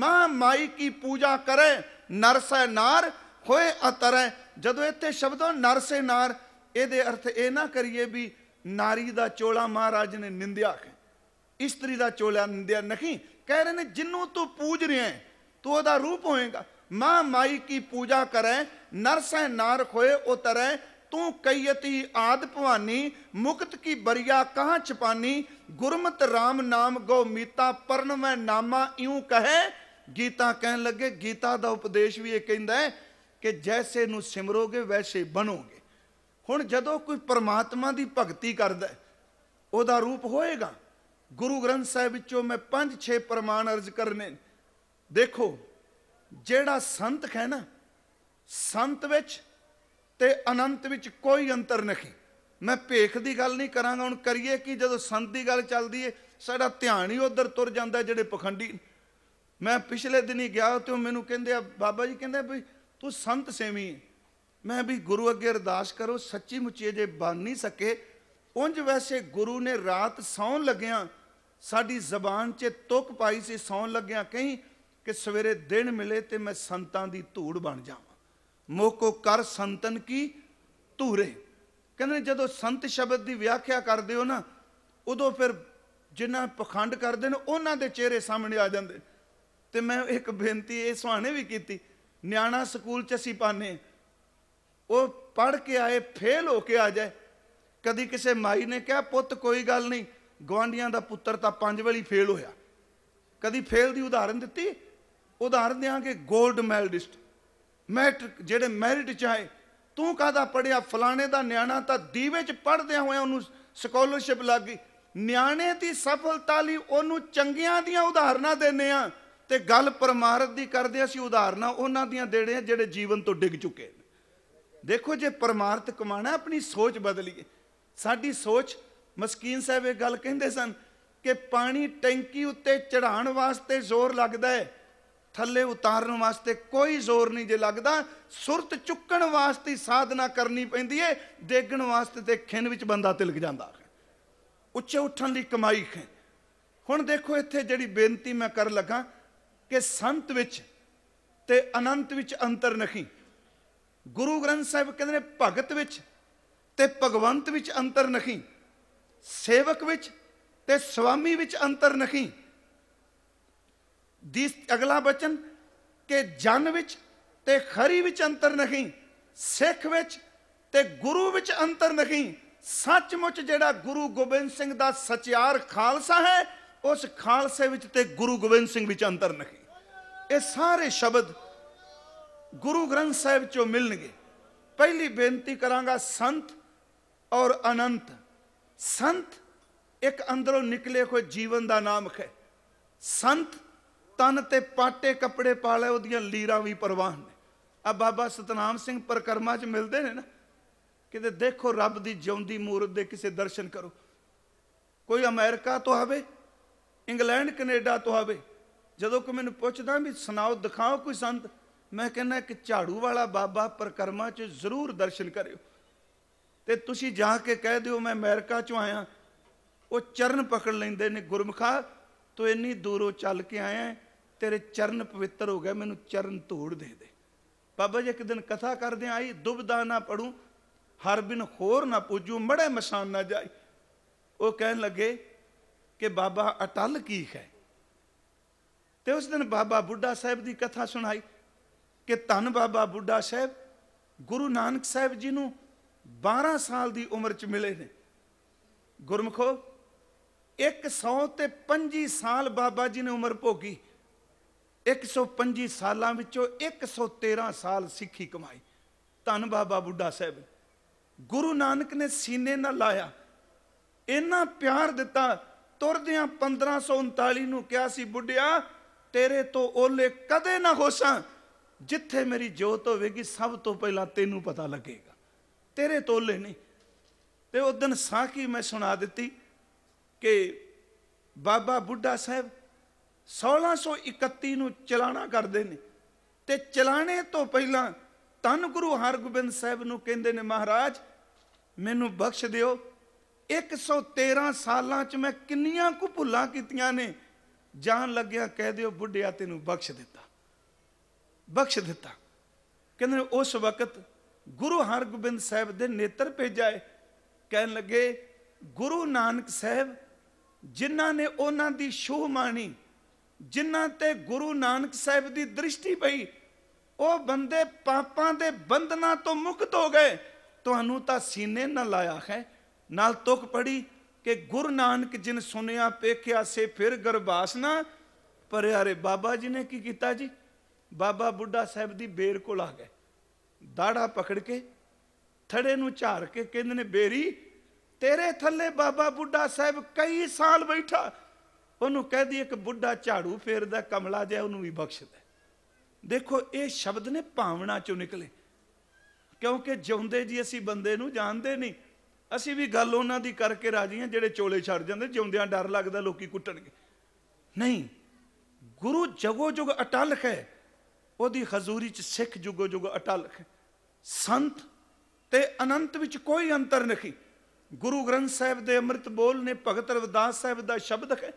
ਮਾਂ ਮਾਈ ਕੀ ਪੂਜਾ ਕਰੇ ਨਰਸੈ ਨਾਰ ਹੋਏ ਅਤਰੈ ਜਦੋਂ ਇੱਥੇ ਸ਼ਬਦੋਂ ਸੈ ਨਾਰ ਇਹਦੇ ਅਰਥ ਇਹ ਨਾ ਕਰੀਏ ਵੀ ਨਾਰੀ ਦਾ ਚੋਲਾ ਮਹਾਰਾਜ ਨੇ ਨਿੰਦਿਆ ਹੈ ਇਸਤਰੀ ਦਾ ਚੋਲਾ ਨਿੰਦਿਆ ਨਹੀਂ ਕਹਿ ਰਹੇ ਨੇ ਜਿੰਨੂੰ ਤੂੰ ਪੂਜ ਰਿਹਾ ਤੂੰ ਉਹਦਾ ਰੂਪ ਹੋਏਗਾ ਮਾਂ ਮਾਈ ਕੀ ਪੂਜਾ ਕਰੈ ਨਰਸੈ ਨਾਰ ਖੋਏ ਉਤਰੈ ਤੂੰ ਕਈਤੀ ਆਦ ਭਵਾਨੀ ਮੁਕਤ ਕੀ ਬਰੀਆ ਕਹਾਂ ਛਪਾਨੀ ਗੁਰਮਤ RAM ਨਾਮ ਗੋ ਮੀਤਾ ਪਰਨ ਮੈਂ ਨਾਮਾ ਇਉਂ ਕਹੇ ਗੀਤਾ ਕਹਿਣ ਲੱਗੇ ਗੀਤਾ ਦਾ ਉਪਦੇਸ਼ ਵੀ ਇਹ ਕਹਿੰਦਾ ਕਿ ਜੈਸੇ ਨੂੰ ਸਿਮਰੋਗੇ ਵੈਸੇ ਬਣੋਗੇ ਹੁਣ ਜਦੋਂ ਕੋਈ ਪਰਮਾਤਮਾ ਦੀ ਭਗਤੀ ਕਰਦਾ ਉਹਦਾ ਰੂਪ ਹੋਏਗਾ ਗੁਰੂ ਗ੍ਰੰਥ ਸਾਹਿਬ ਵਿੱਚੋਂ ਮੈਂ 5-6 ਪ੍ਰਮਾਣ ਅਰਜ਼ ਕਰਨੇ ਦੇਖੋ ਜਿਹੜਾ ਸੰਤ ਹੈ ਨਾ ਸੰਤ ਵਿੱਚ ਤੇ ਅਨੰਤ ਵਿੱਚ ਕੋਈ ਅੰਤਰ ਨਹੀਂ ਮੈਂ ਭੇਖ ਦੀ ਗੱਲ ਨਹੀਂ ਕਰਾਂਗਾ ਹੁਣ ਕਰੀਏ ਕਿ ਜਦੋਂ ਸੰਤ ਦੀ ਗੱਲ ਚੱਲਦੀ ਏ ਸਾਡਾ ਧਿਆਨ ਹੀ ਉਧਰ ਤੁਰ ਜਾਂਦਾ ਜਿਹੜੇ ਪਖੰਡੀ ਮੈਂ ਪਿਛਲੇ ਦਿਨ ਹੀ ਗਿਆ ਤੇ ਉਹ ਮੈਨੂੰ ਕਹਿੰਦੇ ਆ ਬਾਬਾ ਜੀ ਕਹਿੰਦੇ ਵੀ ਤੂੰ ਸੰਤ ਸੇਵੀ ਮੈਂ ਵੀ ਗੁਰੂ ਅੱਗੇ ਅਰਦਾਸ ਕਰੋ ਸੱਚੀ ਮੁੱਚੀ ਜੇ ਬਣ ਨਹੀਂ ਸਕੇ ਉੰਜ ਵੈਸੇ ਗੁਰੂ ਨੇ ਰਾਤ ਸੌਣ ਲੱਗਿਆਂ ਸਾਡੀ ਜ਼ਬਾਨ 'ਚ ਤੁਕ ਪਾਈ ਸੀ ਸੌਣ ਲੱਗਿਆਂ ਕਹੀਂ ਕਿ ਸਵੇਰੇ ਦਿਨ ਮਿਲੇ ਤੇ ਮੈਂ ਸੰਤਾਂ ਦੀ ਧੂੜ ਬਣ ਜਾਵਾਂ ਮੋਕੋ ਕਰ ਸੰਤਨ ਕੀ ਧੂਰੇ ਕਹਿੰਦੇ ਜਦੋਂ ਸੰਤ ਸ਼ਬਦ ਦੀ ਵਿਆਖਿਆ ਕਰਦੇ ਹੋ ਨਾ ਉਦੋਂ ਫਿਰ ਜਿਨ੍ਹਾਂ ਪਖੰਡ ਕਰਦੇ ਨੇ ਉਹਨਾਂ ਦੇ ਚਿਹਰੇ ਸਾਹਮਣੇ ਆ ਜਾਂਦੇ ਤੇ ਮੈਂ ਇੱਕ ਬੇਨਤੀ ਇਹ ਸੁਹਾਣੇ ਵੀ ਕੀਤੀ ਨਿਆਣਾ ਸਕੂਲ ਚ ਅਸੀਂ ਪਾਨੇ ਉਹ ਪੜ ਕੇ ਆਏ ਫੇਲ ਹੋ ਕੇ ਆ ਜਾਏ ਕਦੀ ਕਿਸੇ ਮਾਈ ਨੇ ਕਿਹਾ ਪੁੱਤ ਕੋਈ ਗੱਲ ਨਹੀਂ ਗਵਾਂਡੀਆਂ ਦਾ ਪੁੱਤਰ ਤਾਂ ਪੰਜ ਵਾਰੀ ਫੇਲ ਹੋਇਆ ਕਦੀ ਫੇਲ ਦੀ ਉਦਾਹਰਨ ਦਿੱਤੀ ਉਦਾਹਰਨ ਕਿ 골ਡ ਮੈਡਲਿਸਟ ਮੈਟ੍ਰਿਕ ਜਿਹੜੇ ਮੈਰਿਟ ਚ ਆਏ ਤੂੰ ਕਾਹਦਾ ਪੜਿਆ ਫਲਾਣੇ ਦਾ ਨਿਆਣਾ ਤਾਂ ਦੀਵੇ ਚ ਪੜਦਿਆਂ ਹੋਇਆ ਉਹਨੂੰ ਸਕਾਲਰਸ਼ਿਪ ਲੱਗ ਗਈ ਨਿਆਣੇ ਦੀ ਸਫਲਤਾ ਲਈ ਉਹਨੂੰ ਚੰਗੀਆਂ ਦੀਆਂ ਉਦਾਹਰਨਾਂ ਦਿੰਨੇ ਆ ਤੇ ਗੱਲ ਪਰਮਾਰਥ ਦੀ ਕਰਦੇ ਅਸੀਂ ਉਦਾਹਰਨਾਂ ਉਹਨਾਂ ਦੀਆਂ ਦੇਣੇ ਆ ਜਿਹੜੇ ਜੀਵਨ ਤੋਂ ਡਿੱਗ ਚੁੱਕੇ ਨੇ ਦੇਖੋ ਜੇ ਪਰਮਾਰਥ ਕਮਾਣਾ ਆਪਣੀ ਸੋਚ ਬਦਲੀਏ ਸਾਡੀ ਸੋਚ ਮਸਕੀਨ ਸਾਹਿਬ ਇਹ ਗੱਲ ਕਹਿੰਦੇ ਸਨ ਕਿ ਪਾਣੀ ਟੈਂਕੀ ਉੱਤੇ ਚੜਾਉਣ ਵਾਸਤੇ ਜ਼ੋਰ ਲੱਗਦਾ ਹੈ ਥੱਲੇ ਉਤਾਰਨ ਵਾਸਤੇ ਕੋਈ ਜ਼ੋਰ ਨਹੀਂ ਜੇ ਲੱਗਦਾ ਸੁਰਤ ਚੁੱਕਣ ਵਾਸਤੇ ਸਾਧਨਾ ਕਰਨੀ ਪੈਂਦੀ ਏ ਡੇਗਣ ਵਾਸਤੇ ਤੇ ਖਿੰਨ ਵਿੱਚ ਬੰਦਾ ਤਿਲਕ ਜਾਂਦਾ ਉੱਚੇ ਉੱਠਣ ਦੀ ਕਮਾਈ ਹੈ ਹੁਣ ਦੇਖੋ ਇੱਥੇ ਜਿਹੜੀ ਬੇਨਤੀ ਮੈਂ ਕਰ ਲੱਗਾ ਕਿ ਸੰਤ ਵਿੱਚ ਤੇ ਅਨੰਤ ਵਿੱਚ ਅੰਤਰ ਨਹੀਂ ਗੁਰੂ ਗ੍ਰੰਥ ਸਾਹਿਬ ਕਹਿੰਦੇ ਨੇ ਭਗਤ ਵਿੱਚ ਤੇ ਭਗਵੰਤ ਵਿੱਚ ਅੰਤਰ ਨਹੀਂ ਸੇਵਕ ਵਿੱਚ ਤੇ ਸਵਾਮੀ ਵਿੱਚ ਅੰਤਰ ਨਹੀਂ ਦੀ ਅਗਲਾ ਬਚਨ ਕਿ ਜਨ ਵਿੱਚ ਤੇ ਖਰੀ ਵਿੱਚ ਅੰਤਰ ਨਹੀਂ ਸਿੱਖ ਵਿੱਚ ਤੇ ਗੁਰੂ ਵਿੱਚ ਅੰਤਰ ਨਹੀਂ ਸੱਚਮੁੱਚ ਜਿਹੜਾ ਗੁਰੂ ਗੋਬਿੰਦ ਸਿੰਘ ਦਾ ਸਚਿਆਰ ਖਾਲਸਾ ਹੈ ਉਸ ਖਾਲਸੇ ਵਿੱਚ ਤੇ ਗੁਰੂ ਗੋਬਿੰਦ ਸਿੰਘ ਵਿੱਚ ਅੰਤਰ ਨਹੀਂ ਇਹ ਸਾਰੇ ਸ਼ਬਦ ਗੁਰੂ ਗ੍ਰੰਥ ਸਾਹਿਬ ਚੋਂ ਮਿਲਣਗੇ ਪਹਿਲੀ ਬੇਨਤੀ ਕਰਾਂਗਾ ਸੰਤ ਔਰ ਅਨੰਤ ਸੰਤ ਇੱਕ ਅੰਦਰੋਂ ਨਿਕਲੇ ਕੋਈ ਜੀਵਨ ਦਾ ਨਾਮ ਹੈ ਸੰਤ ਤਨ ਤੇ ਪਾਟੇ ਕੱਪੜੇ ਪਾ ਲੈ ਉਹਦੀਆਂ ਲੀਰਾਂ ਵੀ ਪਰਵਾਹ ਨੇ ਆ ਬਾਬਾ ਸਤਨਾਮ ਸਿੰਘ ਪ੍ਰਕਰਮਾ 'ਚ ਮਿਲਦੇ ਨੇ ਨਾ ਕਿਤੇ ਦੇਖੋ ਰੱਬ ਦੀ ਜਿਉਂਦੀ ਮੂਰਤ ਦੇ ਕਿਸੇ ਦਰਸ਼ਨ ਕਰੋ ਕੋਈ ਅਮਰੀਕਾ ਤੋਂ ਆਵੇ ਇੰਗਲੈਂਡ ਕੈਨੇਡਾ ਤੋਂ ਆਵੇ ਜਦੋਂ ਕਿ ਮੈਨੂੰ ਪੁੱਛਦਾ ਵੀ ਸੁਣਾਓ ਦਿਖਾਓ ਕੋਈ ਸੰਤ ਮੈਂ ਕਹਿੰਦਾ ਕਿ ਝਾੜੂ ਵਾਲਾ ਬਾਬਾ ਪ੍ਰਕਰਮਾ 'ਚ ਜ਼ਰੂਰ ਦਰਸ਼ਨ ਕਰਿਓ ਤੇ ਤੁਸੀਂ ਜਾ ਕੇ ਕਹਿ ਦਿਓ ਮੈਂ ਅਮਰੀਕਾ 'ਚੋਂ ਆਇਆ ਉਹ ਚਰਨ ਪਕੜ ਲੈਂਦੇ ਨੇ ਗੁਰਮਖਾ ਤੋ ਇੰਨੀ ਦੂਰੋਂ ਚੱਲ ਕੇ ਆਇਆ ਤੇਰੇ ਚਰਨ ਪਵਿੱਤਰ ਹੋ ਗਏ ਮੈਨੂੰ ਚਰਨ ਧੂੜ ਦੇ ਦੇ ਬਾਬਾ ਜੀ ਇੱਕ ਦਿਨ ਕਥਾ ਕਰਦੇ ਆਈ ਦੁਬਦਾ ਨਾ ਪੜੂ ਹਰ ਬਿਨ ਹੋਰ ਨਾ ਪੂਜੂ ਮੜੇ ਮਸਾਨ ਨਾ ਜਾਈ ਉਹ ਕਹਿਣ ਲੱਗੇ ਕਿ ਬਾਬਾ ਅਟਲ ਕੀ ਹੈ ਤੇ ਉਸ ਦਿਨ ਬਾਬਾ ਬੁੱਢਾ ਸਾਹਿਬ ਦੀ ਕਥਾ ਸੁਣਾਈ ਕਿ ਧੰਨ ਬਾਬਾ ਬੁੱਢਾ ਸਾਹਿਬ ਗੁਰੂ ਨਾਨਕ ਸਾਹਿਬ ਜੀ ਨੂੰ 12 ਸਾਲ ਦੀ ਉਮਰ 'ਚ ਮਿਲੇ ਨੇ ਗੁਰਮਖੋ 100 ਤੇ 25 ਸਾਲ ਬਾਬਾ ਜੀ ਨੇ ਉਮਰ ਭੋਗੀ 125 ਸਾਲਾਂ ਵਿੱਚੋਂ 113 ਸਾਲ ਸਿੱਖੀ ਕਮਾਈ ਧੰਨ ਬਾਬਾ ਬੁੱਢਾ ਸਾਹਿਬ ਗੁਰੂ ਨਾਨਕ ਨੇ ਸੀਨੇ ਨਾਲ ਲਾਇਆ ਇੰਨਾ ਪਿਆਰ ਦਿੱਤਾ ਤੁਰਦਿਆਂ 1539 ਨੂੰ ਕਿਹਾ ਸੀ ਬੁੱਢਿਆ ਤੇਰੇ ਤੋਂ ਓਲੇ ਕਦੇ ਨਾ ਹੋਸਾਂ ਜਿੱਥੇ ਮੇਰੀ ਜੋਤ ਹੋਵੇਗੀ ਸਭ ਤੋਂ ਪਹਿਲਾਂ ਤੈਨੂੰ ਪਤਾ ਲੱਗੇਗਾ ਤੇਰੇ ਤੋਲੇ ਨਹੀਂ ਤੇ ਉਸ ਦਿਨ ਸਾਖੀ ਮੈਂ ਸੁਣਾ ਦਿੱਤੀ ਕਿ ਬਾਬਾ ਬੁੱਢਾ ਸਾਹਿਬ 1631 ਨੂੰ ਚਲਾਣਾ ਕਰਦੇ ਨੇ ਤੇ ਚਲਾਣੇ ਤੋਂ ਪਹਿਲਾਂ ਤਨ ਗੁਰੂ ਹਰਗੋਬਿੰਦ ਸਾਹਿਬ ਨੂੰ ਕਹਿੰਦੇ ਨੇ ਮਹਾਰਾਜ ਮੈਨੂੰ ਬਖਸ਼ ਦਿਓ 113 ਸਾਲਾਂ 'ਚ ਮੈਂ ਕਿੰਨੀਆਂ ਕੁ ਭੁੱਲਾਂ ਕੀਤੀਆਂ ਨੇ ਜਾਣ ਲੱਗਿਆ ਕਹਿ ਦਿਓ ਬੁੱਢਿਆ ਤੈਨੂੰ ਬਖਸ਼ ਦਿੱਤਾ ਬਖਸ਼ ਦਿੱਤਾ ਕਹਿੰਦੇ ਉਸ ਵਕਤ ਗੁਰੂ ਹਰਗੋਬਿੰਦ ਸਾਹਿਬ ਦੇ ਨੇਤਰ ਭੇਜਾਏ ਕਹਿਣ ਲੱਗੇ ਗੁਰੂ ਨਾਨਕ ਸਾਹਿਬ ਜਿਨ੍ਹਾਂ ਨੇ ਉਹਨਾਂ ਦੀ ਸ਼ੋਹ ਮਾਣੀ ਜਿਨ੍ਹਾਂ ਤੇ ਗੁਰੂ ਨਾਨਕ ਸਾਹਿਬ ਦੀ ਦ੍ਰਿਸ਼ਟੀ ਪਈ ਉਹ ਬੰਦੇ ਪਾਪਾਂ ਦੇ ਬੰਧਨਾਂ ਤੋਂ ਮੁਕਤ ਹੋ ਗਏ ਤੁਹਾਨੂੰ ਤਾਂ ਸੀਨੇ ਨਾ ਲਾਇਆ ਹੈ ਨਾਲ ਤੁਕ ਪੜੀ ਕਿ ਗੁਰੂ ਨਾਨਕ ਜਿਨ ਸੁਨਿਆ ਪੇਖਿਆ ਸੇ ਫਿਰ ਗਰਬਾਸ ਨਾ ਪਰ ਅਰੇ ਬਾਬਾ ਜੀ ਨੇ ਕੀ ਕੀਤਾ ਜੀ ਬਾਬਾ ਬੁੱਢਾ ਸਾਹਿਬ ਦੀ ਬੇਰ ਕੋਲ ਆ ਗਏ ਦਾੜਾ ਪਕੜ ਕੇ ਥੜੇ ਨੂੰ ਝਾਰ ਕੇ ਕਹਿੰਦੇ ਨੇ ਬੇਰੀ ਤੇਰੇ ਥੱਲੇ ਬਾਬਾ ਬੁੱਢਾ ਸਾਹਿਬ ਕਈ ਸਾਲ ਬੈਠਾ ਉਹਨੂੰ ਕਹਦੀ ਇੱਕ ਕਿ ਬੁੱਢਾ ਝਾੜੂ ਫੇਰਦਾ ਕਮਲਾ ਜਿਹਾ ਉਹਨੂੰ ਵੀ ਬਖਸ਼ਦਾ ਦੇਖੋ ਇਹ ਸ਼ਬਦ ਨੇ ਭਾਵਨਾ ਚੋਂ ਨਿਕਲੇ ਕਿਉਂਕਿ ਜਿਉਂਦੇ ਜੀ ਅਸੀਂ ਬੰਦੇ ਨੂੰ ਜਾਣਦੇ ਨਹੀਂ ਅਸੀਂ ਵੀ ਗੱਲ ਉਹਨਾਂ ਦੀ ਕਰਕੇ ਰਾਜੀ ਹਾਂ ਜਿਹੜੇ ਚੋਲੇ ਛੱਡ ਜਾਂਦੇ ਜਿਉਂਦਿਆਂ ਡਰ ਲੱਗਦਾ ਲੋਕੀ ਕੁੱਟਣਗੇ ਨਹੀਂ ਗੁਰੂ ਜਗੋ ਜੁਗ ਅਟਲ ਹੈ ਉਹਦੀ ਹਜ਼ੂਰੀ ਚ ਸਿੱਖ ਜੁਗੋ ਜੁਗ ਅਟਲ ਹੈ ਸੰਤ ਤੇ ਅਨੰਤ ਵਿੱਚ ਕੋਈ ਅੰਤਰ ਨਹੀਂ ਗੁਰੂ ਗ੍ਰੰਥ ਸਾਹਿਬ ਦੇ ਅੰਮ੍ਰਿਤ ਬੋਲ ਨੇ ਭਗਤ ਰਵਿਦਾਸ ਸਾਹਿਬ ਦਾ ਸ਼ਬਦ ਹੈ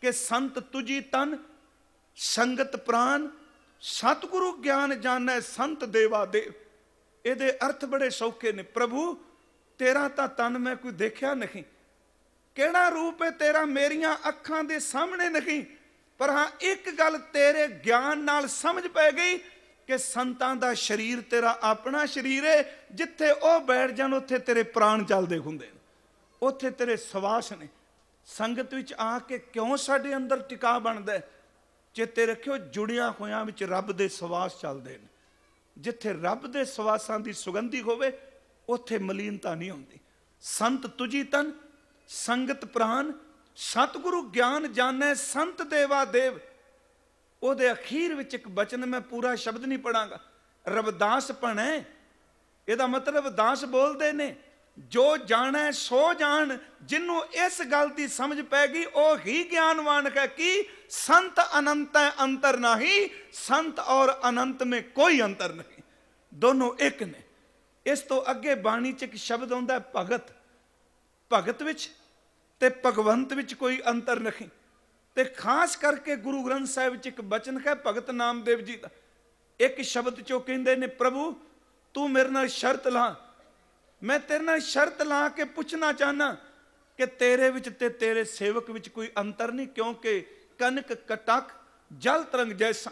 ਕਿ ਸੰਤ ਤੁਜੀ ਤਨ ਸੰਗਤ ਪ੍ਰਾਨ ਸਤਿਗੁਰੂ ਗਿਆਨ ਜਾਣੈ ਸੰਤ ਦੇਵਾ ਦੇ ਇਹਦੇ ਅਰਥ ਬੜੇ ਸੌਕੇ ਨੇ ਪ੍ਰਭੂ ਤੇਰਾ ਤਾਂ ਤਨ ਮੈਂ ਕੋਈ ਦੇਖਿਆ ਨਹੀਂ ਕਿਹੜਾ ਰੂਪ ਹੈ ਤੇਰਾ ਮੇਰੀਆਂ ਅੱਖਾਂ ਦੇ ਸਾਹਮਣੇ ਨਹੀਂ ਪਰ ਹਾਂ ਇੱਕ ਗੱਲ ਤੇਰੇ ਗਿਆਨ ਨਾਲ ਸਮਝ ਪੈ ਗਈ ਕਿ ਸੰਤਾਂ ਦਾ ਸਰੀਰ ਤੇਰਾ ਆਪਣਾ ਸਰੀਰ ਹੈ ਜਿੱਥੇ ਉਹ ਬੈਠ ਜਾਣ ਉੱਥੇ ਤੇਰੇ ਪ੍ਰਾਣ ਚੱਲਦੇ ਹੁੰਦੇ ਨੇ ਉੱਥੇ ਤੇਰੇ ਸਵਾਸ ਨੇ ਸੰਗਤ ਵਿੱਚ ਆ ਕੇ ਕਿਉਂ ਸਾਡੇ ਅੰਦਰ ਟਿਕਾ ਬਣਦਾ ਹੈ ਚੇਤੇ ਰੱਖਿਓ ਜੁੜਿਆ ਹੋਇਆਂ ਵਿੱਚ ਰੱਬ ਦੇ ਸਵਾਸ ਚੱਲਦੇ ਨੇ ਜਿੱਥੇ ਰੱਬ ਦੇ ਸਵਾਸਾਂ ਦੀ ਸੁਗੰਧੀ ਹੋਵੇ ਉੱਥੇ ਮਲੀਨਤਾ ਨਹੀਂ ਹੁੰਦੀ ਸੰਤ ਤੁਜੀ ਤਨ ਸੰਗਤ ਪ੍ਰਾਨ ਸਤਿਗੁਰੂ ਗਿਆਨ ਜਾਣੈ ਸੰਤ ਦੇਵਾ ਦੇਵ ਉਹਦੇ ਅਖੀਰ ਵਿੱਚ ਇੱਕ ਬਚਨ ਮੈਂ ਪੂਰਾ ਸ਼ਬਦ ਨਹੀਂ ਪੜਾਂਗਾ ਰਵਦਾਸ ਪਣੈ ਇਹਦਾ ਮਤਲਬ ਦਾਸ ਬੋਲਦੇ ਨੇ ਜੋ ਜਾਣੈ ਸੋ ਜਾਣ ਜਿਨੂੰ ਇਸ ਗੱਲ ਦੀ ਸਮਝ ਪੈ ਗਈ ਉਹ ਹੀ ਗਿਆਨਵਾਨ ਹੈ ਕਿ ਸੰਤ ਅਨੰਤ ਹੈ ਅੰਤਰ ਨਹੀਂ ਸੰਤ ਔਰ ਅਨੰਤ ਮੇ ਕੋਈ ਅੰਤਰ ਨਹੀਂ ਦੋਨੋਂ ਇੱਕ ਨੇ ਇਸ ਤੋਂ ਅੱਗੇ ਬਾਣੀ ਚ ਇੱਕ ਸ਼ਬਦ ਆਉਂਦਾ ਹੈ ਭਗਤ ਭਗਤ ਵਿੱਚ ਤੇ ਭਗਵੰਤ ਵਿੱਚ ਕੋਈ ਅੰਤਰ ਨਹੀਂ ਤੇ ਖਾਸ ਕਰਕੇ ਗੁਰੂ ਗ੍ਰੰਥ ਸਾਹਿਬ ਵਿੱਚ ਇੱਕ ਬਚਨ ਹੈ ਭਗਤ ਨਾਮਦੇਵ ਜੀ ਦਾ ਇੱਕ ਸ਼ਬਦ ਚੋਂ ਕਹਿੰਦੇ ਨੇ ਪ੍ਰਭੂ ਤੂੰ ਮੇਰੇ ਨਾਲ ਸ਼ਰਤ ਲਾ ਮੈਂ ਤੇਰੇ ਨਾਲ ਸ਼ਰਤ ਲਾ ਕੇ ਪੁੱਛਣਾ ਚਾਹਨਾ ਕਿ ਤੇਰੇ ਵਿੱਚ ਤੇ ਤੇਰੇ ਸੇਵਕ ਵਿੱਚ ਕੋਈ ਅੰਤਰ ਨਹੀਂ ਕਿਉਂਕਿ ਕਨਕ ਕਟਕ ਜਲ ਤਰੰਗ ਜੈਸਾ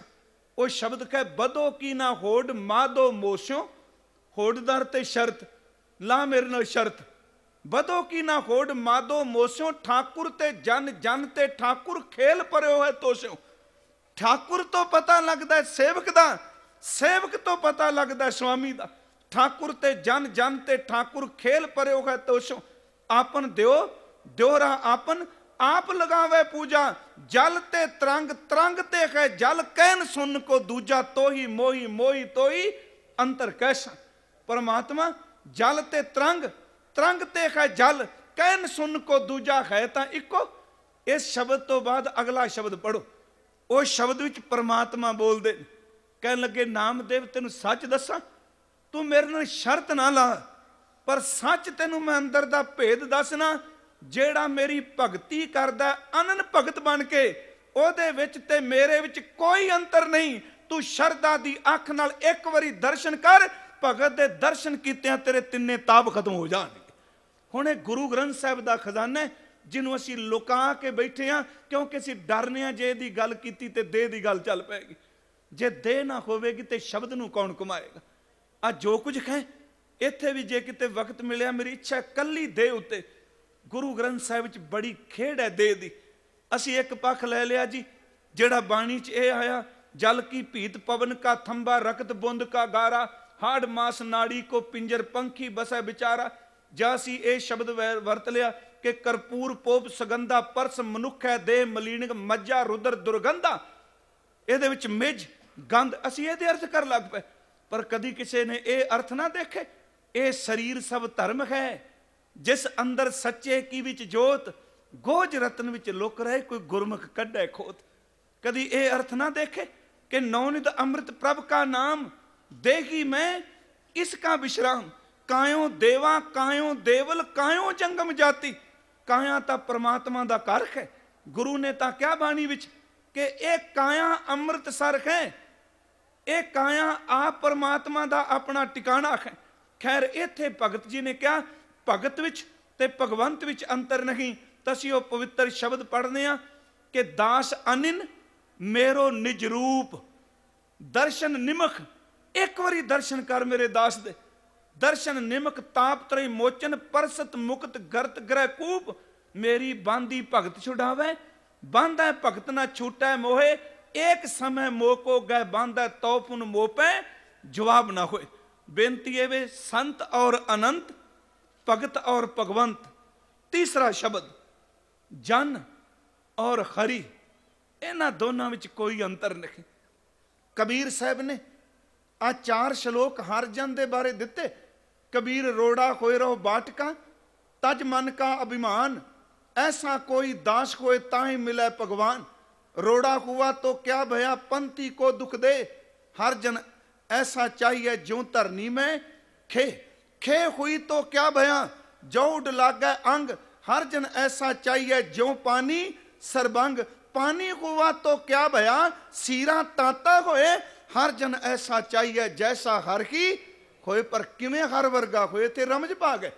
ਉਹ ਸ਼ਬਦ ਕਹੇ ਬਦੋ ਕੀ ਨਾ ਹੋੜ ਮਾਦੋ ਮੋਸਿਓ ਹੋੜਦਰ ਤੇ ਸ਼ਰਤ ਲਾ ਮੇਰੇ ਨਾਲ ਸ਼ਰਤ ਬਦੋ ਕੀ ਨਾ ਹੋੜ ਮਾਦੋ ਮੋਸਿਓ ਠਾਕੁਰ ਤੇ ਜਨ ਜਨ ਤੇ ਠਾਕੁਰ ਖੇਲ ਪਰਿਓ ਹੈ ਤੋਸਿਓ ਠਾਕੁਰ ਤੋਂ ਪਤਾ ਲੱਗਦਾ ਸੇਵਕ ਦਾ ਸੇਵਕ ਤੋਂ ਪਤਾ ਲੱਗਦਾ ਸੁਆਮੀ ਦਾ ਠਾਕੁਰ ਤੇ ਜਨ ਜਨ ਤੇ ਠਾਕੁਰ ਖੇਲ ਪਰਿਓ ਹੈ ਤੋਸ਼ ਆਪਨ ਦਿਓ ਦਿਓਰਾ ਆਪਨ ਆਪ ਲਗਾਵੇ ਪੂਜਾ ਜਲ ਤੇ ਤਰੰਗ ਤਰੰਗ ਤੇ ਹੈ ਜਲ ਕਹਿਨ ਸੁਨ ਕੋ ਦੂਜਾ ਤੋਹੀ ਮੋਹੀ ਮੋਹੀ ਤੋਹੀ ਅੰਤਰ ਕੈਸਾ ਪਰਮਾਤਮਾ ਜਲ ਤੇ ਤਰੰਗ ਤਰੰਗ ਤੇ ਹੈ ਜਲ ਕਹਿਨ ਸੁਨ ਕੋ ਦੂਜਾ ਹੈ ਤਾਂ ਇੱਕੋ ਇਸ ਸ਼ਬਦ ਤੋਂ ਬਾਅਦ ਅਗਲਾ ਸ਼ਬਦ ਪੜੋ ਉਹ ਸ਼ਬਦ ਵਿੱਚ ਪਰਮਾਤਮਾ ਬੋਲਦੇ ਕਹਿਣ ਲੱਗੇ ਨਾਮਦੇਵ ਤੈਨੂੰ ਸੱਚ ਦੱਸਾਂ ਤੂੰ ਮੇਰੇ ਨਾਲ ਸ਼ਰਤ ਨਾ ਲਾ ਪਰ ਸੱਚ ਤੈਨੂੰ ਮੈਂ ਅੰਦਰ ਦਾ ਭੇਦ ਦੱਸਣਾ ਜਿਹੜਾ ਮੇਰੀ ਭਗਤੀ ਕਰਦਾ ਅਨਨ ਭਗਤ ਬਣ ਕੇ ਉਹਦੇ ਵਿੱਚ ਤੇ ਮੇਰੇ ਵਿੱਚ ਕੋਈ ਅੰਤਰ ਨਹੀਂ ਤੂੰ ਸ਼ਰਦਾ ਦੀ ਅੱਖ ਨਾਲ ਇੱਕ ਵਾਰੀ ਦਰਸ਼ਨ ਕਰ ਭਗਤ ਦੇ ਦਰਸ਼ਨ ਕੀਤਿਆਂ ਤੇਰੇ ਤਿੰਨੇ ਤਾਬ ਖਤਮ ਹੋ ਜਾਣਗੇ ਹੁਣ ਇਹ ਗੁਰੂ ਗ੍ਰੰਥ ਸਾਹਿਬ ਦਾ ਖਜ਼ਾਨਾ ਹੈ ਜਿਹਨੂੰ ਅਸੀਂ ਲੁਕਾ ਕੇ ਬੈਠੇ ਆ ਕਿਉਂਕਿ ਅਸੀਂ ਡਰਨੇ ਆ ਜੇ ਦੀ ਗੱਲ ਕੀਤੀ ਤੇ ਦੇ ਦੀ ਗੱਲ ਚੱਲ ਪੈਗੀ ਜੇ ਦੇ ਨਾ ਹੋਵੇਗੀ ਤੇ ਸ਼ਬਦ ਨੂੰ ਕੌਣ ਕਮਾਏਗਾ ਆ ਜੋ ਕੁਝ ਹੈ ਇੱਥੇ ਵੀ ਜੇ ਕਿਤੇ ਵਕਤ ਮਿਲਿਆ ਮੇਰੀ ਇੱਛਾ ਕੱਲੀ ਦੇ ਉੱਤੇ ਗੁਰੂ ਗ੍ਰੰਥ ਸਾਹਿਬ ਵਿੱਚ ਬੜੀ ਖੇੜ ਹੈ ਦੇ ਦੀ ਅਸੀਂ ਇੱਕ ਪੱਖ ਲੈ ਲਿਆ ਜੀ ਜਿਹੜਾ ਬਾਣੀ 'ਚ ਇਹ ਆਇਆ ਜਲ ਕੀ ਭੀਤ ਪਵਨ ਕਾ ਥੰਬਾ ਰਕਤ ਬੁੰਦ ਕਾ ਗਾਰਾ ਹਾੜ ਮਾਸ ਨਾੜੀ ਕੋ ਪਿੰਜਰ ਪੰਖੀ ਬਸੈ ਵਿਚਾਰਾ ਜਾਸੀ ਇਹ ਸ਼ਬਦ ਵਰਤ ਲਿਆ ਕਿ ਕਰਪੂਰ ਪੋਪ ਸਗੰਧਾ ਪਰਸ ਮਨੁੱਖ ਹੈ ਦੇ ਮਲੀਨਕ ਮੱਜਾ ਰੁਦਰ ਦੁਰਗੰਧਾ ਇਹਦੇ ਵਿੱਚ ਮਿਜ ਗੰਧ ਅਸੀਂ ਇਹਦੇ ਅਰਥ ਕਰ ਲੱਗ ਪਏ ਪਰ ਕਦੀ ਕਿਸੇ ਨੇ ਇਹ ਅਰਥ ਨਾ ਦੇਖੇ ਇਹ ਸਰੀਰ ਸਭ ਧਰਮ ਹੈ ਜਿਸ ਅੰਦਰ ਸੱਚੇ ਕੀ ਵਿੱਚ ਜੋਤ ਗੋਜ ਰਤਨ ਵਿੱਚ ਲੁਕ ਰਹੇ ਕੋਈ ਗੁਰਮੁਖ ਕੱਢੈ ਖੋਤ ਕਦੀ ਇਹ ਅਰਥ ਨਾ ਦੇਖੇ ਕਿ ਨੌਨਿਤ ਅੰਮ੍ਰਿਤ ਪ੍ਰਭ ਕਾ ਨਾਮ ਦੇਖੀ ਮੈਂ ਇਸ ਕਾ ਵਿਸ਼ਰਾਮ ਕਾਇਓ ਦੇਵਾ ਕਾਇਓ ਦੇਵਲ ਕਾਇਓ ਜੰਗਮ ਜਾਤੀ ਕਾਇਆ ਤਾਂ ਪ੍ਰਮਾਤਮਾ ਦਾ ਕਰਖ ਹੈ ਗੁਰੂ ਨੇ ਤਾਂ ਕਿਹਾ ਬਾਣੀ ਵਿੱਚ ਕਿ ਇਹ ਕਾਇਆ ਅੰਮ੍ਰਿਤ ਸਰਖ ਹੈ ਇਹ ਕਾਇਆ ਆਪ ਪਰਮਾਤਮਾ ਦਾ ਆਪਣਾ ਟਿਕਾਣਾ ਹੈ ਖੈਰ ਇੱਥੇ ਭਗਤ ਜੀ ਨੇ ਕਿਹਾ ਭਗਤ ਵਿੱਚ ਤੇ ਭਗਵੰਤ ਵਿੱਚ ਅੰਤਰ ਨਹੀਂ ਤਸੀਂ ਉਹ ਪਵਿੱਤਰ ਸ਼ਬਦ ਪੜ੍ਹਨੇ ਆ ਕਿ ਦਾਸ ਅਨਿਨ ਮੇਰੋ ਨਿਜ ਰੂਪ ਦਰਸ਼ਨ ਨਿਮਖ ਇੱਕ ਵਾਰੀ ਦਰਸ਼ਨ ਕਰ ਮੇਰੇ ਦਾਸ ਦੇ ਦਰਸ਼ਨ ਨਿਮਖ ਤਾਪ ਤਰੇ ਮੋਚਨ ਪਰਸਤ ਮੁਕਤ ਗਰਤ ਗ੍ਰਹਿ ਕੂਪ ਮੇਰੀ ਬਾਂਦੀ ਭਗਤ ਛੁਡਾਵੇ ਬਾਂਦਾ ਭਗਤ ਨਾ ਛੂਟਾ ਮੋਹੇ ਇੱਕ ਸਮੇਂ ਮੋਕੋ ਗਏ ਬਾਂਧੈ ਤੌਪੁਨ ਮੋਪੈ ਜਵਾਬ ਨਾ ਹੋਏ ਬੇਨਤੀ ਹੈ ਵੇ ਸੰਤ ਔਰ ਅਨੰਤ ਭਗਤ ਔਰ ਭਗਵੰਤ ਤੀਸਰਾ ਸ਼ਬਦ ਜਨ ਔਰ ਹਰੀ ਇਹਨਾਂ ਦੋਨਾਂ ਵਿੱਚ ਕੋਈ ਅੰਤਰ ਨਹੀਂ ਕਬੀਰ ਸਾਹਿਬ ਨੇ ਆ ਚਾਰ ਸ਼ਲੋਕ ਹਰ ਜਨ ਦੇ ਬਾਰੇ ਦਿੱਤੇ ਕਬੀਰ ਰੋੜਾ ਹੋਏ ਰੋ ਬਾਟਕਾ ਤਜ ਮਨ ਕਾ ਅਭਿਮਾਨ ਐਸਾ ਕੋਈ ਦਾਸ ਹੋਏ ਤਾਂ ਹੀ ਮਿਲੇ ਭਗਵਾਨ रोड़ा हुआ तो क्या भया पंथी को दुख दे हर जन ऐसा चाहिए ज्यो धरनी में खे खे हुई तो क्या भया जौड लागे अंग हर जन ऐसा चाहिए ज्यो पानी सर्वंग पानी हुआ तो क्या भया सीरा ताता होए ਹਰ ਜਨ ਐਸਾ ਚਾਹੀਏ ਜੈਸਾ ਹਰ ਕੀ ਹੋਏ ਪਰ ਕਿਵੇਂ ਹਰ ਵਰਗਾ ਹੋਏ ਤੇ ਰਮਜ ਪਾ ਗਏ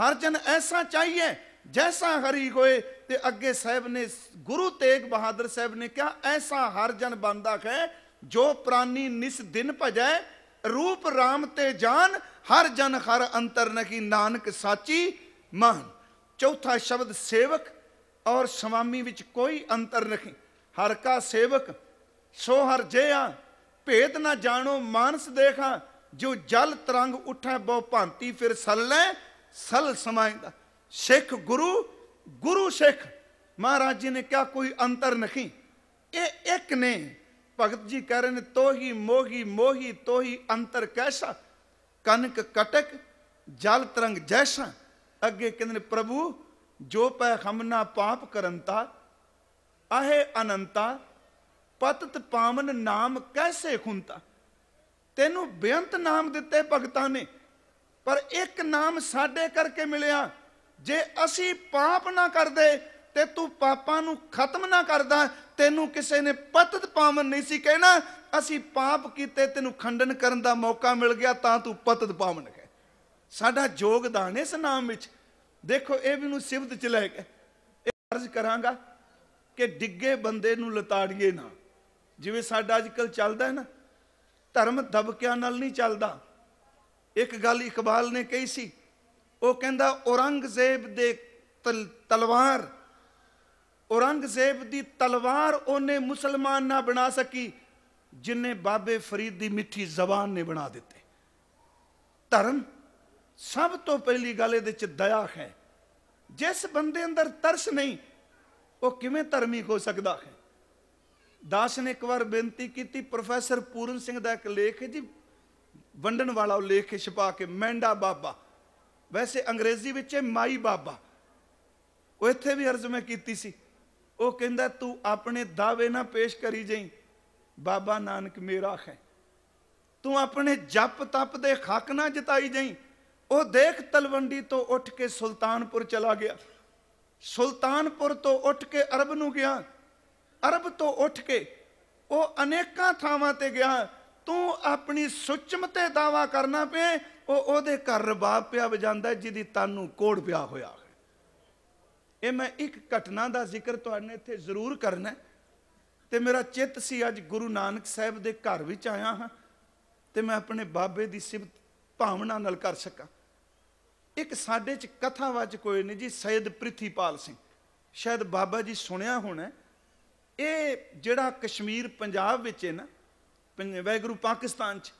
ਹਰ ਜਨ ਐਸਾ ਚਾਹੀਏ ਜੈਸਾ ਹਰੀ ਹੋਏ ਤੇ ਅੱਗੇ ਸਾਹਿਬ ਨੇ ਗੁਰੂ ਤੇਗ ਬਹਾਦਰ ਸਾਹਿਬ ਨੇ ਕਿਹਾ ਐਸਾ ਹਰ ਜਨ ਬੰਦਾ ਹੈ ਜੋ ਪ੍ਰਾਨੀ ਨਿਸ ਦਿਨ ਭਜੈ ਰੂਪ RAM ਤੇ ਜਾਨ ਹਰ ਜਨ ਹਰ ਅੰਤਰ ਨਕੀ ਨਾਨਕ ਸਾਚੀ ਮਾਨ ਚੌਥਾ ਸ਼ਬਦ ਸੇਵਕ ਔਰ ਸਵਾਮੀ ਵਿੱਚ ਕੋਈ ਅੰਤਰ ਨਹੀਂ ਹਰ ਕਾ ਸੇਵਕ ਸੋ ਹਰ ਜਿਆ ਭੇਦ ਨਾ ਜਾਣੋ ਮਾਨਸ ਦੇਖਾ ਜੋ ਜਲ ਤਰੰਗ ਉਠੈ ਬਹੁ ਭਾਂਤੀ ਫਿਰ ਲੈ ਸਲ ਸਮਾਇਦਾ ਸਿੱਖ ਗੁਰੂ ਗੁਰੂ ਸਿੱਖ ਮਹਾਰਾਜ ਜੀ ਨੇ ਕਿਹਾ ਕੋਈ ਅੰਤਰ ਨਹੀਂ ਇਹ ਇੱਕ ਨੇ ਭਗਤ ਜੀ ਕਹਿ ਰਹੇ ਨੇ ਤੋਹੀ ਮੋਹੀ ਮੋਹੀ ਤੋਹੀ ਅੰਤਰ ਕੈਸਾ ਕਨਕ ਕਟਕ ਜਲ ਤਰੰਗ ਜੈਸਾ ਅੱਗੇ ਕਹਿੰਦੇ ਨੇ ਪ੍ਰਭੂ ਜੋ ਪੈ ਹਮਨਾ ਪਾਪ ਕਰਨਤਾ ਆਹੇ ਅਨੰਤਾ ਪਤਤ ਪਾਵਨ ਨਾਮ ਕੈਸੇ ਖੁੰਤਾ ਤੈਨੂੰ ਬੇਅੰਤ ਨਾਮ ਦਿੱਤੇ ਭਗਤਾਂ ਨੇ ਪਰ ਇੱਕ ਨਾਮ ਸਾਡੇ ਕਰਕੇ ਮਿਲਿਆ ਜੇ ਅਸੀਂ ਪਾਪ ਨਾ ਕਰਦੇ ਤੇ ਤੂੰ ਪਾਪਾਂ ਨੂੰ ਖਤਮ ਨਾ ਕਰਦਾ ਤੈਨੂੰ ਕਿਸੇ ਨੇ ਪਤਤ ਪਾਵਨ ਨਹੀਂ ਸੀ ਕਹਿਣਾ ਅਸੀਂ ਪਾਪ ਕੀਤੇ ਤੈਨੂੰ ਖੰਡਨ ਕਰਨ ਦਾ ਮੌਕਾ ਮਿਲ ਗਿਆ ਤਾਂ ਤੂੰ ਪਤਤ ਪਾਵਨ ਹੈ ਸਾਡਾ ਯੋਗਦਾਨ ਇਸ ਨਾਮ ਵਿੱਚ ਦੇਖੋ ਇਹ ਵੀ ਨੂੰ ਸਿਫਤ ਚ ਲੈ ਕੇ ਇਹ ਅਰਜ਼ ਕਰਾਂਗਾ ਕਿ ਡਿੱਗੇ ਬੰਦੇ ਨੂੰ ਲਤਾੜੀਏ ਨਾ ਜਿਵੇਂ ਸਾਡਾ ਅੱਜਕੱਲ ਚੱਲਦਾ ਹੈ ਨਾ ਧਰਮ ਦਬਕਿਆਂ ਨਾਲ ਨਹੀਂ ਚੱਲਦਾ ਇੱਕ ਗੱਲ ਇਕਬਾਲ ਨੇ ਕਹੀ ਸੀ ਉਹ ਕਹਿੰਦਾ ਔਰੰਗਜ਼ੇਬ ਦੇ ਤਲਵਾਰ ਔਰੰਗਜ਼ੇਬ ਦੀ ਤਲਵਾਰ ਉਹਨੇ ਮੁਸਲਮਾਨ ਨਾ ਬਣਾ ਸਕੀ ਜਿਨੇ ਬਾਬੇ ਫਰੀਦ ਦੀ ਮਿੱਠੀ ਜ਼ਬਾਨ ਨੇ ਬਣਾ ਦਿੱਤੇ ਧਰਮ ਸਭ ਤੋਂ ਪਹਿਲੀ ਗੱਲ ਇਹਦੇ ਚ ਦਇਆ ਹੈ ਜਿਸ ਬੰਦੇ ਅੰਦਰ ਤਰਸ ਨਹੀਂ ਉਹ ਕਿਵੇਂ ਧਰਮੀ ਹੋ ਸਕਦਾ ਹੈ ਦਾਸ ਨੇ ਇੱਕ ਵਾਰ ਬੇਨਤੀ ਕੀਤੀ ਪ੍ਰੋਫੈਸਰ ਪੂਰਨ ਸਿੰਘ ਦਾ ਇੱਕ ਲੇਖ ਜੀ ਵੰਡਣ ਵਾਲਾ ਉਹ ਲੇਖ ਛਪਾ ਕੇ ਮੈਂਡਾ ਬਾਬਾ ਵੈਸੇ ਅੰਗਰੇਜ਼ੀ ਵਿੱਚ ਮਾਈ ਬਾਬਾ ਉਹ ਇੱਥੇ ਵੀ ਅਰਜ਼ ਮੈਂ ਕੀਤੀ ਸੀ ਉਹ ਕਹਿੰਦਾ ਤੂੰ ਆਪਣੇ ਦਾਅਵੇ ਨਾ ਪੇਸ਼ ਕਰੀ ਜਾਈ ਬਾਬਾ ਨਾਨਕ ਮੇਰਾ ਹੈ ਤੂੰ ਆਪਣੇ ਜਪ ਤਪ ਦੇ ਹੱਕ ਨਾ ਜਿਤਾਈ ਜਾਈ ਉਹ ਦੇਖ ਤਲਵੰਡੀ ਤੋਂ ਉੱਠ ਕੇ ਸੁਲਤਾਨਪੁਰ ਚਲਾ ਗਿਆ ਸੁਲਤਾਨਪੁਰ ਤੋਂ ਉੱਠ ਕੇ ਅਰਬ ਨੂੰ ਗਿਆ ਅਰਬ ਤੋਂ ਉੱਠ ਕੇ ਉਹ ਅਨੇਕਾਂ ਥਾਵਾਂ ਤੇ ਗਿਆ ਤੂੰ ਆਪਣੀ ਸੁਚਮ ਤੇ ਦਾਵਾ ਕਰਨਾ ਪਏ ਉਹ ਉਹਦੇ ਘਰ ਰਬਾਬ ਪਿਆ ਵਜਾਂਦਾ ਜਿਹਦੀ ਤਾਨੂੰ ਕੋੜ ਪਿਆ ਹੋਇਆ ਹੈ ਇਹ ਮੈਂ ਇੱਕ ਘਟਨਾ ਦਾ ਜ਼ਿਕਰ ਤੁਹਾਨੂੰ ਇੱਥੇ ਜ਼ਰੂਰ ਕਰਨਾ ਤੇ ਮੇਰਾ ਚਿੱਤ ਸੀ ਅੱਜ ਗੁਰੂ ਨਾਨਕ ਸਾਹਿਬ ਦੇ ਘਰ ਵਿੱਚ ਆਇਆ ਹਾਂ ਤੇ ਮੈਂ ਆਪਣੇ ਬਾਬੇ ਦੀ ਸਿਫਤ ਭਾਵਨਾ ਨਾਲ ਕਰ ਸਕਾਂ ਇੱਕ ਸਾਡੇ ਚ ਕਥਾ ਵਾਚ ਕੋਈ ਨਹੀਂ ਜੀ ਸੈਦ ਪ੍ਰਿਥੀਪਾਲ ਸਿੰਘ ਸ਼ਾਇਦ ਬਾਬਾ ਜੀ ਸੁਣਿਆ ਹੋਣਾ ਇਹ ਜਿਹੜਾ ਕਸ਼ਮੀਰ ਪੰਜਾਬ ਵਿੱਚ ਹੈ ਨਾ ਵੈਗਰੂ ਪਾਕਿਸਤਾਨ 'ਚ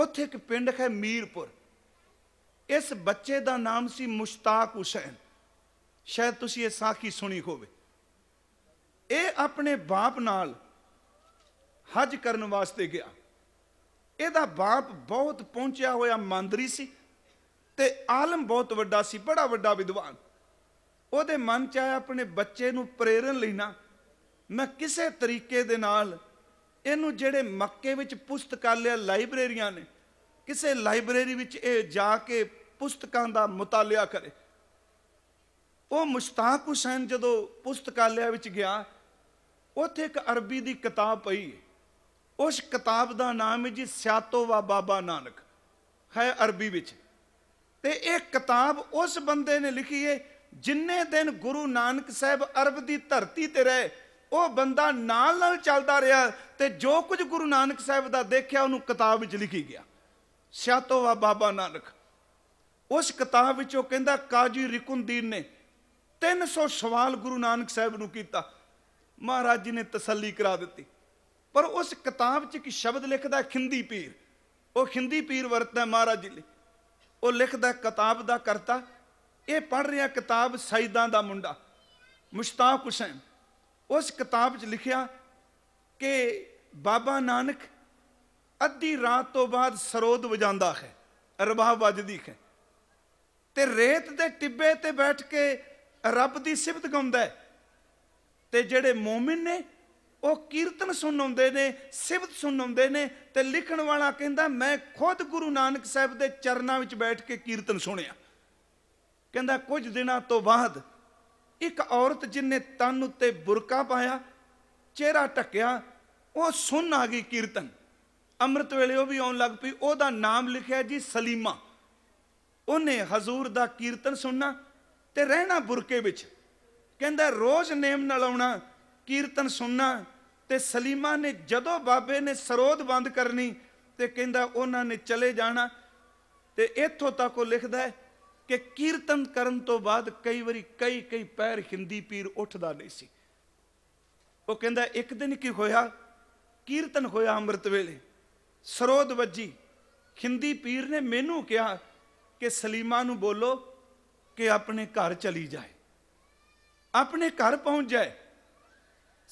ਉੱਥੇ ਇੱਕ ਪਿੰਡ ਹੈ ਮੀਰਪੁਰ ਇਸ ਬੱਚੇ ਦਾ ਨਾਮ ਸੀ ਮੁਸ਼ਤਾਕ ਹੁਸੈਨ ਸ਼ਾਇਦ ਤੁਸੀਂ ਇਹ ਸਾਖੀ ਸੁਣੀ ਹੋਵੇ ਇਹ ਆਪਣੇ ਬਾਪ ਨਾਲ ਹਜ ਕਰਨ ਵਾਸਤੇ ਗਿਆ ਇਹਦਾ ਬਾਪ ਬਹੁਤ ਪਹੁੰਚਿਆ ਹੋਇਆ ਮੰਦਰੀ ਸੀ ਤੇ ਆਲਮ ਬਹੁਤ ਵੱਡਾ ਸੀ ਬੜਾ ਵੱਡਾ ਵਿਦਵਾਨ ਉਹਦੇ ਮਨ 'ਚ ਆਇਆ ਆਪਣੇ ਬੱਚੇ ਨੂੰ ਪ੍ਰੇਰਣ ਲੈਣਾ ਮੈਂ ਕਿਸੇ ਤਰੀਕੇ ਦੇ ਨਾਲ ਇਹਨੂੰ ਜਿਹੜੇ ਮੱਕੇ ਵਿੱਚ ਪੁਸਤਕਾਲਿਆ ਲਾਇਬ੍ਰੇਰੀਆਂ ਨੇ ਕਿਸੇ ਲਾਇਬ੍ਰੇਰੀ ਵਿੱਚ ਇਹ ਜਾ ਕੇ ਪੁਸਤਕਾਂ ਦਾ ਮਤਾਲਿਆ ਕਰੇ ਉਹ ਮੁਸ਼ਤਾਕ ਹੁਸੈਨ ਜਦੋਂ ਪੁਸਤਕਾਲਿਆ ਵਿੱਚ ਗਿਆ ਉੱਥੇ ਇੱਕ ਅਰਬੀ ਦੀ ਕਿਤਾਬ ਪਈ ਉਸ ਕਿਤਾਬ ਦਾ ਨਾਮ ਹੈ ਜੀ ਸਿਆਤੋਵਾ ਬਾਬਾ ਨਾਨਕ ਹੈ ਅਰਬੀ ਵਿੱਚ ਤੇ ਇਹ ਕਿਤਾਬ ਉਸ ਬੰਦੇ ਨੇ ਲਿਖੀ ਹੈ ਜਿੰਨੇ ਦਿਨ ਗੁਰੂ ਨਾਨਕ ਸਾਹਿਬ ਅਰਬ ਦੀ ਧਰਤੀ ਤੇ ਰਹੇ ਉਹ ਬੰਦਾ ਨਾਲ ਨਾਲ ਚੱਲਦਾ ਰਿਹਾ ਤੇ ਜੋ ਕੁਝ ਗੁਰੂ ਨਾਨਕ ਸਾਹਿਬ ਦਾ ਦੇਖਿਆ ਉਹਨੂੰ ਕਿਤਾਬ ਵਿੱਚ ਲਿਖੀ ਗਿਆ ਸਿਆਤੋਵਾ ਬਾਬਾ ਨਾਨਕ ਉਸ ਕਿਤਾਬ ਵਿੱਚ ਉਹ ਕਹਿੰਦਾ ਕਾਜੀ ਰਿਕੁੰਦੀਨ ਨੇ 300 ਸਵਾਲ ਗੁਰੂ ਨਾਨਕ ਸਾਹਿਬ ਨੂੰ ਕੀਤਾ ਮਹਾਰਾਜ ਜੀ ਨੇ ਤਸੱਲੀ ਕਰਾ ਦਿੱਤੀ ਪਰ ਉਸ ਕਿਤਾਬ 'ਚ ਇੱਕ ਸ਼ਬਦ ਲਿਖਦਾ ਖਿੰਦੀ ਪੀਰ ਉਹ ਖਿੰਦੀ ਪੀਰ ਵਰਤਦਾ ਮਹਾਰਾਜ ਜੀ ਲਈ ਉਹ ਲਿਖਦਾ ਕਿਤਾਬ ਦਾ ਕਰਤਾ ਇਹ ਪੜ ਰਿਹਾ ਕਿਤਾਬ ਸੈਦਾਂ ਦਾ ਮੁੰਡਾ ਮੁਸ਼ਤਾਕ ਹੁਸੈਨ ਉਸ ਕਿਤਾਬ 'ਚ ਲਿਖਿਆ ਕਿ ਬਾਬਾ ਨਾਨਕ ਅੱਧੀ ਰਾਤ ਤੋਂ ਬਾਅਦ ਸਰੋਦ ਵਜਾਂਦਾ ਹੈ ਰਬਾਹ ਵੱਜਦੀ ਹੈ ਤੇ ਰੇਤ ਦੇ ਟਿੱਬੇ ਤੇ ਬੈਠ ਕੇ ਰੱਬ ਦੀ ਸਿਫਤ ਗਾਉਂਦਾ ਹੈ ਤੇ ਜਿਹੜੇ ਮੂਮਿਨ ਨੇ ਉਹ ਕੀਰਤਨ ਸੁਣਾਉਂਦੇ ਨੇ ਸਿਫਤ ਸੁਣਾਉਂਦੇ ਨੇ ਤੇ ਲਿਖਣ ਵਾਲਾ ਕਹਿੰਦਾ ਮੈਂ ਖੁਦ ਗੁਰੂ ਨਾਨਕ ਸਾਹਿਬ ਦੇ ਚਰਨਾਂ ਵਿੱਚ ਬੈਠ ਕੇ ਕੀਰਤਨ ਸੁਣਿਆ ਕਹਿੰਦਾ ਕੁਝ ਦਿਨਾਂ ਤੋਂ ਬਾਅਦ ਇੱਕ ਔਰਤ ਜਿਨੇ ਤਨ ਉੱਤੇ ਬੁਰਕਾ ਪਾਇਆ ਚਿਹਰਾ ਢੱਕਿਆ ਉਹ ਸੁਣ ਆ ਗਈ ਕੀਰਤਨ ਅੰਮ੍ਰਿਤ ਵੇਲੇ ਉਹ ਵੀ ਆਉਣ ਲੱਗ ਪਈ ਉਹਦਾ ਨਾਮ ਲਿਖਿਆ ਜੀ ਸਲੀਮਾ ਉਹਨੇ ਹਜ਼ੂਰ ਦਾ ਕੀਰਤਨ ਸੁਣਨਾ ਤੇ ਰਹਿਣਾ ਬੁਰਕੇ ਵਿੱਚ ਕਹਿੰਦਾ ਰੋਜ਼ ਨੇਮ ਨਾਲ ਆਉਣਾ ਕੀਰਤਨ ਸੁਣਨਾ ਤੇ ਸਲੀਮਾ ਨੇ ਜਦੋਂ ਬਾਬੇ ਨੇ ਸਰੋਦ ਬੰਦ ਕਰਨੀ ਤੇ ਕਹਿੰਦਾ ਉਹਨਾਂ ਨੇ ਚਲੇ ਜਾਣਾ ਤੇ ਇੱਥੋਂ ਤੱਕ ਉਹ ਲਿਖਦਾ ਹੈ ਕਿ ਕੀਰਤਨ ਕਰਨ ਤੋਂ ਬਾਅਦ ਕਈ ਵਾਰੀ ਕਈ ਕਈ ਪੈਰ ਹਿੰਦੀ ਪੀਰ ਉੱਠਦਾ ਨਹੀਂ ਸੀ ਉਹ ਕਹਿੰਦਾ ਇੱਕ ਦਿਨ ਕੀ ਹੋਇਆ ਕੀਰਤਨ ਹੋਇਆ ਅੰਮ੍ਰਿਤ ਵੇਲੇ ਸਰੋਦ ਵੱਜੀ ਹਿੰਦੀ ਪੀਰ ਨੇ ਮੈਨੂੰ ਕਿਹਾ ਕਿ ਸਲੀਮਾ ਨੂੰ ਬੋਲੋ ਕਿ ਆਪਣੇ ਘਰ ਚਲੀ ਜਾਏ ਆਪਣੇ ਘਰ ਪਹੁੰਚ ਜਾਏ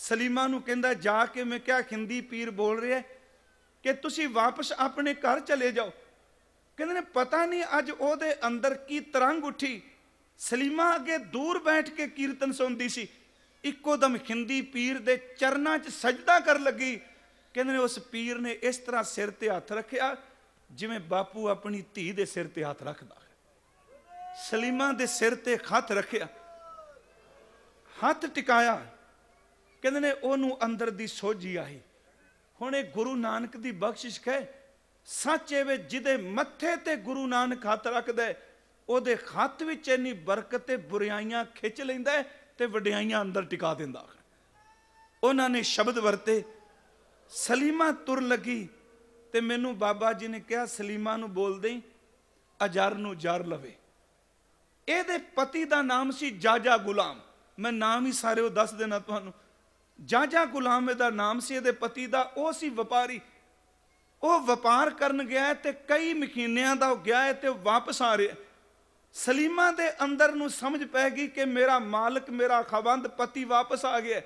ਸਲੀਮਾ ਨੂੰ ਕਹਿੰਦਾ ਜਾ ਕੇ ਮੈਂ ਕਿਹਾ ਹਿੰਦੀ ਪੀਰ ਬੋਲ ਰਿਹਾ ਕਿ ਤੁਸੀਂ ਵਾਪਸ ਆਪਣੇ ਘਰ ਚਲੇ ਜਾਓ ਕਹਿੰਦੇ ਨੇ ਪਤਾ ਨਹੀਂ ਅੱਜ ਉਹਦੇ ਅੰਦਰ ਕੀ ਤਰੰਗ ਉੱਠੀ ਸਲੀਮਾ ਅੱਗੇ ਦੂਰ ਬੈਠ ਕੇ ਕੀਰਤਨ ਸੁਣਦੀ ਸੀ ਇੱਕੋ ਦਮ ਖਿੰਦੀ ਪੀਰ ਦੇ ਚਰਨਾਂ 'ਚ ਸਜਦਾ ਕਰਨ ਲੱਗੀ ਕਹਿੰਦੇ ਨੇ ਉਸ ਪੀਰ ਨੇ ਇਸ ਤਰ੍ਹਾਂ ਸਿਰ ਤੇ ਹੱਥ ਰੱਖਿਆ ਜਿਵੇਂ ਬਾਪੂ ਆਪਣੀ ਧੀ ਦੇ ਸਿਰ ਤੇ ਹੱਥ ਰੱਖਦਾ ਹੈ ਸਲੀਮਾ ਦੇ ਸਿਰ ਤੇ ਹੱਥ ਰੱਖਿਆ ਹੱਥ ਟਿਕਾਇਆ ਕਹਿੰਦੇ ਨੇ ਉਹਨੂੰ ਅੰਦਰ ਦੀ ਸੋਝੀ ਆਈ ਹੁਣ ਇਹ ਗੁਰੂ ਨਾਨਕ ਦੀ ਬਖਸ਼ਿਸ਼ ਹੈ ਸੱਚੇ ਵਿੱਚ ਜਿਹਦੇ ਮੱਥੇ ਤੇ ਗੁਰੂ ਨਾਨਕ ਹੱਥ ਰੱਖਦਾ ਉਹਦੇ ਹੱਥ ਵਿੱਚ ਇੰਨੀ ਬਰਕਤ ਤੇ ਬੁਰਾਈਆਂ ਖਿੱਚ ਲੈਂਦਾ ਤੇ ਵਡਿਆਈਆਂ ਅੰਦਰ ਟਿਕਾ ਦਿੰਦਾ ਉਹਨਾਂ ਨੇ ਸ਼ਬਦ ਵਰਤੇ ਸਲੀਮਾ ਤੁਰ ਲੱਗੀ ਤੇ ਮੈਨੂੰ ਬਾਬਾ ਜੀ ਨੇ ਕਿਹਾ ਸਲੀਮਾ ਨੂੰ ਬੋਲ ਦੇ ਅਜਰ ਨੂੰ ਜਰ ਲਵੇ ਇਹਦੇ ਪਤੀ ਦਾ ਨਾਮ ਸੀ ਜਾਜਾ ਗੁਲਾਮ ਮੈਂ ਨਾਮ ਹੀ ਸਾਰੇ ਉਹ ਦੱਸ ਦੇਣਾ ਤੁਹਾਨੂੰ ਜਾਜਾ ਗੁਲਾਮ ਇਹਦਾ ਨਾਮ ਸੀ ਇਹਦੇ ਪਤੀ ਦਾ ਉਹ ਸੀ ਵਪਾਰੀ ਉਹ ਵਪਾਰ ਕਰਨ ਗਿਆ ਤੇ ਕਈ ਮਖੀਨਿਆਂ ਦਾ ਉਹ ਗਿਆ ਤੇ ਵਾਪਸ ਆ ਰਿਹਾ ਸਲੀਮਾ ਦੇ ਅੰਦਰ ਨੂੰ ਸਮਝ ਪੈ ਗਈ ਕਿ ਮੇਰਾ ਮਾਲਕ ਮੇਰਾ ਖਵੰਦ ਪਤੀ ਵਾਪਸ ਆ ਗਿਆ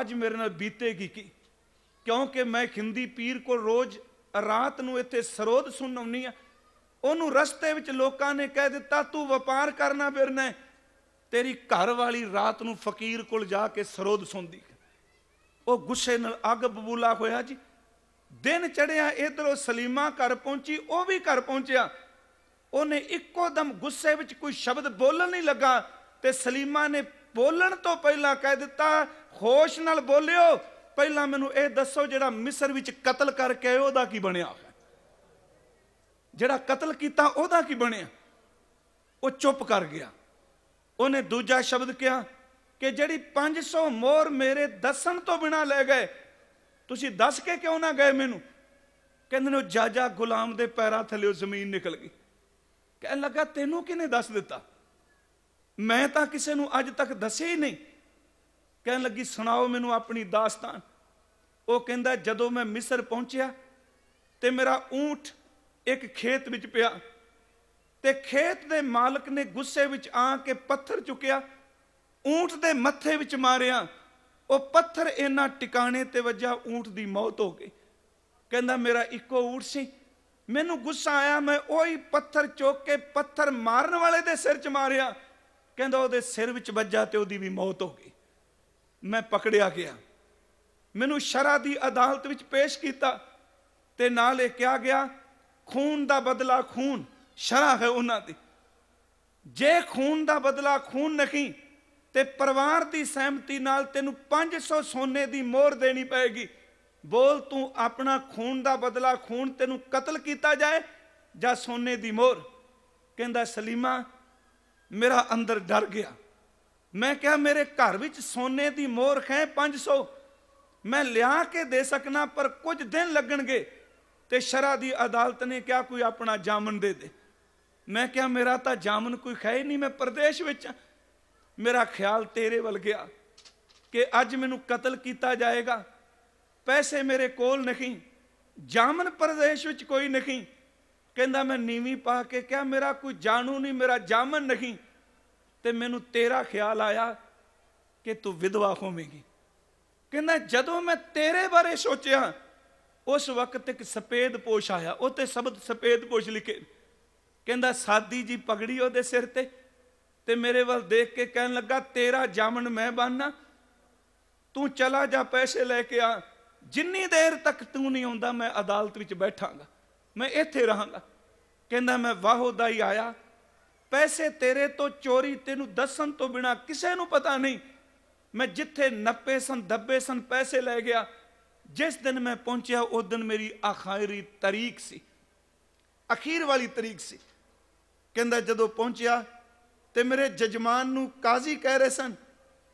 ਅੱਜ ਮੇਰੇ ਨਾਲ ਬੀਤੇਗੀ ਕੀ ਕਿਉਂਕਿ ਮੈਂ ਖਿੰਦੀ ਪੀਰ ਕੋ ਰੋਜ਼ ਰਾਤ ਨੂੰ ਇੱਥੇ ਸਰੋਦ ਸੁਣਾਉਣੀ ਆ ਉਹਨੂੰ ਰਸਤੇ ਵਿੱਚ ਲੋਕਾਂ ਨੇ ਕਹਿ ਦਿੱਤਾ ਤੂੰ ਵਪਾਰ ਕਰਨਾ ਫਿਰਨਾ ਤੇਰੀ ਘਰ ਵਾਲੀ ਰਾਤ ਨੂੰ ਫਕੀਰ ਕੋਲ ਜਾ ਕੇ ਸਰੋਦ ਸੁਣਦੀ ਉਹ ਗੁੱਸੇ ਨਾਲ ਅੱਗ ਬਬੂਲਾ ਹੋਇਆ ਜੀ ਦਿਨ ਚੜਿਆ ਇਧਰੋਂ ਸਲੀਮਾ ਘਰ ਪਹੁੰਚੀ ਉਹ ਵੀ ਘਰ ਪਹੁੰਚਿਆ ਉਹਨੇ ਇੱਕੋ ਦਮ ਗੁੱਸੇ ਵਿੱਚ ਕੋਈ ਸ਼ਬਦ ਬੋਲਣ ਨਹੀਂ ਲੱਗਾ ਤੇ ਸਲੀਮਾ ਨੇ ਬੋਲਣ ਤੋਂ ਪਹਿਲਾਂ ਕਹਿ ਦਿੱਤਾ ਖੋਸ਼ ਨਾਲ ਬੋਲਿਓ ਪਹਿਲਾਂ ਮੈਨੂੰ ਇਹ ਦੱਸੋ ਜਿਹੜਾ ਮਿਸਰ ਵਿੱਚ ਕਤਲ ਕਰਕੇ ਆਇਆ ਉਹਦਾ ਕੀ ਬਣਿਆ ਜਿਹੜਾ ਕਤਲ ਕੀਤਾ ਉਹਦਾ ਕੀ ਬਣਿਆ ਉਹ ਚੁੱਪ ਕਰ ਗਿਆ ਉਹਨੇ ਦੂਜਾ ਸ਼ਬਦ ਕਿਹਾ ਕਿ ਜਿਹੜੀ 500 ਮੋਰ ਮੇਰੇ ਦੱਸਣ ਤੋਂ ਬਿਨਾ ਲੈ ਗਏ ਤੁਸੀਂ ਦੱਸ ਕੇ ਕਿਉਂ ਨਾ ਗਏ ਮੈਨੂੰ ਕਹਿੰਦੇ ਨੇ ਉਹ ਜਾਜਾ ਗੁਲਾਮ ਦੇ ਪੈਰਾਂ ਥੱਲੇ ਉਹ ਜ਼ਮੀਨ ਨਿਕਲ ਗਈ ਕਹਿਣ ਲੱਗਾ ਤੈਨੂੰ ਕਿਨੇ ਦੱਸ ਦਿੱਤਾ ਮੈਂ ਤਾਂ ਕਿਸੇ ਨੂੰ ਅੱਜ ਤੱਕ ਦੱਸਿਆ ਹੀ ਨਹੀਂ ਕਹਿਣ ਲੱਗੀ ਸੁਣਾਓ ਮੈਨੂੰ ਆਪਣੀ ਦਾਸਤਾਨ ਉਹ ਕਹਿੰਦਾ ਜਦੋਂ ਮੈਂ ਮਿਸਰ ਪਹੁੰਚਿਆ ਤੇ ਮੇਰਾ ਊਂਠ ਇੱਕ ਖੇਤ ਵਿੱਚ ਪਿਆ ਤੇ ਖੇਤ ਦੇ ਮਾਲਕ ਨੇ ਗੁੱਸੇ ਵਿੱਚ ਆ ਕੇ ਪੱਥਰ ਚੁੱਕਿਆ ਊਂਠ ਦੇ ਮੱਥੇ ਵਿੱਚ ਮਾਰਿਆ ਉਹ ਪੱਥਰ ਇਹਨਾਂ ਟਿਕਾਣੇ ਤੇ ਵੱਜਾ ਊਂਟ ਦੀ ਮੌਤ ਹੋ ਗਈ ਕਹਿੰਦਾ ਮੇਰਾ ਇੱਕੋ ਊਂਟ ਸੀ ਮੈਨੂੰ ਗੁੱਸਾ ਆਇਆ ਮੈਂ ਉਹੀ ਪੱਥਰ ਚੋਕ ਕੇ ਪੱਥਰ ਮਾਰਨ ਵਾਲੇ ਦੇ ਸਿਰ 'ਚ ਮਾਰਿਆ ਕਹਿੰਦਾ ਉਹਦੇ ਸਿਰ ਵਿੱਚ ਵੱਜਾ ਤੇ ਉਹਦੀ ਵੀ ਮੌਤ ਹੋ ਗਈ ਮੈਂ ਪਕੜਿਆ ਗਿਆ ਮੈਨੂੰ ਸ਼ਰਾ ਦੀ ਅਦਾਲਤ ਵਿੱਚ ਪੇਸ਼ ਕੀਤਾ ਤੇ ਨਾਲ ਇਹ ਕਿਹਾ ਗਿਆ ਖੂਨ ਦਾ ਬਦਲਾ ਖੂਨ ਸ਼ਰਾ ਹੈ ਉਹਨਾਂ ਦੀ ਜੇ ਖੂਨ ਦਾ ਬਦਲਾ ਖੂਨ ਨਹੀਂ ਤੇ ਪਰਿਵਾਰ ਦੀ ਸਹਿਮਤੀ ਨਾਲ ਤੈਨੂੰ 500 ਸੋਨੇ ਦੀ ਮੋਹਰ ਦੇਣੀ ਪੈਗੀ ਬੋਲ ਤੂੰ ਆਪਣਾ ਖੂਨ ਦਾ ਬਦਲਾ ਖੂਨ ਤੈਨੂੰ ਕਤਲ ਕੀਤਾ ਜਾਏ ਜਾਂ ਸੋਨੇ ਦੀ ਮੋਹਰ ਕਹਿੰਦਾ ਸਲੀਮਾ ਮੇਰਾ ਅੰਦਰ ਡਰ ਗਿਆ ਮੈਂ ਕਿਹਾ ਮੇਰੇ ਘਰ ਵਿੱਚ ਸੋਨੇ ਦੀ ਮੋਹਰ ਹੈ 500 ਮੈਂ ਲਿਆ ਕੇ ਦੇ ਸਕਣਾ ਪਰ ਕੁਝ ਦਿਨ ਲੱਗਣਗੇ ਤੇ ਸ਼ਰਾ ਦੀ ਅਦਾਲਤ ਨੇ ਕਿਹਾ ਕੋਈ ਆਪਣਾ ਜਾਮਨ ਦੇ ਦੇ ਮੈਂ ਕਿਹਾ ਮੇਰਾ ਤਾਂ ਜਾਮਨ ਕੋਈ ਖੈ ਨਹੀਂ ਮੈਂ ਪ੍ਰਦੇਸ਼ ਵਿੱਚ ਆ ਮੇਰਾ ਖਿਆਲ ਤੇਰੇ ਵੱਲ ਗਿਆ ਕਿ ਅੱਜ ਮੈਨੂੰ ਕਤਲ ਕੀਤਾ ਜਾਏਗਾ ਪੈਸੇ ਮੇਰੇ ਕੋਲ ਨਹੀਂ ਜਾਮਨ ਪ੍ਰਦੇਸ਼ ਵਿੱਚ ਕੋਈ ਨਹੀਂ ਕਹਿੰਦਾ ਮੈਂ ਨੀਵੀਂ ਪਾ ਕੇ ਕਿਹਾ ਮੇਰਾ ਕੋਈ ਜਾਣੂ ਨਹੀਂ ਮੇਰਾ ਜਾਮਨ ਨਹੀਂ ਤੇ ਮੈਨੂੰ ਤੇਰਾ ਖਿਆਲ ਆਇਆ ਕਿ ਤੂੰ ਵਿਧਵਾ ਹੋਵੇਂਗੀ ਕਹਿੰਦਾ ਜਦੋਂ ਮੈਂ ਤੇਰੇ ਬਾਰੇ ਸੋਚਿਆ ਉਸ ਵਕਤ ਇੱਕ ਸਫੇਦ ਪੋਸ਼ ਆਇਆ ਉਹ ਤੇ ਸ਼ਬਦ ਸਫੇਦ ਪੋਸ਼ ਲਿਖੇ ਕਹਿੰਦਾ ਸਾਦੀ ਜੀ ਪਗੜੀ ਉਹਦੇ ਸਿਰ ਤੇ ਤੇ ਮੇਰੇ ਵੱਲ ਦੇਖ ਕੇ ਕਹਿਣ ਲੱਗਾ ਤੇਰਾ ਜਾਮਣ ਮੈਂ ਬਾਨਾ ਤੂੰ ਚਲਾ ਜਾ ਪੈਸੇ ਲੈ ਕੇ ਆ ਜਿੰਨੀ ਦੇਰ ਤੱਕ ਤੂੰ ਨਹੀਂ ਆਉਂਦਾ ਮੈਂ ਅਦਾਲਤ ਵਿੱਚ ਬੈਠਾਂਗਾ ਮੈਂ ਇੱਥੇ ਰਹਾਂਗਾ ਕਹਿੰਦਾ ਮੈਂ ਵਾਹੋਦਾ ਹੀ ਆਇਆ ਪੈਸੇ ਤੇਰੇ ਤੋਂ ਚੋਰੀ ਤੈਨੂੰ ਦੱਸਣ ਤੋਂ ਬਿਨਾ ਕਿਸੇ ਨੂੰ ਪਤਾ ਨਹੀਂ ਮੈਂ ਜਿੱਥੇ ਨੱਪੇ ਸਨ ਦੱਬੇ ਸਨ ਪੈਸੇ ਲੈ ਗਿਆ ਜਿਸ ਦਿਨ ਮੈਂ ਪਹੁੰਚਿਆ ਉਸ ਦਿਨ ਮੇਰੀ ਆਖਰੀ ਤਾਰੀਖ ਸੀ ਅਖੀਰ ਵਾਲੀ ਤਾਰੀਖ ਸੀ ਕਹਿੰਦਾ ਜਦੋਂ ਪਹੁੰਚਿਆ ਤੇ ਮੇਰੇ ਜਜਮਾਨ ਨੂੰ ਕਾਜ਼ੀ ਕਹਿ ਰਹੇ ਸਨ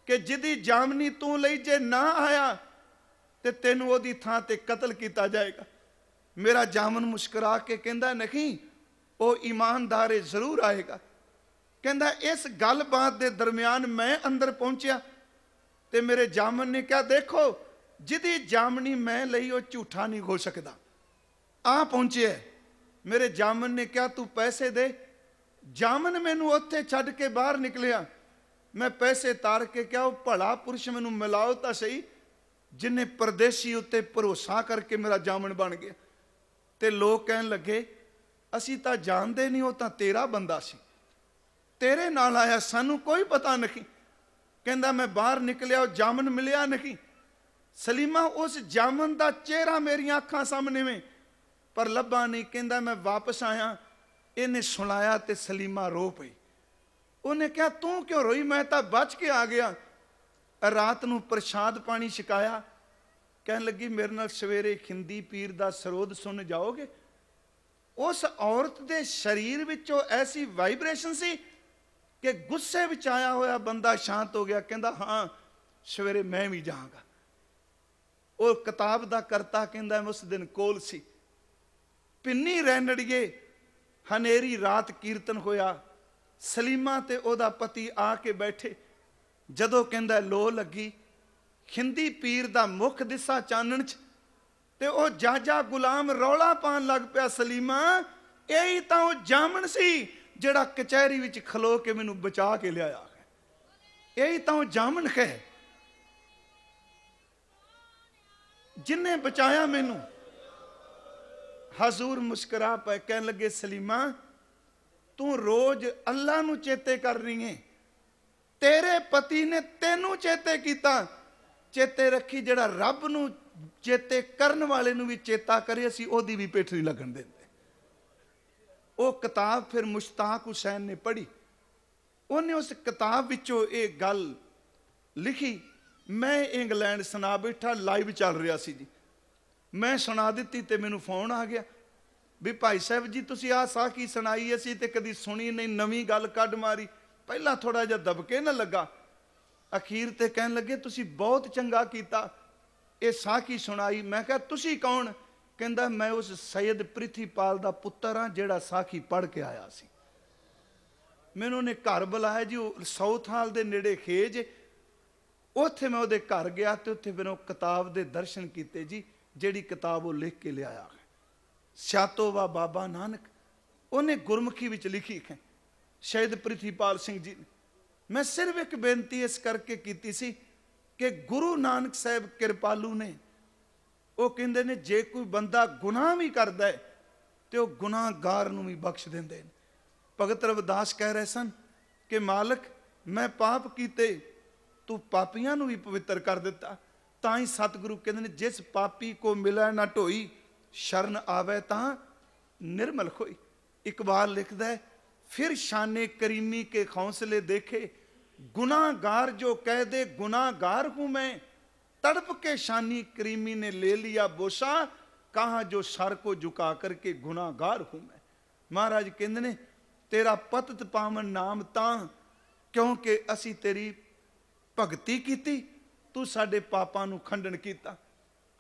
ਕਿ ਜਿਹਦੀ ਜਾਮਨੀ ਤੂੰ ਲਈ ਜੇ ਨਾ ਆਇਆ ਤੇ ਤੈਨੂੰ ਉਹਦੀ ਥਾਂ ਤੇ ਕਤਲ ਕੀਤਾ ਜਾਏਗਾ ਮੇਰਾ ਜਾਮਨ ਮੁਸਕਰਾ ਕੇ ਕਹਿੰਦਾ ਨਹੀਂ ਉਹ ਇਮਾਨਦਾਰ ਜ਼ਰੂਰ ਆਏਗਾ ਕਹਿੰਦਾ ਇਸ ਗੱਲਬਾਤ ਦੇ ਦਰਮਿਆਨ ਮੈਂ ਅੰਦਰ ਪਹੁੰਚਿਆ ਤੇ ਮੇਰੇ ਜਾਮਨ ਨੇ ਕਿਹਾ ਦੇਖੋ ਜਿਹਦੀ ਜਾਮਨੀ ਮੈਂ ਲਈ ਉਹ ਝੂਠਾ ਨਹੀਂ ਹੋ ਸਕਦਾ ਆ ਪਹੁੰਚਿਆ ਮੇਰੇ ਜਾਮਨ ਨੇ ਕਿਹਾ ਤੂੰ ਪੈਸੇ ਦੇ ਜਾਮਨ ਮੈਨੂੰ ਉੱਥੇ ਛੱਡ ਕੇ ਬਾਹਰ ਨਿਕਲਿਆ ਮੈਂ ਪੈਸੇ ਤਾਰ ਕੇ ਕਿਹਾ ਉਹ ਭਲਾ ਪੁਰਸ਼ ਮੈਨੂੰ ਮਿਲਾਓ ਤਾਂ ਸਹੀ ਜਿਨੇ ਪਰਦੇਸੀ ਉੱਤੇ ਭਰੋਸਾ ਕਰਕੇ ਮੇਰਾ ਜਾਮਨ ਬਣ ਗਿਆ ਤੇ ਲੋਕ ਕਹਿਣ ਲੱਗੇ ਅਸੀਂ ਤਾਂ ਜਾਣਦੇ ਨਹੀਂ ਉਹ ਤਾਂ ਤੇਰਾ ਬੰਦਾ ਸੀ ਤੇਰੇ ਨਾਲ ਆਇਆ ਸਾਨੂੰ ਕੋਈ ਪਤਾ ਨਹੀਂ ਕਹਿੰਦਾ ਮੈਂ ਬਾਹਰ ਨਿਕਲਿਆ ਉਹ ਜਾਮਨ ਮਿਲਿਆ ਨਹੀਂ ਸਲੀਮਾ ਉਸ ਜਾਮਨ ਦਾ ਚਿਹਰਾ ਮੇਰੀਆਂ ਅੱਖਾਂ ਸਾਹਮਣੇ ਵੇ ਪਰ ਲੱਭਾ ਨਹੀਂ ਕਹਿੰਦਾ ਮੈਂ ਵਾਪਸ ਆਇਆ ਇਹਨੇ ਸੁਣਾਇਆ ਤੇ ਸਲੀਮਾ ਰੋ ਪਈ ਉਹਨੇ ਕਿਹਾ ਤੂੰ ਕਿਉਂ ਰੋਈ ਮੈਂ ਤਾਂ ਬਚ ਕੇ ਆ ਗਿਆ ਰਾਤ ਨੂੰ ਪ੍ਰਸ਼ਾਦ ਪਾਣੀ ਛਕਾਇਆ ਕਹਿਣ ਲੱਗੀ ਮੇਰੇ ਨਾਲ ਸਵੇਰੇ ਖਿੰਦੀ ਪੀਰ ਦਾ ਸਰੋਦ ਸੁਣ ਜਾਓਗੇ ਉਸ ਔਰਤ ਦੇ ਸਰੀਰ ਵਿੱਚੋਂ ਐਸੀ ਵਾਈਬ੍ਰੇਸ਼ਨ ਸੀ ਕਿ ਗੁੱਸੇ ਵਿੱਚ ਆਇਆ ਹੋਇਆ ਬੰਦਾ ਸ਼ਾਂਤ ਹੋ ਗਿਆ ਕਹਿੰਦਾ ਹਾਂ ਸਵੇਰੇ ਮੈਂ ਵੀ ਜਾਵਾਂਗਾ ਉਹ ਕਿਤਾਬ ਦਾ ਕਰਤਾ ਕਹਿੰਦਾ ਮੈਂ ਉਸ ਦਿਨ ਕੋਲ ਸੀ ਪਿੰਨੀ ਰੈਨੜੀਏ ਹਨੇਰੀ ਰਾਤ ਕੀਰਤਨ ਹੋਇਆ ਸਲੀਮਾ ਤੇ ਉਹਦਾ ਪਤੀ ਆ ਕੇ ਬੈਠੇ ਜਦੋਂ ਕਹਿੰਦਾ ਲੋ ਲੱਗੀ ਖਿੰਦੀ ਪੀਰ ਦਾ ਮੁਖ ਦਿਸਾ ਚਾਨਣ ਚ ਤੇ ਉਹ ਜਾਜਾ ਗੁਲਾਮ ਰੌਲਾ ਪਾਣ ਲੱਗ ਪਿਆ ਸਲੀਮਾ ਇਹੀ ਤਾਂ ਉਹ ਜਾਮਣ ਸੀ ਜਿਹੜਾ ਕਚਹਿਰੀ ਵਿੱਚ ਖਲੋ ਕੇ ਮੈਨੂੰ ਬਚਾ ਕੇ ਲਿਆਇਆ ਹੈ ਇਹੀ ਤਾਂ ਉਹ ਜਾਮਣ ਹੈ ਜਿਨੇ ਬਚਾਇਆ ਮੈਨੂੰ ਹਜ਼ੂਰ ਮੁਸਕਰਾ ਪਏ ਕਹਿਣ ਲੱਗੇ ਸਲੀਮਾ ਤੂੰ ਰੋਜ਼ ਅੱਲਾ ਨੂੰ ਚੇਤੇ ਰਹੀ ਏ ਤੇਰੇ ਪਤੀ ਨੇ ਤੈਨੂੰ ਚੇਤੇ ਕੀਤਾ ਚੇਤੇ ਰੱਖੀ ਜਿਹੜਾ ਰੱਬ ਨੂੰ ਚੇਤੇ ਕਰਨ ਵਾਲੇ ਨੂੰ ਵੀ ਚੇਤਾ ਕਰੇ ਅਸੀਂ ਉਹਦੀ ਵੀ ਪੇਠ ਨਹੀਂ ਲੱਗਣ ਦਿੰਦੇ ਉਹ ਕਿਤਾਬ ਫਿਰ ਮੁਸ਼ਤਾਕ ਹੁਸੈਨ ਨੇ ਪੜ੍ਹੀ ਉਹਨੇ ਉਸ ਕਿਤਾਬ ਵਿੱਚੋਂ ਇਹ ਗੱਲ ਲਿਖੀ ਮੈਂ ਇੰਗਲੈਂਡ ਸੁਣਾ ਬੈਠਾ ਲਾਈਵ ਚੱਲ ਰਿਹਾ ਸੀ ਜੀ ਮੈਂ ਸੁਣਾ ਦਿੱਤੀ ਤੇ ਮੈਨੂੰ ਫੋਨ ਆ ਗਿਆ ਵੀ ਭਾਈ ਸਾਹਿਬ ਜੀ ਤੁਸੀਂ ਆਹ ਸਾਹ ਕੀ ਸੁਣਾਈ ਅਸੀਂ ਤੇ ਕਦੀ ਸੁਣੀ ਨਹੀਂ ਨਵੀਂ ਗੱਲ ਕੱਢ ਮਾਰੀ ਪਹਿਲਾਂ ਥੋੜਾ ਜਿਹਾ ਦਬਕੇ ਨਾ ਲੱਗਾ ਅਖੀਰ ਤੇ ਕਹਿਣ ਲੱਗੇ ਤੁਸੀਂ ਬਹੁਤ ਚੰਗਾ ਕੀਤਾ ਇਹ ਸਾਹ ਕੀ ਸੁਣਾਈ ਮੈਂ ਕਿਹਾ ਤੁਸੀਂ ਕੌਣ ਕਹਿੰਦਾ ਮੈਂ ਉਸ ਸੈਦ ਪ੍ਰਿਥੀਪਾਲ ਦਾ ਪੁੱਤਰ ਹਾਂ ਜਿਹੜਾ ਸਾਖੀ ਪੜ ਕੇ ਆਇਆ ਸੀ ਮੈਨੂੰ ਨੇ ਘਰ ਬੁਲਾਇਆ ਜੀ ਉਹ ਸਾਊਥ ਹਾਲ ਦੇ ਨੇੜੇ ਖੇਜ ਉੱਥੇ ਮੈਂ ਉਹਦੇ ਘਰ ਗਿਆ ਤੇ ਉੱਥੇ ਮੈਨੂੰ ਕਿਤਾਬ ਦੇ ਦਰਸ਼ਨ ਕੀਤੇ ਜੀ ਜਿਹੜੀ ਕਿਤਾਬ ਉਹ ਲਿਖ ਕੇ ਲਿਆਇਆ ਹੈ ਸਿਆਤੋਵਾ ਬਾਬਾ ਨਾਨਕ ਉਹਨੇ ਗੁਰਮੁਖੀ ਵਿੱਚ ਲਿਖੀ ਹੈ ਸ਼ਾਇਦ ਪ੍ਰਿਥੀਪਾਲ ਸਿੰਘ ਜੀ ਮੈਂ ਸਿਰਫ ਇੱਕ ਬੇਨਤੀ ਇਸ ਕਰਕੇ ਕੀਤੀ ਸੀ ਕਿ ਗੁਰੂ ਨਾਨਕ ਸਾਹਿਬ ਕਿਰਪਾਲੂ ਨੇ ਉਹ ਕਹਿੰਦੇ ਨੇ ਜੇ ਕੋਈ ਬੰਦਾ ਗੁਨਾਹ ਵੀ ਕਰਦਾ ਹੈ ਤੇ ਉਹ ਗੁਨਾਹਗਾਰ ਨੂੰ ਵੀ ਬਖਸ਼ ਦਿੰਦੇ ਨੇ ਭਗਤ ਰਵਿਦਾਸ ਕਹਿ ਰਹੇ ਸਨ ਕਿ ਮਾਲਕ ਮੈਂ ਪਾਪ ਕੀਤੇ ਤੂੰ ਪਾਪੀਆਂ ਨੂੰ ਵੀ ਪਵਿੱਤਰ ਕਰ ਦਿੱਤਾ ਤਾਂ ਹੀ ਸਤਿਗੁਰੂ ਕਹਿੰਦੇ ਨੇ ਜਿਸ ਪਾਪੀ ਕੋ ਮਿਲੈ ਨਾ ਢੋਈ ਸ਼ਰਨ ਆਵੇ ਤਾਂ ਨਿਰਮਲ ਹੋਈ ਇਕਬਾਲ ਲਿਖਦਾ ਫਿਰ ਸ਼ਾਨੇ ਕਰੀਮੀ ਕੇ ਖੌਸਲੇ ਦੇਖੇ ਗੁਨਾਹਗਾਰ ਜੋ ਕਹਿ ਦੇ ਗੁਨਾਹਗਾਰ ਹੂੰ ਮੈਂ ਤੜਪ ਕੇ ਸ਼ਾਨੀ ਕਰੀਮੀ ਨੇ ਲੈ ਲਿਆ ਬੋਸਾ ਕਹਾ ਜੋ ਸਰ ਕੋ ਝੁਕਾ ਕਰਕੇ ਗੁਨਾਹਗਾਰ ਹੂੰ ਮੈਂ ਮਹਾਰਾਜ ਕਹਿੰਦੇ ਨੇ ਤੇਰਾ ਪਤਤ ਪਾਵਨ ਨਾਮ ਤਾਂ ਕਿਉਂਕਿ ਅਸੀਂ ਤੇਰੀ ਭਗਤੀ ਕੀਤੀ ਤੂੰ ਸਾਡੇ ਪਾਪਾਂ ਨੂੰ ਖੰਡਨ ਕੀਤਾ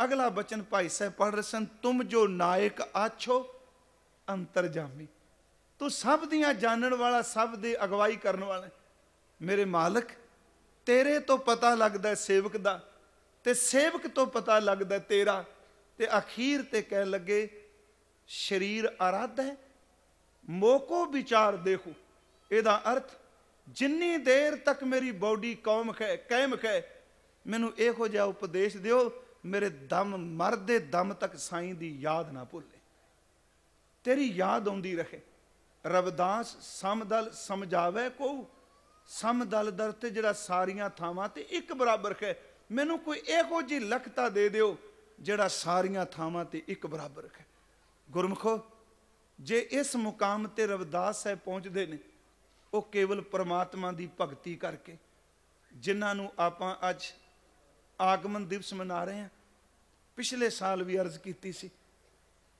ਅਗਲਾ ਬਚਨ ਭਾਈ ਸਾਹਿਬ ਪੜ੍ਹ ਰਹੇ ਸਨ ਤੁਮ ਜੋ ਨਾਇਕ ਆਛੋ ਅੰਤਰਜਾਮੀ ਤੂੰ ਸਭ ਦੀਆਂ ਜਾਣਨ ਵਾਲਾ ਸਭ ਦੇ ਅਗਵਾਈ ਕਰਨ ਵਾਲਾ ਮੇਰੇ ਮਾਲਕ ਤੇਰੇ ਤੋਂ ਪਤਾ ਲੱਗਦਾ ਸੇਵਕ ਦਾ ਤੇ ਸੇਵਕ ਤੋਂ ਪਤਾ ਲੱਗਦਾ ਤੇਰਾ ਤੇ ਅਖੀਰ ਤੇ ਕਹਿ ਲੱਗੇ ਸਰੀਰ ਅਰਧ ਹੈ ਮੋਕੋ ਵਿਚਾਰ ਦੇਖੋ ਇਹਦਾ ਅਰਥ ਜਿੰਨੀ ਦੇਰ ਤੱਕ ਮੇਰੀ ਬਾਡੀ ਕੌਮ ਹੈ ਕਾਇਮ ਹੈ ਮੈਨੂੰ ਇਹੋ ਜਿਹਾ ਉਪਦੇਸ਼ ਦਿਓ ਮੇਰੇ ਦਮ ਮਰਦੇ ਦਮ ਤੱਕ ਸਾਈਂ ਦੀ ਯਾਦ ਨਾ ਭੁੱਲੇ ਤੇਰੀ ਯਾਦ ਆਉਂਦੀ ਰਹੇ ਰਵਦਾਸ ਸਮਦਲ ਸਮਝਾਵੇ ਕੋ ਸਮਦਲ ਦਰ ਤੇ ਜਿਹੜਾ ਸਾਰੀਆਂ ਥਾਵਾਂ ਤੇ ਇੱਕ ਬਰਾਬਰ ਹੈ ਮੈਨੂੰ ਕੋਈ ਇਹੋ ਜੀ ਲਖਤਾ ਦੇ ਦਿਓ ਜਿਹੜਾ ਸਾਰੀਆਂ ਥਾਵਾਂ ਤੇ ਇੱਕ ਬਰਾਬਰ ਹੈ ਗੁਰਮਖੋ ਜੇ ਇਸ ਮੁਕਾਮ ਤੇ ਰਵਦਾਸ ਸਾਹਿਬ ਪਹੁੰਚਦੇ ਨੇ ਉਹ ਕੇਵਲ ਪ੍ਰਮਾਤਮਾ ਦੀ ਭਗਤੀ ਕਰਕੇ ਜਿਨ੍ਹਾਂ ਨੂੰ ਆਪਾਂ ਅੱਜ ਆਗਮਨ ਦਿਵਸ ਮਨਾ ਰਹੇ ਹਾਂ ਪਿਛਲੇ ਸਾਲ ਵੀ ਅਰਜ਼ ਕੀਤੀ ਸੀ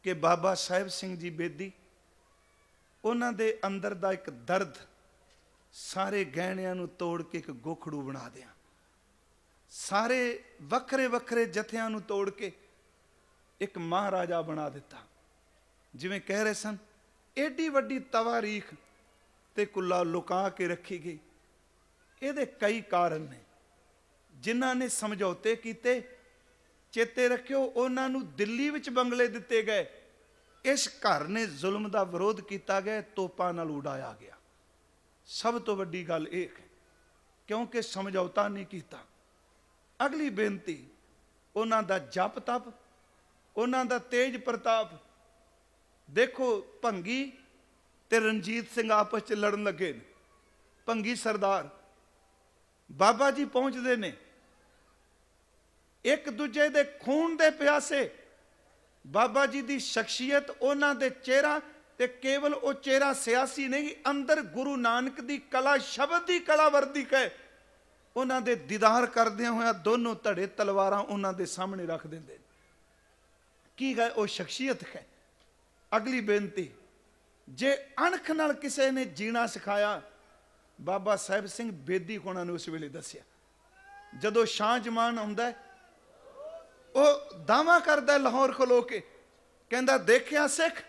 ਕਿ ਬਾਬਾ ਸਾਹਿਬ ਸਿੰਘ ਜੀ ਬੇਦੀ ਉਹਨਾਂ ਦੇ ਅੰਦਰ ਦਾ ਇੱਕ ਦਰਦ ਸਾਰੇ ਗਹਿਣਿਆਂ ਨੂੰ ਤੋੜ ਕੇ ਇੱਕ ਗੋਖੜੂ ਬਣਾ ਦਿਆਂ ਸਾਰੇ ਵੱਖਰੇ ਵੱਖਰੇ ਜਥਿਆਂ ਨੂੰ ਤੋੜ ਕੇ ਇੱਕ ਮਹਾਰਾਜਾ ਬਣਾ ਦਿੱਤਾ ਜਿਵੇਂ ਕਹਿ ਰਹੇ ਸਨ ਏਡੀ ਵੱਡੀ ਤਵਾਰੀਖ ਤੇ ਕੁੱਲਾ ਲੁਕਾ ਕੇ ਰੱਖੀ ਗਈ ਇਹਦੇ ਕਈ ਕਾਰਨ ਨੇ ਜਿਨ੍ਹਾਂ ਨੇ ਸਮਝੌਤੇ ਕੀਤੇ ਚੇਤੇ ਰੱਖਿਓ ਉਹਨਾਂ ਨੂੰ ਦਿੱਲੀ ਵਿੱਚ ਬੰਗਲੇ ਦਿੱਤੇ ਗਏ ਇਸ ਘਰ ਨੇ ਜ਼ੁਲਮ ਦਾ ਵਿਰੋਧ ਕੀਤਾ ਗਿਆ ਤੋਪਾਂ ਨਾਲ ਉਡਾਇਆ ਗਿਆ ਸਭ ਤੋਂ ਵੱਡੀ ਗੱਲ ਇਹ ਹੈ ਕਿਉਂਕਿ ਸਮਝੌਤਾ ਨਹੀਂ ਕੀਤਾ ਅਗਲੀ ਬੇਨਤੀ ਉਹਨਾਂ ਦਾ ਜਪ ਤਪ ਉਹਨਾਂ ਦਾ ਤੇਜ ਪ੍ਰਤਾਪ ਦੇਖੋ ਭੰਗੀ ਤੇ ਰਣਜੀਤ ਸਿੰਘ ਆਪਸ ਵਿੱਚ ਲੜਨ ਲੱਗੇ ਭੰਗੀ ਸਰਦਾਰ ਬਾਬਾ ਜੀ ਪਹੁੰਚਦੇ ਨੇ ਇੱਕ ਦੂਜੇ ਦੇ ਖੂਨ ਦੇ ਪਿਆਸੇ ਬਾਬਾ ਜੀ ਦੀ ਸ਼ਖਸੀਅਤ ਉਹਨਾਂ ਦੇ ਚਿਹਰਾ ਤੇ ਕੇਵਲ ਉਹ ਚਿਹਰਾ ਸਿਆਸੀ ਨਹੀਂ ਅੰਦਰ ਗੁਰੂ ਨਾਨਕ ਦੀ ਕਲਾ ਸ਼ਬਦ ਦੀ ਕਲਾ ਵਰਦੀ ਹੈ ਉਹਨਾਂ ਦੇ ਦੀਦਾਰ ਕਰਦੇ ਹੋਇਆ ਦੋਨੋਂ ਧੜੇ ਤਲਵਾਰਾਂ ਉਹਨਾਂ ਦੇ ਸਾਹਮਣੇ ਰੱਖ ਦਿੰਦੇ ਕੀ ਹੈ ਉਹ ਸ਼ਖਸੀਅਤ ਹੈ ਅਗਲੀ ਬੇਨਤੀ ਜੇ ਅਣਖ ਨਾਲ ਕਿਸੇ ਨੇ ਜੀਣਾ ਸਿਖਾਇਆ ਬਾਬਾ ਸਾਹਿਬ ਸਿੰਘ ਬੇਦੀ ਕੋਣਾ ਨੇ ਉਸ ਵੇਲੇ ਦੱਸਿਆ ਜਦੋਂ ਸ਼ਾਂਜਮਾਨ ਹੁੰਦਾ ਹੈ ਉਹ ਦਾਵਾ ਕਰਦਾ ਲਾਹੌਰ ਖਲੋ ਕੇ ਕਹਿੰਦਾ ਦੇਖਿਆ ਸਿੱਖ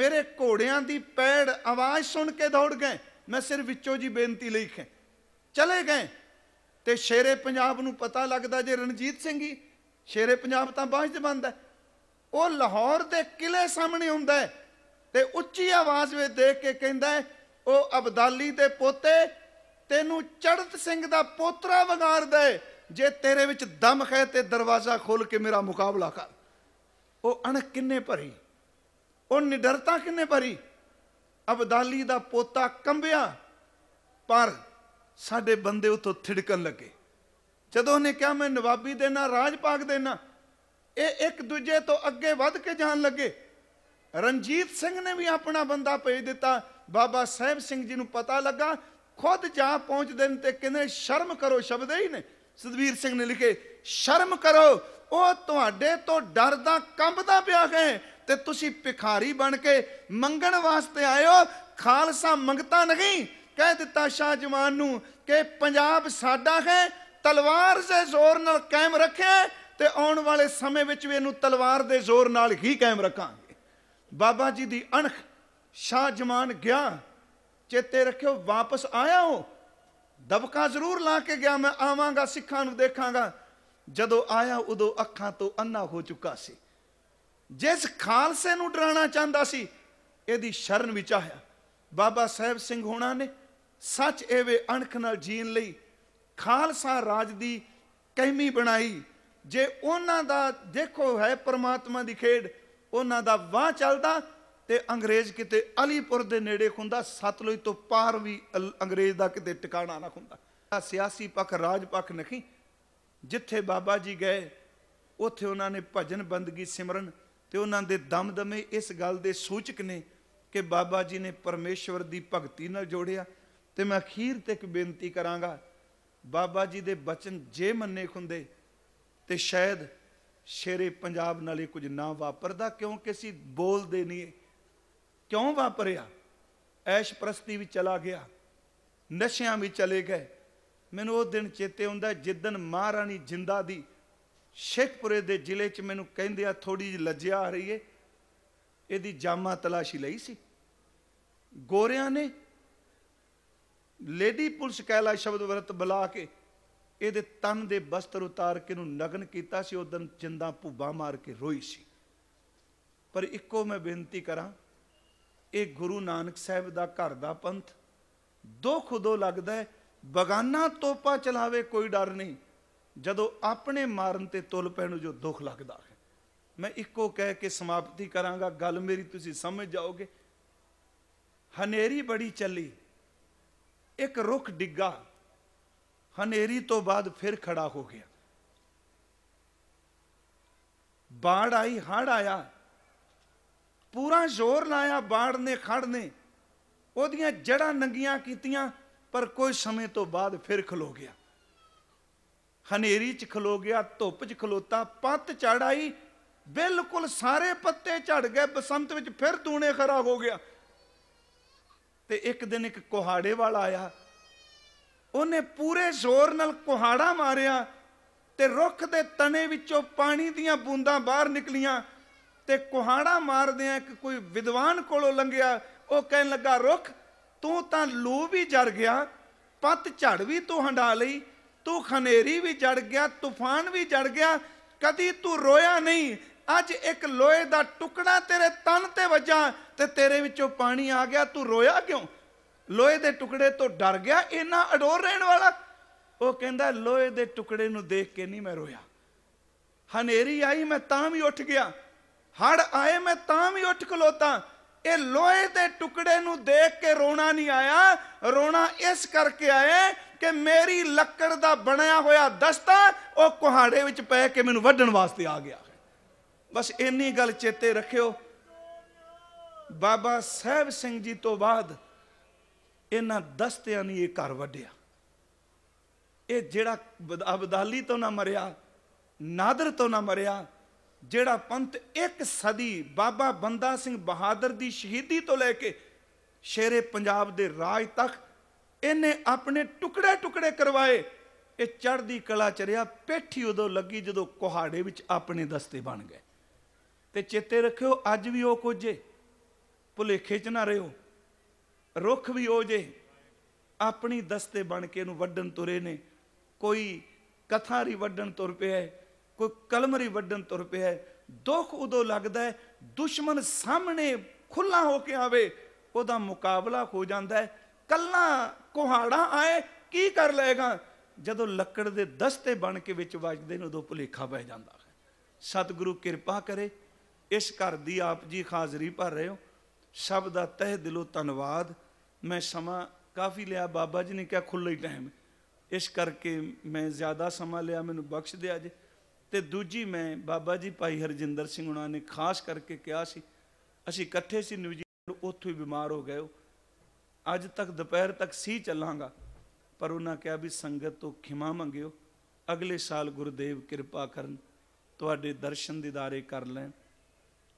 ਮੇਰੇ ਘੋੜਿਆਂ ਦੀ ਪੈੜ ਆਵਾਜ਼ ਸੁਣ ਕੇ ਦੌੜ ਗਏ ਮੈਂ ਸਿਰ ਵਿੱਚੋਂ ਜੀ ਬੇਨਤੀ ਲਈ ਖੇ ਚਲੇ ਗਏ ਤੇ ਸ਼ੇਰੇ ਪੰਜਾਬ ਨੂੰ ਪਤਾ ਲੱਗਦਾ ਜੇ ਰਣਜੀਤ ਸਿੰਘ ਹੀ ਸ਼ੇਰੇ ਪੰਜਾਬ ਤਾਂ ਬਾਝ ਦੇ ਬੰਦਾ ਉਹ ਲਾਹੌਰ ਦੇ ਕਿਲੇ ਸਾਹਮਣੇ ਹੁੰਦਾ ਤੇ ਉੱਚੀ ਆਵਾਜ਼ ਵਿੱਚ ਦੇਖ ਕੇ ਕਹਿੰਦਾ ਉਹ ਅਬਦਾਲੀ ਦੇ ਪੋਤੇ ਤੈਨੂੰ ਚੜਤ ਸਿੰਘ ਦਾ ਪੋਤਰਾ ਵਗਾਰਦਾ ਜੇ ਤੇਰੇ ਵਿੱਚ ਦਮ ਹੈ ਤੇ ਦਰਵਾਜ਼ਾ ਖੋਲ ਕੇ ਮੇਰਾ ਮੁਕਾਬਲਾ ਕਰ ਉਹ ਅਣਖ ਕਿੰਨੇ ਭਰੀ ਉਹ ਨਿਡਰਤਾ ਕਿੰਨੇ ਭਰੀ ਅਬਦਾਲੀ ਦਾ ਪੋਤਾ ਕੰਬਿਆ ਪਰ ਸਾਡੇ ਬੰਦੇ ਉਤੋਂ ਥਿੜਕਣ ਲੱਗੇ ਜਦੋਂ ਉਹਨੇ ਕਿਹਾ ਮੈਂ ਨਵਾਬੀ ਨਾਲ ਰਾਜ ਪਾਕ ਦੇਣਾ ਇਹ ਇੱਕ ਦੂਜੇ ਤੋਂ ਅੱਗੇ ਵੱਧ ਕੇ ਜਾਣ ਲੱਗੇ ਰਣਜੀਤ ਸਿੰਘ ਨੇ ਵੀ ਆਪਣਾ ਬੰਦਾ ਭੇਜ ਦਿੱਤਾ ਬਾਬਾ ਸਾਹਿਬ ਸਿੰਘ ਜੀ ਨੂੰ ਪਤਾ ਲੱਗਾ ਖੁਦ ਜਾ ਪਹੁੰਚਦੇ ਨੇ ਤੇ ਕਿੰਨੇ ਸ਼ਰਮ ਕਰੋ ਸ਼ਬਦ ਹੀ ਨੇ ਸਤਵੀਰ ਸਿੰਘ ਨੇ ਲਿਖੇ ਸ਼ਰਮ ਕਰੋ ਉਹ ਤੁਹਾਡੇ ਤੋਂ ਡਰਦਾ ਕੰਬਦਾ ਪਿਆ ਹੈ ਤੇ ਤੁਸੀਂ ਭਿਖਾਰੀ ਬਣ ਕੇ ਮੰਗਣ ਵਾਸਤੇ ਆਇਓ ਖਾਲਸਾ ਮੰਗਤਾ ਨਹੀਂ ਕਹਿ ਦਿੱਤਾ ਸ਼ਾਹ ਜਵਾਨ ਨੂੰ ਕਿ ਪੰਜਾਬ ਸਾਡਾ ਹੈ ਤਲਵਾਰ ਦੇ ਜ਼ੋਰ ਨਾਲ ਕਾਇਮ ਰੱਖਿਆ ਤੇ ਆਉਣ ਵਾਲੇ ਸਮੇਂ ਵਿੱਚ ਵੀ ਇਹਨੂੰ ਤਲਵਾਰ ਦੇ ਜ਼ੋਰ ਨਾਲ ਹੀ ਕਾਇਮ ਰੱਖਾਂਗੇ ਬਾਬਾ ਜੀ ਦੀ ਅਣਖ ਸ਼ਾਹ ਜਵਾਨ ਗਿਆ ਚੇਤੇ ਰੱਖਿਓ ਵਾਪਸ ਆਇਆ ਹੋ ਦਬਕਾ ਜ਼ਰੂਰ ਲਾ ਕੇ ਗਿਆ ਮੈਂ ਆਵਾਂਗਾ ਸਿੱਖਾਂ ਨੂੰ ਦੇਖਾਂਗਾ ਜਦੋਂ ਆਇਆ ਉਦੋਂ ਅੱਖਾਂ ਤੋਂ ਅੰਨਾ ਹੋ ਚੁੱਕਾ ਸੀ ਜਿਸ ਖਾਲਸੇ ਨੂੰ ਡਰਾਣਾ ਚਾਹੁੰਦਾ ਸੀ ਇਹਦੀ ਸ਼ਰਨ ਵਿੱਚ ਆਇਆ ਬਾਬਾ ਸਾਹਿਬ ਸਿੰਘ ਹੋਣਾ ਨੇ ਸੱਚ ਐਵੇਂ ਅਣਖ ਨਾਲ ਜੀਣ ਲਈ ਖਾਲਸਾ ਰਾਜ ਦੀ ਕਹਿਮੀ ਬਣਾਈ ਜੇ ਉਹਨਾਂ ਦਾ ਦੇਖੋ ਹੈ ਪਰਮਾਤਮਾ ਦੀ ਖੇਡ ਉਹਨਾਂ ਦਾ ਵਾਹ ਚੱਲਦਾ ਤੇ ਅੰਗਰੇਜ਼ ਕਿਤੇ ਅਲੀਪੁਰ ਦੇ ਨੇੜੇ ਹੁੰਦਾ ਸਤਲੁਜ ਤੋਂ ਪਾਰ ਵੀ ਅੰਗਰੇਜ਼ ਦਾ ਕਿਤੇ ਟਿਕਾਣਾ ਨਾ ਹੁੰਦਾ ਸਿਆਸੀ ਪੱਖ ਰਾਜ ਪੱਖ ਨਹੀਂ ਜਿੱਥੇ ਬਾਬਾ ਜੀ ਗਏ ਉੱਥੇ ਉਹਨਾਂ ਨੇ ਭਜਨ ਬੰਦਗੀ ਸਿਮਰਨ ਤੇ ਉਹਨਾਂ ਦੇ ਦਮਦਮੇ ਇਸ ਗੱਲ ਦੇ ਸੂਚਕ ਨੇ ਕਿ ਬਾਬਾ ਜੀ ਨੇ ਪਰਮੇਸ਼ਵਰ ਦੀ ਭਗਤੀ ਨਾਲ ਜੋੜਿਆ ਤੇ ਮੈਂ ਅਖੀਰ ਤੇ ਇੱਕ ਬੇਨਤੀ ਕਰਾਂਗਾ ਬਾਬਾ ਜੀ ਦੇ ਬਚਨ ਜੇ ਮੰਨੇ ਹੁੰਦੇ ਤੇ ਸ਼ਾਇਦ ਸ਼ੇਰੇ ਪੰਜਾਬ ਨਾਲੇ ਕੁਝ ਨਾ ਵਾਪਰਦਾ ਕਿਉਂਕਿ ਅਸੀਂ ਬੋਲਦੇ ਨਹੀਂ ਕਿਉਂ ਵਾਪਰਿਆ ਐਸ਼ ਪ੍ਰਸਤੀ ਵਿੱਚ ਚਲਾ ਗਿਆ ਨਸ਼ਿਆਂ ਵਿੱਚ ਚਲੇ ਗਏ ਮੈਨੂੰ ਉਹ ਦਿਨ ਚੇਤੇ ਹੁੰਦਾ ਜਿੱਦਨ ਮਹਾਰਾਣੀ ਜਿੰਦਾ ਦੀ ਸ਼ੇਖਪੁਰੇ ਦੇ ਜ਼ਿਲ੍ਹੇ 'ਚ ਮੈਨੂੰ ਕਹਿੰਦੇ ਆ ਥੋੜੀ ਜਿਹੀ ਲੱਜਿਆ ਆ ਰਹੀ ਏ ਇਹਦੀ ਜਾਮਾ ਤਲਾਸ਼ੀ ਲਈ ਸੀ ਗੋਰਿਆਂ ਨੇ ਲੇਡੀ ਪੁਲਿਸ ਕਹਿਲਾ ਸ਼ਬਦ ਵਰਤ ਬੁਲਾ ਕੇ ਇਹਦੇ ਤਨ ਦੇ ਬਸਤਰ ਉਤਾਰ ਕੇ ਨੂੰ ਨਗਨ ਕੀਤਾ ਸੀ ਦਿਨ ਚਿੰਦਾ ਭੁੱਬਾ ਮਾਰ ਕੇ ਰੋਈ ਸੀ ਪਰ ਇੱਕੋ ਮੈਂ ਬੇਨਤੀ ਕਰਾਂ ਇਹ ਗੁਰੂ ਨਾਨਕ ਸਾਹਿਬ ਦਾ ਘਰ ਦਾ ਪੰਥ ਦੋ ਖੁਦੋ ਲੱਗਦਾ ਹੈ ਬਗਾਨਾ ਤੋਪਾ ਚਲਾਵੇ ਕੋਈ ਡਰ ਨਹੀਂ ਜਦੋਂ ਆਪਣੇ ਮਾਰਨ ਤੇ ਤੁਲ ਪੈਣ ਜੋ ਦੁੱਖ ਲੱਗਦਾ ਹੈ ਮੈਂ ਇੱਕੋ ਕਹਿ ਕੇ ਸਮਾਪਤੀ ਕਰਾਂਗਾ ਗੱਲ ਮੇਰੀ ਤੁਸੀਂ ਸਮਝ ਜਾਓਗੇ ਹਨੇਰੀ ਬੜੀ ਚੱਲੀ ਇੱਕ ਰੁੱਖ ਡਿੱਗਾ ਹਨੇਰੀ ਤੋਂ ਬਾਅਦ ਫਿਰ ਖੜਾ ਹੋ ਗਿਆ ਬਾੜ ਆਈ ਹੜ ਆਇਆ ਪੂਰਾ ਜ਼ੋਰ ਲਾਇਆ ਬਾੜ ਨੇ ਖੜ ਨੇ ਉਹਦੀਆਂ ਜੜਾਂ ਨੰਗੀਆਂ ਕੀਤੀਆਂ ਪਰ ਕੋਈ ਸਮੇਂ ਤੋਂ ਬਾਅਦ ਫਿਰ ਖਲੋ ਗਿਆ ਹਨੇਰੀ 'ਚ ਖਲੋ ਗਿਆ ਧੁੱਪ 'ਚ ਖਲੋਤਾ ਪੱਤ ਚੜ ਆਈ ਬਿਲਕੁਲ ਸਾਰੇ ਪੱਤੇ ਝੜ ਗਏ ਬਸੰਤ ਵਿੱਚ ਫਿਰ ਦੂਣੇ ਖਰਾ ਹੋ ਗਿਆ ਤੇ ਇੱਕ ਦਿਨ ਇੱਕ ਕੁਹਾੜੇ ਵਾਲਾ ਆਇਆ ਉਹਨੇ ਪੂਰੇ ਜ਼ੋਰ ਨਾਲ ਕੁਹਾੜਾ ਮਾਰਿਆ ਤੇ ਰੁੱਖ ਦੇ ਤਣੇ ਵਿੱਚੋਂ ਪਾਣੀ ਦੀਆਂ ਬੂੰਦਾਂ ਬਾਹਰ ਨਿਕਲੀਆਂ ਤੇ ਕੁਹਾੜਾ ਮਾਰਦਿਆਂ ਇੱਕ ਕੋਈ ਵਿਦਵਾਨ ਕੋਲੋਂ ਲੰਘਿਆ ਉਹ ਕਹਿਣ ਲੱਗਾ ਰੁੱਖ ਤੂੰ ਤਾਂ ਲੂ ਵੀ ਜੜ ਗਿਆ ਪੱਤ ਝੜ ਵੀ ਤੂੰ ਹੰਡਾ ਲਈ ਤੂੰ ਖਨੇਰੀ ਵੀ ਜੜ ਗਿਆ ਤੂਫਾਨ ਵੀ ਜੜ ਗਿਆ ਕਦੀ ਤੂੰ ਰੋਇਆ ਨਹੀਂ ਅੱਜ ਇੱਕ ਲੋਹੇ ਦਾ ਟੁਕੜਾ ਤੇਰੇ ਤਨ ਤੇ ਵੱਜਾ ਤੇ ਤੇਰੇ ਵਿੱਚੋਂ ਪਾਣੀ ਆ ਗਿਆ ਤੂੰ ਰੋਇਆ ਕਿਉਂ ਲੋਹੇ ਦੇ ਟੁਕੜੇ ਤੋਂ ਡਰ ਗਿਆ ਇੰਨਾ ਅਡੋਰ ਰਹਿਣ ਵਾਲਾ ਉਹ ਕਹਿੰਦਾ ਲੋਹੇ ਦੇ ਟੁਕੜੇ ਨੂੰ ਦੇਖ ਕੇ ਨਹੀਂ ਮੈਂ ਰੋਇਆ ਹਨੇਰੀ ਆਈ ਮੈਂ ਤਾਂ ਵੀ ਉੱਠ ਗਿਆ ਹੜ ਆਏ ਮੈਂ ਤਾਂ ਵੀ ਉੱਠ ਖਲੋਤਾ ਇਹ ਲੋਹੇ ਦੇ ਟੁਕੜੇ ਨੂੰ ਦੇਖ ਕੇ ਰੋਣਾ ਨਹੀਂ ਆਇਆ ਰੋਣਾ ਇਸ ਕਰਕੇ ਆਇਆ ਕਿ ਮੇਰੀ ਲੱਕੜ ਦਾ ਬਣਿਆ ਹੋਇਆ ਦਸਤਾ ਉਹ ਕੁਹਾੜੇ ਵਿੱਚ ਪੈ ਕੇ ਮੈਨੂੰ ਵੱਢਣ ਵਾਸਤੇ ਆ ਗਿਆ ਬਸ ਇੰਨੀ ਗੱਲ ਚੇਤੇ ਰੱਖਿਓ ਬਾਬਾ ਸਾਹਿਬ ਸਿੰਘ ਜੀ ਤੋਂ ਬਾਅਦ ਇਹਨਾਂ ਦਸਤਿਆਂ ਨੇ ਇਹ ਘਰ ਵੱਢਿਆ ਇਹ ਜਿਹੜਾ ਅਬਦਾਲੀ ਤੋਂ ਨਾ ਮਰਿਆ ਨਾਦਰ ਤੋਂ ਨਾ ਮਰਿਆ ਜਿਹੜਾ ਪੰਥ ਇੱਕ ਸਦੀ ਬਾਬਾ ਬੰਦਾ ਸਿੰਘ ਬਹਾਦਰ ਦੀ ਸ਼ਹੀਦੀ ਤੋਂ ਲੈ ਕੇ ਸ਼ੇਰੇ ਪੰਜਾਬ ਦੇ ਰਾਜ ਤੱਕ ਇਹਨੇ ਆਪਣੇ ਟੁਕੜੇ ਟੁਕੜੇ ਕਰਵਾਏ ਇਹ ਚੜ੍ਹਦੀ ਕਲਾ ਚਰਿਆ ਪੇਠੀ ਉਦੋਂ ਲੱਗੀ ਜਦੋਂ ਕੋਹਾੜੇ ਵਿੱਚ ਆਪਣੇ ਦਸਤੇ ਬਣ ਗਏ ਤੇ ਚੇਤੇ ਰੱਖਿਓ ਅੱਜ ਵੀ ਉਹ ਕੋਜੇ ਭੁਲੇਖੇ 'ਚ ਨਾ ਰਹੋ ਰੁੱਖ ਵੀ ਹੋ ਜੇ ਆਪਣੀ ਦਸਤੇ ਬਣ ਕੇ ਇਹਨੂੰ ਵੱਡਣ ਤੁਰੇ ਨੇ ਕੋਈ ਕਥਾਰੀ ਵੱਡਣ ਤੁਰ ਪਿਆ ਕੋਈ ਕਲਮਰੀ ਵੱਡਣ ਤੁਰ ਪਿਆ ਹੈ ਦੁੱਖ ਉਦੋਂ ਲੱਗਦਾ ਹੈ ਦੁਸ਼ਮਣ ਸਾਹਮਣੇ ਖੁੱਲਾ ਹੋ ਕੇ ਆਵੇ ਉਹਦਾ ਮੁਕਾਬਲਾ ਹੋ ਜਾਂਦਾ ਹੈ ਕੱਲਾ ਕੁਹਾੜਾ ਆਏ ਕੀ ਕਰ ਲਏਗਾ ਜਦੋਂ ਲੱਕੜ ਦੇ ਦਸਤੇ ਬਣ ਕੇ ਵਿੱਚ ਵੱਜਦੇ ਨੇ ਉਦੋਂ ਭੁਲੇਖਾ ਪੈ ਜਾਂਦਾ ਹੈ ਸਤਿਗੁਰੂ ਕਿਰਪਾ ਕਰੇ ਇਸ ਘਰ ਦੀ ਆਪ ਜੀ ਹਾਜ਼ਰੀ ਭਰ ਰਹੇ ਹੋ ਸਭ ਦਾ ਤਹਿ ਦਿਲੋਂ ਧੰਨਵਾਦ ਮੈਂ ਸਮਾਂ ਕਾਫੀ ਲਿਆ ਬਾਬਾ ਜੀ ਨੇ ਕਿਹਾ ਖੁੱਲ੍ਹੇ ਟਾਈਮ ਇਸ ਕਰਕੇ ਮੈਂ ਜ਼ਿਆਦਾ ਸਮਾਂ ਲਿਆ ਮੈਨੂੰ ਬਖਸ਼ ਦਿਆ ਜੇ ਤੇ ਦੂਜੀ ਮੈਂ ਬਾਬਾ ਜੀ ਭਾਈ ਹਰਜਿੰਦਰ ਸਿੰਘ ਉਹਨਾਂ ਨੇ ਖਾਸ ਕਰਕੇ ਕਿਹਾ ਸੀ ਅਸੀਂ ਇਕੱਠੇ ਸੀ ਨਿਊਜ਼ੀਲੈਂਡ ਉੱਥੋਂ ਹੀ ਬਿਮਾਰ ਹੋ ਗਏ ਅੱਜ ਤੱਕ ਦੁਪਹਿਰ ਤੱਕ ਸੀ ਚੱਲਾਂਗਾ ਪਰ ਉਹਨਾਂ ਕਿਹਾ ਵੀ ਸੰਗਤ ਤੋਂ ਖਿਮਾ ਮੰਗਿਓ ਅਗਲੇ ਸਾਲ ਗੁਰਦੇਵ ਕਿਰਪਾ ਕਰਨ ਤੁਹਾਡੇ ਦਰਸ਼ਨ ਦਿਦਾਰੇ ਕਰ ਲੈ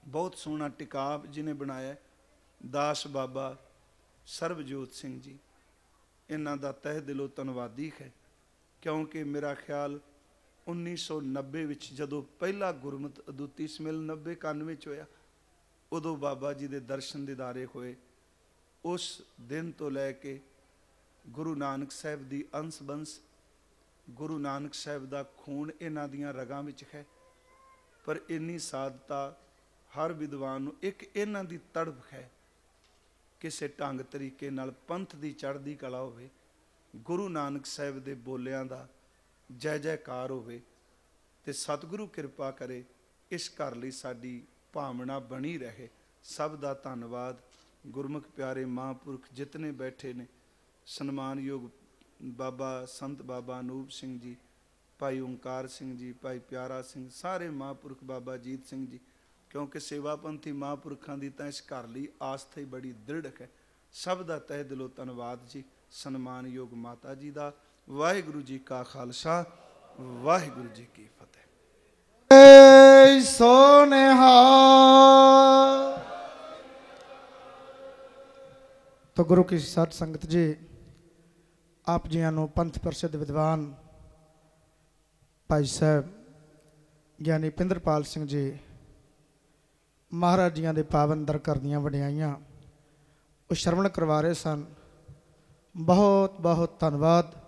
ਬਹੁਤ ਸੋਹਣਾ ਟਿਕਾਬ ਜਿਨੇ ਬਣਾਇਆ ਦਾਸ ਬਾਬਾ ਸਰਬਜੋਤ ਸਿੰਘ ਜੀ ਇਹਨਾਂ ਦਾ ਤਹਿ ਦਿਲੋਂ ਧੰਨਵਾਦੀ ਹੈ ਕਿਉਂਕਿ ਮੇਰਾ ਖਿਆਲ 1990 ਵਿੱਚ ਜਦੋਂ ਪਹਿਲਾ ਗੁਰਮਤ ਅਦੁੱਤੀ ਸਮਿਲ 90 91 ਵਿੱਚ ਹੋਇਆ ਉਦੋਂ ਬਾਬਾ ਜੀ ਦੇ ਦਰਸ਼ਨ ਦਿਦਾਰੇ ਹੋਏ ਉਸ ਦਿਨ ਤੋਂ ਲੈ ਕੇ ਗੁਰੂ ਨਾਨਕ ਸਾਹਿਬ ਦੀ ਅੰਸ ਬੰਸ ਗੁਰੂ ਨਾਨਕ ਸਾਹਿਬ ਦਾ ਖੂਨ ਇਹਨਾਂ ਦੀਆਂ ਰਗਾਂ ਵਿੱਚ ਹੈ ਪਰ ਇੰਨੀ ਸਾਦਤਾ ਹਰ ਵਿਦਵਾਨ ਨੂੰ ਇੱਕ ਇਹਨਾਂ ਦੀ ਤੜਪ ਹੈ ਕਿਸੇ ਢੰਗ ਤਰੀਕੇ ਨਾਲ ਪੰਥ ਦੀ ਚੜ੍ਹਦੀ ਕਲਾ ਹੋਵੇ ਗੁਰੂ ਨਾਨਕ ਸਾਹਿਬ ਦੇ ਬੋਲਿਆਂ ਦਾ ਜੈ ਜੈਕਾਰ ਹੋਵੇ ਤੇ ਸਤਿਗੁਰੂ ਕਿਰਪਾ ਕਰੇ ਇਸ ਘਰ ਲਈ ਸਾਡੀ ਭਾਵਨਾ ਬਣੀ ਰਹੇ ਸਭ ਦਾ ਧੰਨਵਾਦ ਗੁਰਮੁਖ ਪਿਆਰੇ ਮਹਾਂਪੁਰਖ ਜਿਤਨੇ ਬੈਠੇ ਨੇ ਸਨਮਾਨਯੋਗ ਬਾਬਾ ਸੰਤ ਬਾਬਾ ਨੂਬ ਸਿੰਘ ਜੀ ਭਾਈ ਓੰਕਾਰ ਸਿੰਘ ਜੀ ਭਾਈ ਪਿਆਰਾ ਸਿੰਘ ਸਾਰੇ ਮਹਾਂਪੁਰਖ ਬਾਬਾ ਜੀਤ ਸਿੰਘ ਜੀ ਕਿਉਂਕਿ ਸੇਵਾਪੰਥੀ ਮਹਾਂਪੁਰਖਾਂ ਦੀ ਤਾਂ ਇਸ ਘਰ ਲਈ ਆਸਥਾ ਹੀ ਬੜੀ ਦ੍ਰਿੜ ਹੈ ਸਭ ਦਾ ਤਹਿ ਦਿਲੋਂ ਧੰਨਵਾਦ ਜੀ ਸਨਮਾਨਯੋਗ ਮਾਤਾ ਜੀ ਦਾ ਵਾਹਿਗੁਰੂ ਜੀ ਕਾ ਖਾਲਸਾ ਵਾਹਿਗੁਰੂ ਜੀ ਕੀ ਫਤਿਹ ਸੋਨੇਹਾ ਤੋ ਗੁਰੂ ਕੀ ਸਤ ਸੰਗਤ ਜੀ ਆਪ ਜੀਆਂ ਨੂੰ ਪੰਥ ਪ੍ਰਸਿੱਧ ਵਿਦਵਾਨ ਭਾਈ ਸਾਹਿਬ ਗਿਆਨੀ ਪਿੰਦਰਪਾਲ ਸਿੰਘ ਜੀ ਮਹਾਰਾਜ ਜੀਆਂ ਦੇ ਪਾਵਨ ਦਰ ਕਰਦੀਆਂ ਵਡਿਆਈਆਂ ਉਹ ਸ਼ਰਵਣ ਕਰਵਾ ਰਹੇ ਸਨ ਬਹੁਤ ਬਹੁਤ ਧੰਨਵਾਦ